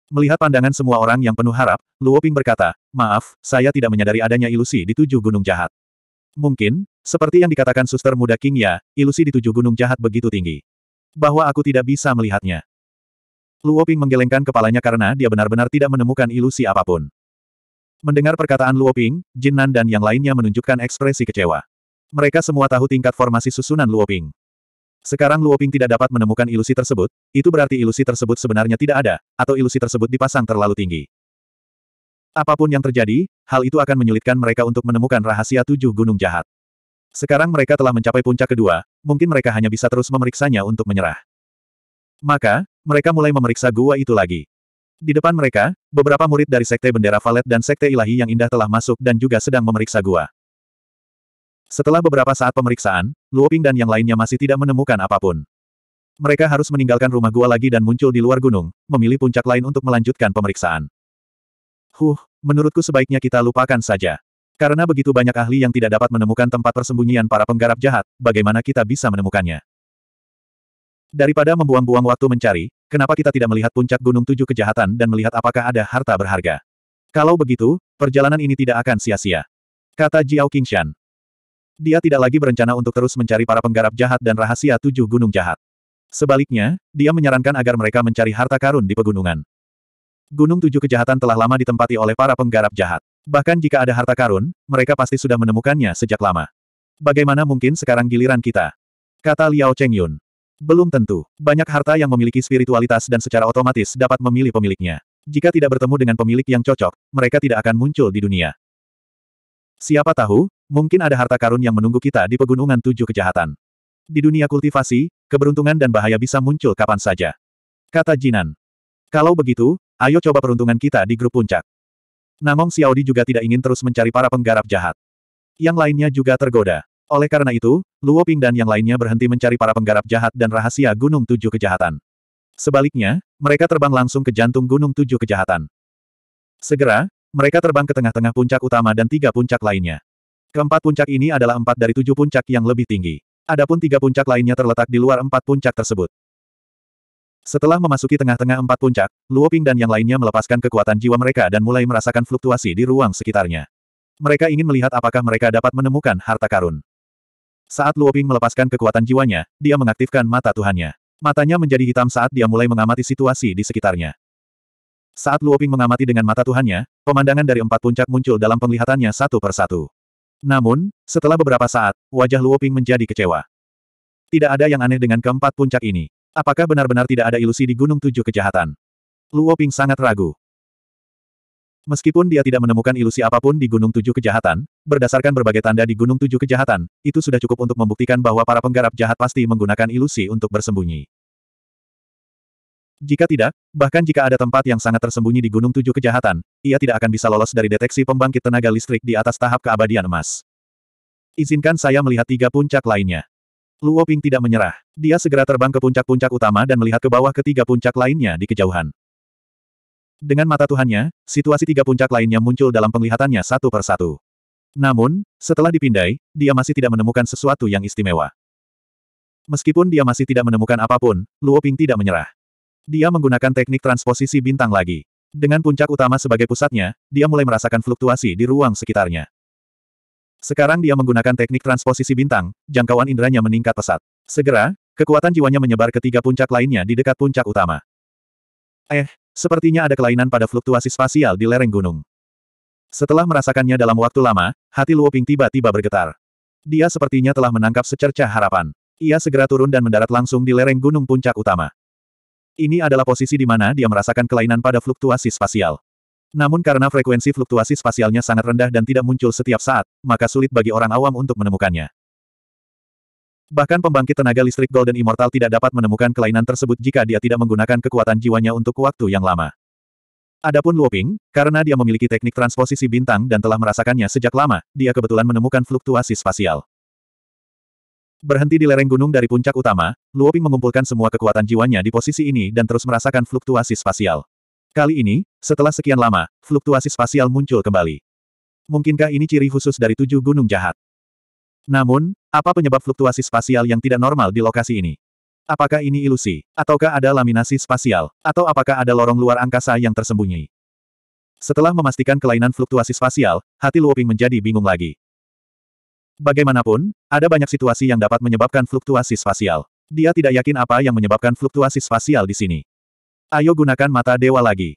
Melihat pandangan semua orang yang penuh harap, Luo Ping berkata, maaf, saya tidak menyadari adanya ilusi di tujuh gunung jahat. Mungkin, seperti yang dikatakan suster muda King Ya, ilusi di tujuh gunung jahat begitu tinggi. Bahwa aku tidak bisa melihatnya. Luo Ping menggelengkan kepalanya karena dia benar-benar tidak menemukan ilusi apapun. Mendengar perkataan Luo Ping, Jin Nan dan yang lainnya menunjukkan ekspresi kecewa. Mereka semua tahu tingkat formasi susunan Luo Ping. Sekarang Luoping tidak dapat menemukan ilusi tersebut, itu berarti ilusi tersebut sebenarnya tidak ada, atau ilusi tersebut dipasang terlalu tinggi. Apapun yang terjadi, hal itu akan menyulitkan mereka untuk menemukan rahasia tujuh gunung jahat. Sekarang mereka telah mencapai puncak kedua, mungkin mereka hanya bisa terus memeriksanya untuk menyerah. Maka, mereka mulai memeriksa gua itu lagi. Di depan mereka, beberapa murid dari Sekte Bendera Valet dan Sekte Ilahi yang Indah telah masuk dan juga sedang memeriksa gua. Setelah beberapa saat pemeriksaan, Luoping dan yang lainnya masih tidak menemukan apapun. Mereka harus meninggalkan rumah gua lagi dan muncul di luar gunung, memilih puncak lain untuk melanjutkan pemeriksaan. Huh, menurutku sebaiknya kita lupakan saja. Karena begitu banyak ahli yang tidak dapat menemukan tempat persembunyian para penggarap jahat, bagaimana kita bisa menemukannya? Daripada membuang-buang waktu mencari, kenapa kita tidak melihat puncak gunung tujuh kejahatan dan melihat apakah ada harta berharga? Kalau begitu, perjalanan ini tidak akan sia-sia. Kata Jiao Qingshan dia tidak lagi berencana untuk terus mencari para penggarap jahat dan rahasia tujuh gunung jahat. Sebaliknya, dia menyarankan agar mereka mencari harta karun di pegunungan. Gunung tujuh kejahatan telah lama ditempati oleh para penggarap jahat. Bahkan jika ada harta karun, mereka pasti sudah menemukannya sejak lama. Bagaimana mungkin sekarang giliran kita? Kata Liao Chengyun. Belum tentu. Banyak harta yang memiliki spiritualitas dan secara otomatis dapat memilih pemiliknya. Jika tidak bertemu dengan pemilik yang cocok, mereka tidak akan muncul di dunia. Siapa tahu, mungkin ada harta karun yang menunggu kita di pegunungan tujuh kejahatan. Di dunia kultivasi, keberuntungan dan bahaya bisa muncul kapan saja. Kata Jinan. Kalau begitu, ayo coba peruntungan kita di grup puncak. Namong Xiaodi juga tidak ingin terus mencari para penggarap jahat. Yang lainnya juga tergoda. Oleh karena itu, Luo Ping dan yang lainnya berhenti mencari para penggarap jahat dan rahasia Gunung Tujuh Kejahatan. Sebaliknya, mereka terbang langsung ke jantung Gunung Tujuh Kejahatan. Segera, mereka terbang ke tengah-tengah puncak utama dan tiga puncak lainnya. Keempat puncak ini adalah empat dari tujuh puncak yang lebih tinggi. Adapun tiga puncak lainnya terletak di luar empat puncak tersebut. Setelah memasuki tengah-tengah empat puncak, Luo Ping dan yang lainnya melepaskan kekuatan jiwa mereka dan mulai merasakan fluktuasi di ruang sekitarnya. Mereka ingin melihat apakah mereka dapat menemukan harta karun. Saat Luo Ping melepaskan kekuatan jiwanya, dia mengaktifkan mata Tuhannya. Matanya menjadi hitam saat dia mulai mengamati situasi di sekitarnya. Saat Luoping mengamati dengan mata Tuhannya, pemandangan dari empat puncak muncul dalam penglihatannya satu per satu. Namun, setelah beberapa saat, wajah Luoping menjadi kecewa. Tidak ada yang aneh dengan keempat puncak ini. Apakah benar-benar tidak ada ilusi di Gunung Tujuh Kejahatan? Luoping sangat ragu. Meskipun dia tidak menemukan ilusi apapun di Gunung Tujuh Kejahatan, berdasarkan berbagai tanda di Gunung Tujuh Kejahatan, itu sudah cukup untuk membuktikan bahwa para penggarap jahat pasti menggunakan ilusi untuk bersembunyi. Jika tidak, bahkan jika ada tempat yang sangat tersembunyi di Gunung Tujuh Kejahatan, ia tidak akan bisa lolos dari deteksi pembangkit tenaga listrik di atas tahap keabadian emas. Izinkan saya melihat tiga puncak lainnya. Luo Ping tidak menyerah. Dia segera terbang ke puncak-puncak utama dan melihat ke bawah ketiga puncak lainnya di kejauhan. Dengan mata Tuhannya, situasi tiga puncak lainnya muncul dalam penglihatannya satu per satu. Namun, setelah dipindai, dia masih tidak menemukan sesuatu yang istimewa. Meskipun dia masih tidak menemukan apapun, Luo Ping tidak menyerah. Dia menggunakan teknik transposisi bintang lagi. Dengan puncak utama sebagai pusatnya, dia mulai merasakan fluktuasi di ruang sekitarnya. Sekarang dia menggunakan teknik transposisi bintang, jangkauan inderanya meningkat pesat. Segera, kekuatan jiwanya menyebar ke tiga puncak lainnya di dekat puncak utama. Eh, sepertinya ada kelainan pada fluktuasi spasial di lereng gunung. Setelah merasakannya dalam waktu lama, hati Luo Ping tiba-tiba bergetar. Dia sepertinya telah menangkap secerca harapan. Ia segera turun dan mendarat langsung di lereng gunung puncak utama. Ini adalah posisi di mana dia merasakan kelainan pada fluktuasi spasial. Namun karena frekuensi fluktuasi spasialnya sangat rendah dan tidak muncul setiap saat, maka sulit bagi orang awam untuk menemukannya. Bahkan pembangkit tenaga listrik Golden Immortal tidak dapat menemukan kelainan tersebut jika dia tidak menggunakan kekuatan jiwanya untuk waktu yang lama. Adapun Luoping, karena dia memiliki teknik transposisi bintang dan telah merasakannya sejak lama, dia kebetulan menemukan fluktuasi spasial. Berhenti di lereng gunung dari puncak utama, Luoping mengumpulkan semua kekuatan jiwanya di posisi ini dan terus merasakan fluktuasi spasial. Kali ini, setelah sekian lama, fluktuasi spasial muncul kembali. Mungkinkah ini ciri khusus dari tujuh gunung jahat? Namun, apa penyebab fluktuasi spasial yang tidak normal di lokasi ini? Apakah ini ilusi, ataukah ada laminasi spasial, atau apakah ada lorong luar angkasa yang tersembunyi? Setelah memastikan kelainan fluktuasi spasial, hati Luoping menjadi bingung lagi. Bagaimanapun, ada banyak situasi yang dapat menyebabkan fluktuasi spasial. Dia tidak yakin apa yang menyebabkan fluktuasi spasial di sini. Ayo gunakan mata dewa lagi.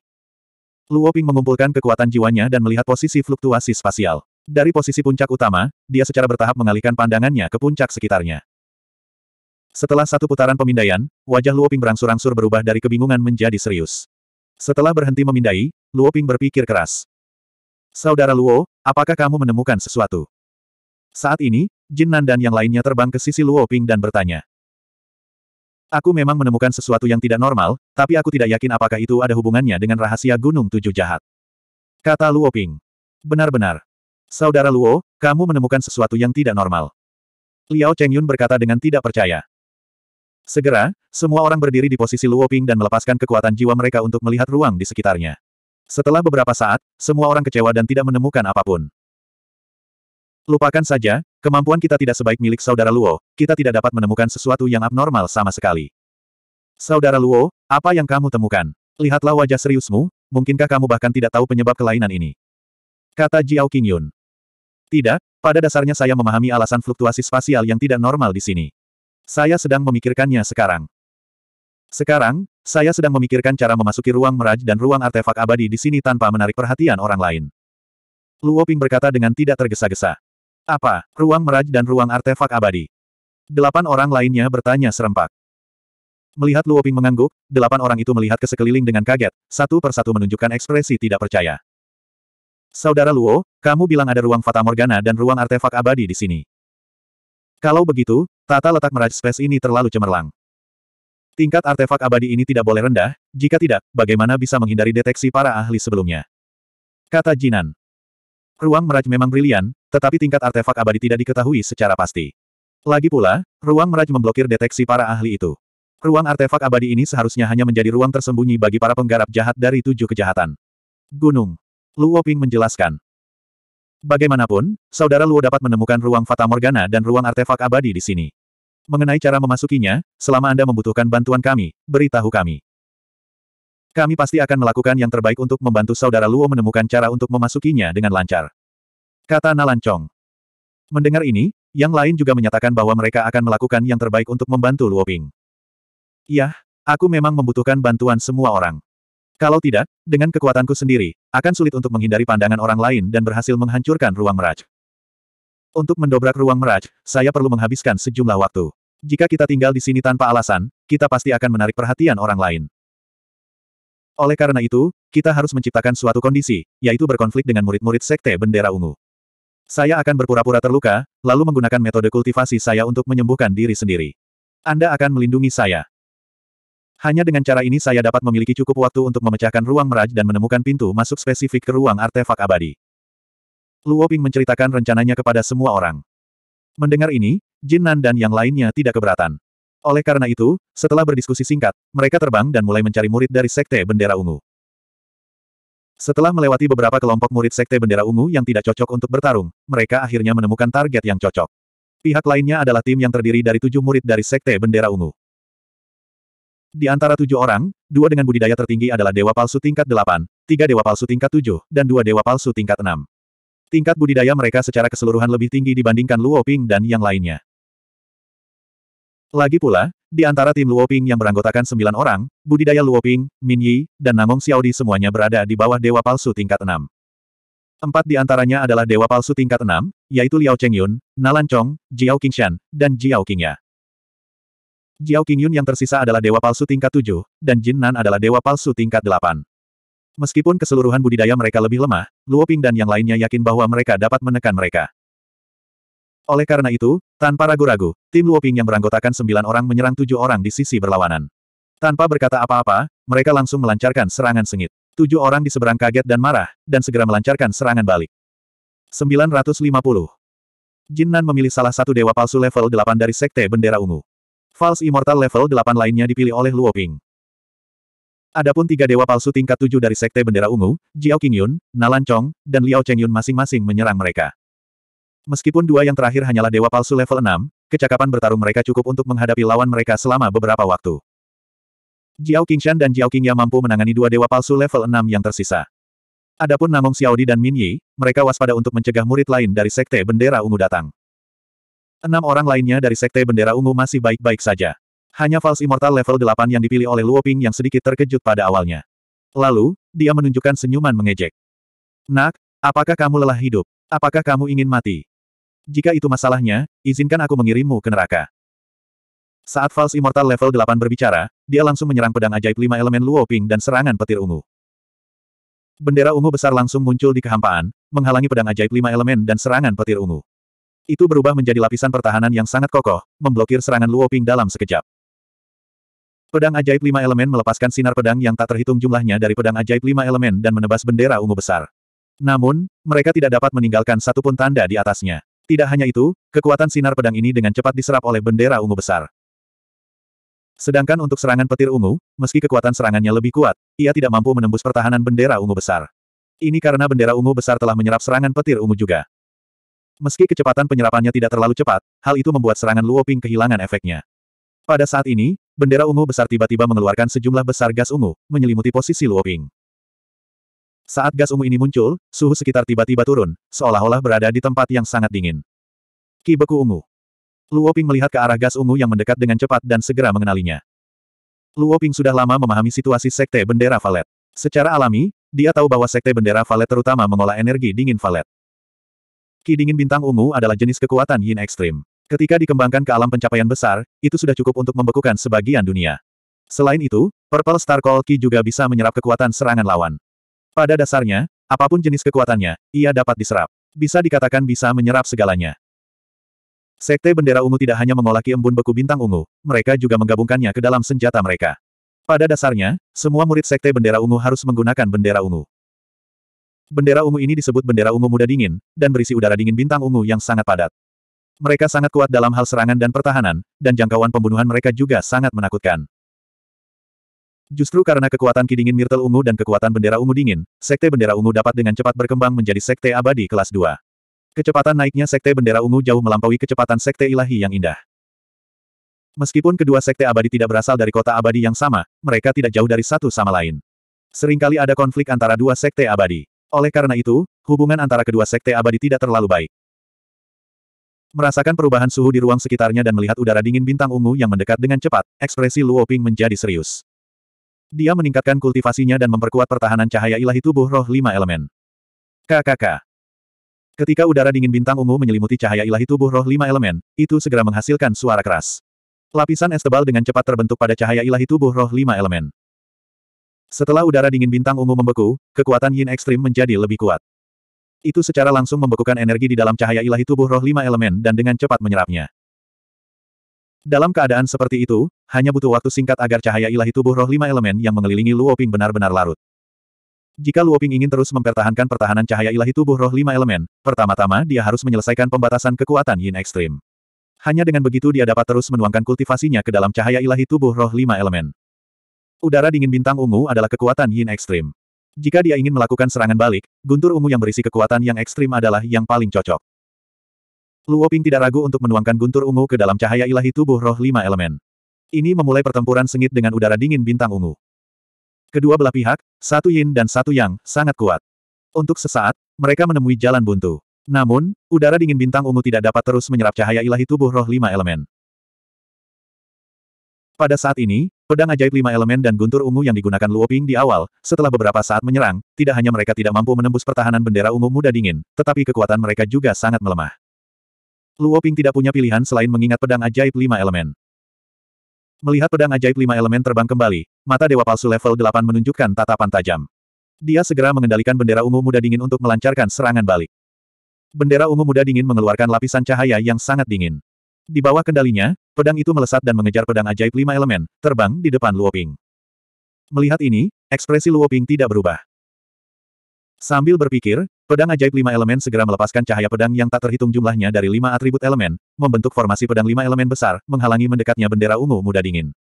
Luo Ping mengumpulkan kekuatan jiwanya dan melihat posisi fluktuasi spasial. Dari posisi puncak utama, dia secara bertahap mengalihkan pandangannya ke puncak sekitarnya. Setelah satu putaran pemindaian, wajah Luo Ping berangsur-angsur berubah dari kebingungan menjadi serius. Setelah berhenti memindai, Luo Ping berpikir keras. Saudara Luo, apakah kamu menemukan sesuatu? Saat ini, Jin Nan dan yang lainnya terbang ke sisi Luo Ping dan bertanya. Aku memang menemukan sesuatu yang tidak normal, tapi aku tidak yakin apakah itu ada hubungannya dengan rahasia Gunung Tujuh Jahat. Kata Luo Ping. Benar-benar. Saudara Luo, kamu menemukan sesuatu yang tidak normal. Liao Chengyun berkata dengan tidak percaya. Segera, semua orang berdiri di posisi Luo Ping dan melepaskan kekuatan jiwa mereka untuk melihat ruang di sekitarnya. Setelah beberapa saat, semua orang kecewa dan tidak menemukan apapun. Lupakan saja, kemampuan kita tidak sebaik milik saudara Luo, kita tidak dapat menemukan sesuatu yang abnormal sama sekali. Saudara Luo, apa yang kamu temukan? Lihatlah wajah seriusmu, mungkinkah kamu bahkan tidak tahu penyebab kelainan ini? Kata Jiao Qingyun. Tidak, pada dasarnya saya memahami alasan fluktuasi spasial yang tidak normal di sini. Saya sedang memikirkannya sekarang. Sekarang, saya sedang memikirkan cara memasuki ruang meraj dan ruang artefak abadi di sini tanpa menarik perhatian orang lain. Luo Ping berkata dengan tidak tergesa-gesa. Apa, ruang meraj dan ruang artefak abadi? Delapan orang lainnya bertanya serempak. Melihat Luoping mengangguk, delapan orang itu melihat ke sekeliling dengan kaget, satu persatu menunjukkan ekspresi tidak percaya. Saudara Luo, kamu bilang ada ruang Fata Morgana dan ruang artefak abadi di sini. Kalau begitu, tata letak meraj space ini terlalu cemerlang. Tingkat artefak abadi ini tidak boleh rendah, jika tidak, bagaimana bisa menghindari deteksi para ahli sebelumnya? Kata Jinan. Ruang meraj memang brilian, tetapi tingkat artefak abadi tidak diketahui secara pasti. Lagi pula, ruang meraj memblokir deteksi para ahli itu. Ruang artefak abadi ini seharusnya hanya menjadi ruang tersembunyi bagi para penggarap jahat dari tujuh kejahatan. Gunung. Luo Ping menjelaskan. Bagaimanapun, saudara Luo dapat menemukan ruang Fata Morgana dan ruang artefak abadi di sini. Mengenai cara memasukinya, selama Anda membutuhkan bantuan kami, beritahu kami. Kami pasti akan melakukan yang terbaik untuk membantu saudara Luo menemukan cara untuk memasukinya dengan lancar. Kata Nalancong. Mendengar ini, yang lain juga menyatakan bahwa mereka akan melakukan yang terbaik untuk membantu Luo Ping. Yah, aku memang membutuhkan bantuan semua orang. Kalau tidak, dengan kekuatanku sendiri, akan sulit untuk menghindari pandangan orang lain dan berhasil menghancurkan ruang meraj. Untuk mendobrak ruang meraj, saya perlu menghabiskan sejumlah waktu. Jika kita tinggal di sini tanpa alasan, kita pasti akan menarik perhatian orang lain. Oleh karena itu, kita harus menciptakan suatu kondisi, yaitu berkonflik dengan murid-murid Sekte Bendera Ungu. Saya akan berpura-pura terluka, lalu menggunakan metode kultivasi saya untuk menyembuhkan diri sendiri. Anda akan melindungi saya. Hanya dengan cara ini saya dapat memiliki cukup waktu untuk memecahkan ruang meraj dan menemukan pintu masuk spesifik ke ruang artefak abadi. Luo Ping menceritakan rencananya kepada semua orang. Mendengar ini, Jin Nan dan yang lainnya tidak keberatan. Oleh karena itu, setelah berdiskusi singkat, mereka terbang dan mulai mencari murid dari Sekte Bendera Ungu. Setelah melewati beberapa kelompok murid Sekte Bendera Ungu yang tidak cocok untuk bertarung, mereka akhirnya menemukan target yang cocok. Pihak lainnya adalah tim yang terdiri dari tujuh murid dari Sekte Bendera Ungu. Di antara tujuh orang, dua dengan budidaya tertinggi adalah Dewa Palsu tingkat delapan, tiga Dewa Palsu tingkat tujuh, dan dua Dewa Palsu tingkat enam. Tingkat budidaya mereka secara keseluruhan lebih tinggi dibandingkan Luo Ping dan yang lainnya. Lagi pula, di antara tim Luoping yang beranggotakan sembilan orang, budidaya Luoping, Min Yi, dan Namong Xiaodi semuanya berada di bawah dewa palsu tingkat enam. Empat di antaranya adalah dewa palsu tingkat enam, yaitu Liao Chengyun, Nalan Chong, Jiao Qingshan, dan Jiao Qingya. Jiao Qingyun yang tersisa adalah dewa palsu tingkat tujuh, dan Jin Nan adalah dewa palsu tingkat delapan. Meskipun keseluruhan budidaya mereka lebih lemah, Luoping dan yang lainnya yakin bahwa mereka dapat menekan mereka. Oleh karena itu, tanpa ragu-ragu, tim Luoping yang beranggotakan sembilan orang menyerang tujuh orang di sisi berlawanan. Tanpa berkata apa-apa, mereka langsung melancarkan serangan sengit. Tujuh orang di seberang kaget dan marah, dan segera melancarkan serangan balik. 950. Nan memilih salah satu dewa palsu level 8 dari Sekte Bendera Ungu. False Immortal level 8 lainnya dipilih oleh Luoping. Adapun tiga dewa palsu tingkat tujuh dari Sekte Bendera Ungu, Jiao Qingyun, Nalan Chong, dan Liao Chengyun masing-masing menyerang mereka. Meskipun dua yang terakhir hanyalah dewa palsu level 6, kecakapan bertarung mereka cukup untuk menghadapi lawan mereka selama beberapa waktu. Jiao Qingshan dan Jiao Qingya mampu menangani dua dewa palsu level 6 yang tersisa. Adapun Namong Xiaodi dan Min Yi, mereka waspada untuk mencegah murid lain dari Sekte Bendera Ungu datang. Enam orang lainnya dari Sekte Bendera Ungu masih baik-baik saja. Hanya False Immortal level 8 yang dipilih oleh Luo Ping yang sedikit terkejut pada awalnya. Lalu, dia menunjukkan senyuman mengejek. Nak, apakah kamu lelah hidup? Apakah kamu ingin mati? Jika itu masalahnya, izinkan aku mengirimmu ke neraka. Saat False Immortal level 8 berbicara, dia langsung menyerang pedang ajaib lima elemen Luoping dan serangan petir ungu. Bendera ungu besar langsung muncul di kehampaan, menghalangi pedang ajaib lima elemen dan serangan petir ungu. Itu berubah menjadi lapisan pertahanan yang sangat kokoh, memblokir serangan Luoping dalam sekejap. Pedang ajaib lima elemen melepaskan sinar pedang yang tak terhitung jumlahnya dari pedang ajaib lima elemen dan menebas bendera ungu besar. Namun, mereka tidak dapat meninggalkan satupun tanda di atasnya. Tidak hanya itu, kekuatan sinar pedang ini dengan cepat diserap oleh bendera ungu besar. Sedangkan untuk serangan petir ungu, meski kekuatan serangannya lebih kuat, ia tidak mampu menembus pertahanan bendera ungu besar. Ini karena bendera ungu besar telah menyerap serangan petir ungu juga. Meski kecepatan penyerapannya tidak terlalu cepat, hal itu membuat serangan Luoping kehilangan efeknya. Pada saat ini, bendera ungu besar tiba-tiba mengeluarkan sejumlah besar gas ungu, menyelimuti posisi Luoping. Saat gas ungu ini muncul, suhu sekitar tiba-tiba turun, seolah-olah berada di tempat yang sangat dingin. Ki beku ungu. Luoping melihat ke arah gas ungu yang mendekat dengan cepat dan segera mengenalinya. Luoping sudah lama memahami situasi sekte bendera Valet. Secara alami, dia tahu bahwa sekte bendera Valet terutama mengolah energi dingin Valet. Ki dingin bintang ungu adalah jenis kekuatan yin ekstrim. Ketika dikembangkan ke alam pencapaian besar, itu sudah cukup untuk membekukan sebagian dunia. Selain itu, Purple Star Call Ki juga bisa menyerap kekuatan serangan lawan. Pada dasarnya, apapun jenis kekuatannya, ia dapat diserap. Bisa dikatakan bisa menyerap segalanya. Sekte Bendera Ungu tidak hanya mengolaki embun beku bintang ungu, mereka juga menggabungkannya ke dalam senjata mereka. Pada dasarnya, semua murid Sekte Bendera Ungu harus menggunakan bendera ungu. Bendera ungu ini disebut bendera ungu muda dingin, dan berisi udara dingin bintang ungu yang sangat padat. Mereka sangat kuat dalam hal serangan dan pertahanan, dan jangkauan pembunuhan mereka juga sangat menakutkan. Justru karena kekuatan Kidingin Mirtel Ungu dan kekuatan Bendera Ungu Dingin, Sekte Bendera Ungu dapat dengan cepat berkembang menjadi Sekte Abadi kelas 2. Kecepatan naiknya Sekte Bendera Ungu jauh melampaui kecepatan Sekte Ilahi yang indah. Meskipun kedua Sekte Abadi tidak berasal dari kota abadi yang sama, mereka tidak jauh dari satu sama lain. Seringkali ada konflik antara dua Sekte Abadi. Oleh karena itu, hubungan antara kedua Sekte Abadi tidak terlalu baik. Merasakan perubahan suhu di ruang sekitarnya dan melihat udara dingin bintang ungu yang mendekat dengan cepat, ekspresi Luo Ping menjadi serius. Dia meningkatkan kultivasinya dan memperkuat pertahanan cahaya ilahi tubuh roh lima elemen. KKK. Ketika udara dingin bintang ungu menyelimuti cahaya ilahi tubuh roh lima elemen, itu segera menghasilkan suara keras. Lapisan es tebal dengan cepat terbentuk pada cahaya ilahi tubuh roh lima elemen. Setelah udara dingin bintang ungu membeku, kekuatan yin ekstrim menjadi lebih kuat. Itu secara langsung membekukan energi di dalam cahaya ilahi tubuh roh lima elemen dan dengan cepat menyerapnya. Dalam keadaan seperti itu, hanya butuh waktu singkat agar cahaya ilahi tubuh roh lima elemen yang mengelilingi Luoping benar-benar larut. Jika Luoping ingin terus mempertahankan pertahanan cahaya ilahi tubuh roh lima elemen, pertama-tama dia harus menyelesaikan pembatasan kekuatan Yin Ekstrim. Hanya dengan begitu dia dapat terus menuangkan kultivasinya ke dalam cahaya ilahi tubuh roh lima elemen. Udara dingin bintang ungu adalah kekuatan Yin Ekstrim. Jika dia ingin melakukan serangan balik, guntur ungu yang berisi kekuatan yang ekstrim adalah yang paling cocok. Luo Ping tidak ragu untuk menuangkan guntur ungu ke dalam cahaya ilahi tubuh roh lima elemen. Ini memulai pertempuran sengit dengan udara dingin bintang ungu. Kedua belah pihak, satu yin dan satu yang, sangat kuat. Untuk sesaat, mereka menemui jalan buntu. Namun, udara dingin bintang ungu tidak dapat terus menyerap cahaya ilahi tubuh roh lima elemen. Pada saat ini, pedang ajaib lima elemen dan guntur ungu yang digunakan Luo Ping di awal, setelah beberapa saat menyerang, tidak hanya mereka tidak mampu menembus pertahanan bendera ungu muda dingin, tetapi kekuatan mereka juga sangat melemah. Luo Ping tidak punya pilihan selain mengingat pedang ajaib lima elemen. Melihat pedang ajaib lima elemen terbang kembali, mata Dewa Palsu level 8 menunjukkan tatapan tajam. Dia segera mengendalikan bendera ungu muda dingin untuk melancarkan serangan balik. Bendera ungu muda dingin mengeluarkan lapisan cahaya yang sangat dingin. Di bawah kendalinya, pedang itu melesat dan mengejar pedang ajaib lima elemen, terbang di depan Luo Ping. Melihat ini, ekspresi Luo Ping tidak berubah. Sambil berpikir, Pedang ajaib lima elemen segera melepaskan cahaya pedang yang tak terhitung jumlahnya dari lima atribut elemen, membentuk formasi pedang lima elemen besar, menghalangi mendekatnya bendera ungu muda dingin.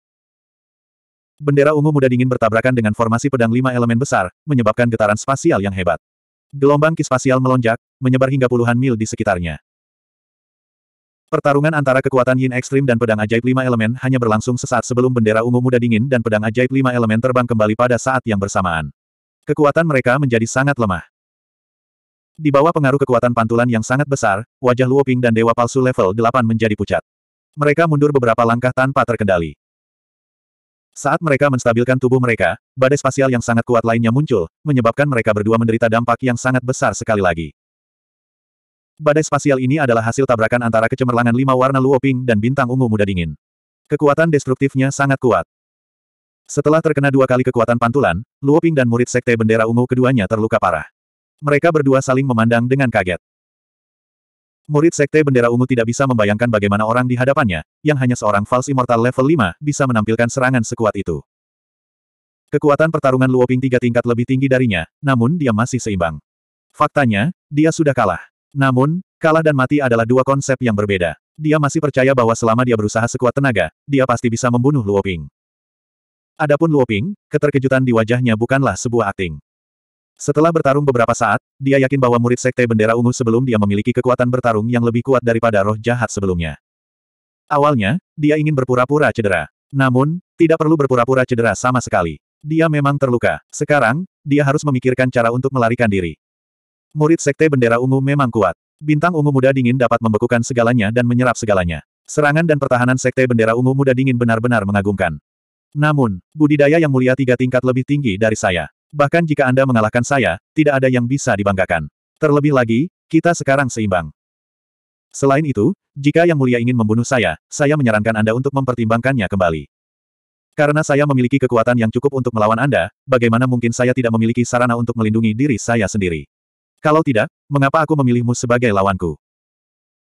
Bendera ungu muda dingin bertabrakan dengan formasi pedang lima elemen besar, menyebabkan getaran spasial yang hebat. Gelombang kispasial melonjak, menyebar hingga puluhan mil di sekitarnya. Pertarungan antara kekuatan Yin Ekstrim dan pedang ajaib lima elemen hanya berlangsung sesaat sebelum bendera ungu muda dingin dan pedang ajaib lima elemen terbang kembali pada saat yang bersamaan. Kekuatan mereka menjadi sangat lemah. Di bawah pengaruh kekuatan pantulan yang sangat besar, wajah Luoping dan Dewa Palsu level 8 menjadi pucat. Mereka mundur beberapa langkah tanpa terkendali. Saat mereka menstabilkan tubuh mereka, badai spasial yang sangat kuat lainnya muncul, menyebabkan mereka berdua menderita dampak yang sangat besar sekali lagi. Badai spasial ini adalah hasil tabrakan antara kecemerlangan lima warna Luoping dan bintang ungu muda dingin. Kekuatan destruktifnya sangat kuat. Setelah terkena dua kali kekuatan pantulan, Luoping dan murid sekte bendera ungu keduanya terluka parah. Mereka berdua saling memandang dengan kaget. Murid Sekte Bendera Ungu tidak bisa membayangkan bagaimana orang di hadapannya, yang hanya seorang False Immortal level 5, bisa menampilkan serangan sekuat itu. Kekuatan pertarungan Luoping tiga tingkat lebih tinggi darinya, namun dia masih seimbang. Faktanya, dia sudah kalah. Namun, kalah dan mati adalah dua konsep yang berbeda. Dia masih percaya bahwa selama dia berusaha sekuat tenaga, dia pasti bisa membunuh Luoping. Adapun Luoping, keterkejutan di wajahnya bukanlah sebuah akting. Setelah bertarung beberapa saat, dia yakin bahwa murid Sekte Bendera Ungu sebelum dia memiliki kekuatan bertarung yang lebih kuat daripada roh jahat sebelumnya. Awalnya, dia ingin berpura-pura cedera. Namun, tidak perlu berpura-pura cedera sama sekali. Dia memang terluka. Sekarang, dia harus memikirkan cara untuk melarikan diri. Murid Sekte Bendera Ungu memang kuat. Bintang ungu muda dingin dapat membekukan segalanya dan menyerap segalanya. Serangan dan pertahanan Sekte Bendera Ungu muda dingin benar-benar mengagumkan. Namun, budidaya yang mulia tiga tingkat lebih tinggi dari saya. Bahkan jika Anda mengalahkan saya, tidak ada yang bisa dibanggakan. Terlebih lagi, kita sekarang seimbang. Selain itu, jika Yang Mulia ingin membunuh saya, saya menyarankan Anda untuk mempertimbangkannya kembali. Karena saya memiliki kekuatan yang cukup untuk melawan Anda, bagaimana mungkin saya tidak memiliki sarana untuk melindungi diri saya sendiri? Kalau tidak, mengapa aku memilihmu sebagai lawanku?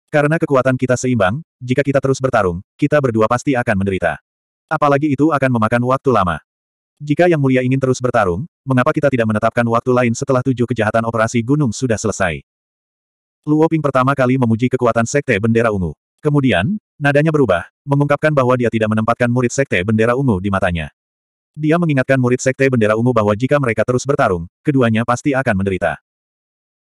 Karena kekuatan kita seimbang, jika kita terus bertarung, kita berdua pasti akan menderita. Apalagi itu akan memakan waktu lama. Jika Yang Mulia ingin terus bertarung, mengapa kita tidak menetapkan waktu lain setelah tujuh kejahatan operasi gunung sudah selesai? Luo Ping pertama kali memuji kekuatan Sekte Bendera Ungu. Kemudian, nadanya berubah, mengungkapkan bahwa dia tidak menempatkan murid Sekte Bendera Ungu di matanya. Dia mengingatkan murid Sekte Bendera Ungu bahwa jika mereka terus bertarung, keduanya pasti akan menderita.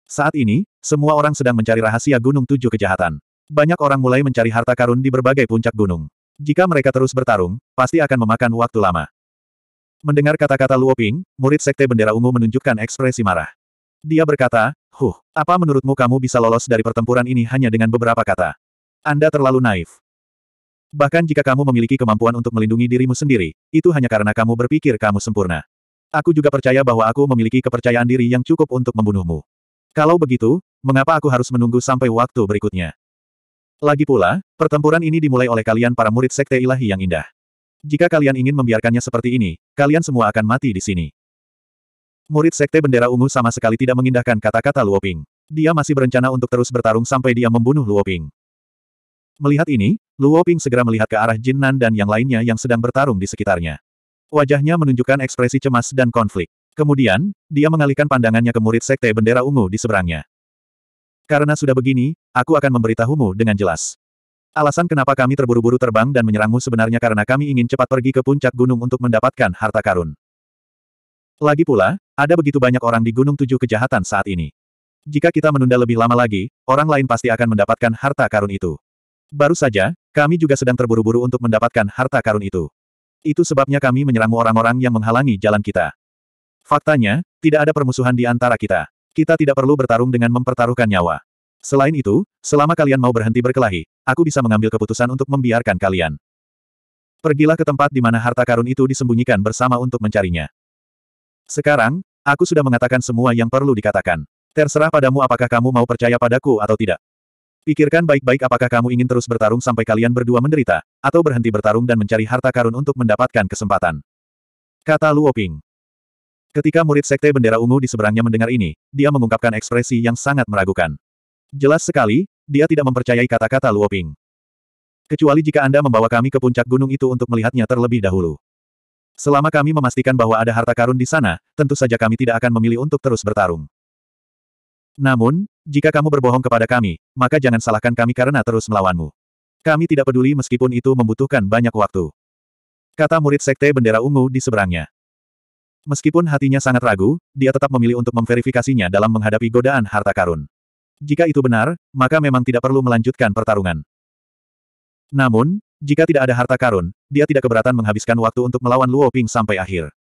Saat ini, semua orang sedang mencari rahasia Gunung Tujuh Kejahatan. Banyak orang mulai mencari harta karun di berbagai puncak gunung. Jika mereka terus bertarung, pasti akan memakan waktu lama. Mendengar kata-kata Luoping, murid sekte bendera ungu menunjukkan ekspresi marah. Dia berkata, Huh, apa menurutmu kamu bisa lolos dari pertempuran ini hanya dengan beberapa kata? Anda terlalu naif. Bahkan jika kamu memiliki kemampuan untuk melindungi dirimu sendiri, itu hanya karena kamu berpikir kamu sempurna. Aku juga percaya bahwa aku memiliki kepercayaan diri yang cukup untuk membunuhmu. Kalau begitu, mengapa aku harus menunggu sampai waktu berikutnya? Lagi pula, pertempuran ini dimulai oleh kalian para murid sekte ilahi yang indah. Jika kalian ingin membiarkannya seperti ini, kalian semua akan mati di sini. Murid Sekte Bendera Ungu sama sekali tidak mengindahkan kata-kata Luoping. Dia masih berencana untuk terus bertarung sampai dia membunuh Luoping. Melihat ini, Luoping segera melihat ke arah Jin Nan dan yang lainnya yang sedang bertarung di sekitarnya. Wajahnya menunjukkan ekspresi cemas dan konflik. Kemudian, dia mengalihkan pandangannya ke murid Sekte Bendera Ungu di seberangnya. Karena sudah begini, aku akan memberitahumu dengan jelas. Alasan kenapa kami terburu-buru terbang dan menyerangmu sebenarnya karena kami ingin cepat pergi ke puncak gunung untuk mendapatkan harta karun. Lagi pula, ada begitu banyak orang di Gunung Tujuh Kejahatan saat ini. Jika kita menunda lebih lama lagi, orang lain pasti akan mendapatkan harta karun itu. Baru saja, kami juga sedang terburu-buru untuk mendapatkan harta karun itu. Itu sebabnya kami menyerangmu orang-orang yang menghalangi jalan kita. Faktanya, tidak ada permusuhan di antara kita. Kita tidak perlu bertarung dengan mempertaruhkan nyawa. Selain itu, selama kalian mau berhenti berkelahi, aku bisa mengambil keputusan untuk membiarkan kalian. Pergilah ke tempat di mana harta karun itu disembunyikan bersama untuk mencarinya. Sekarang, aku sudah mengatakan semua yang perlu dikatakan. Terserah padamu apakah kamu mau percaya padaku atau tidak. Pikirkan baik-baik apakah kamu ingin terus bertarung sampai kalian berdua menderita, atau berhenti bertarung dan mencari harta karun untuk mendapatkan kesempatan. Kata Luo Ping. Ketika murid sekte bendera ungu di seberangnya mendengar ini, dia mengungkapkan ekspresi yang sangat meragukan. Jelas sekali, dia tidak mempercayai kata-kata Luoping. Kecuali jika Anda membawa kami ke puncak gunung itu untuk melihatnya terlebih dahulu. Selama kami memastikan bahwa ada harta karun di sana, tentu saja kami tidak akan memilih untuk terus bertarung. Namun, jika kamu berbohong kepada kami, maka jangan salahkan kami karena terus melawanmu. Kami tidak peduli meskipun itu membutuhkan banyak waktu. Kata murid sekte bendera ungu di seberangnya. Meskipun hatinya sangat ragu, dia tetap memilih untuk memverifikasinya dalam menghadapi godaan harta karun. Jika itu benar, maka memang tidak perlu melanjutkan pertarungan. Namun, jika tidak ada harta karun, dia tidak keberatan menghabiskan waktu untuk melawan Luo Ping sampai akhir.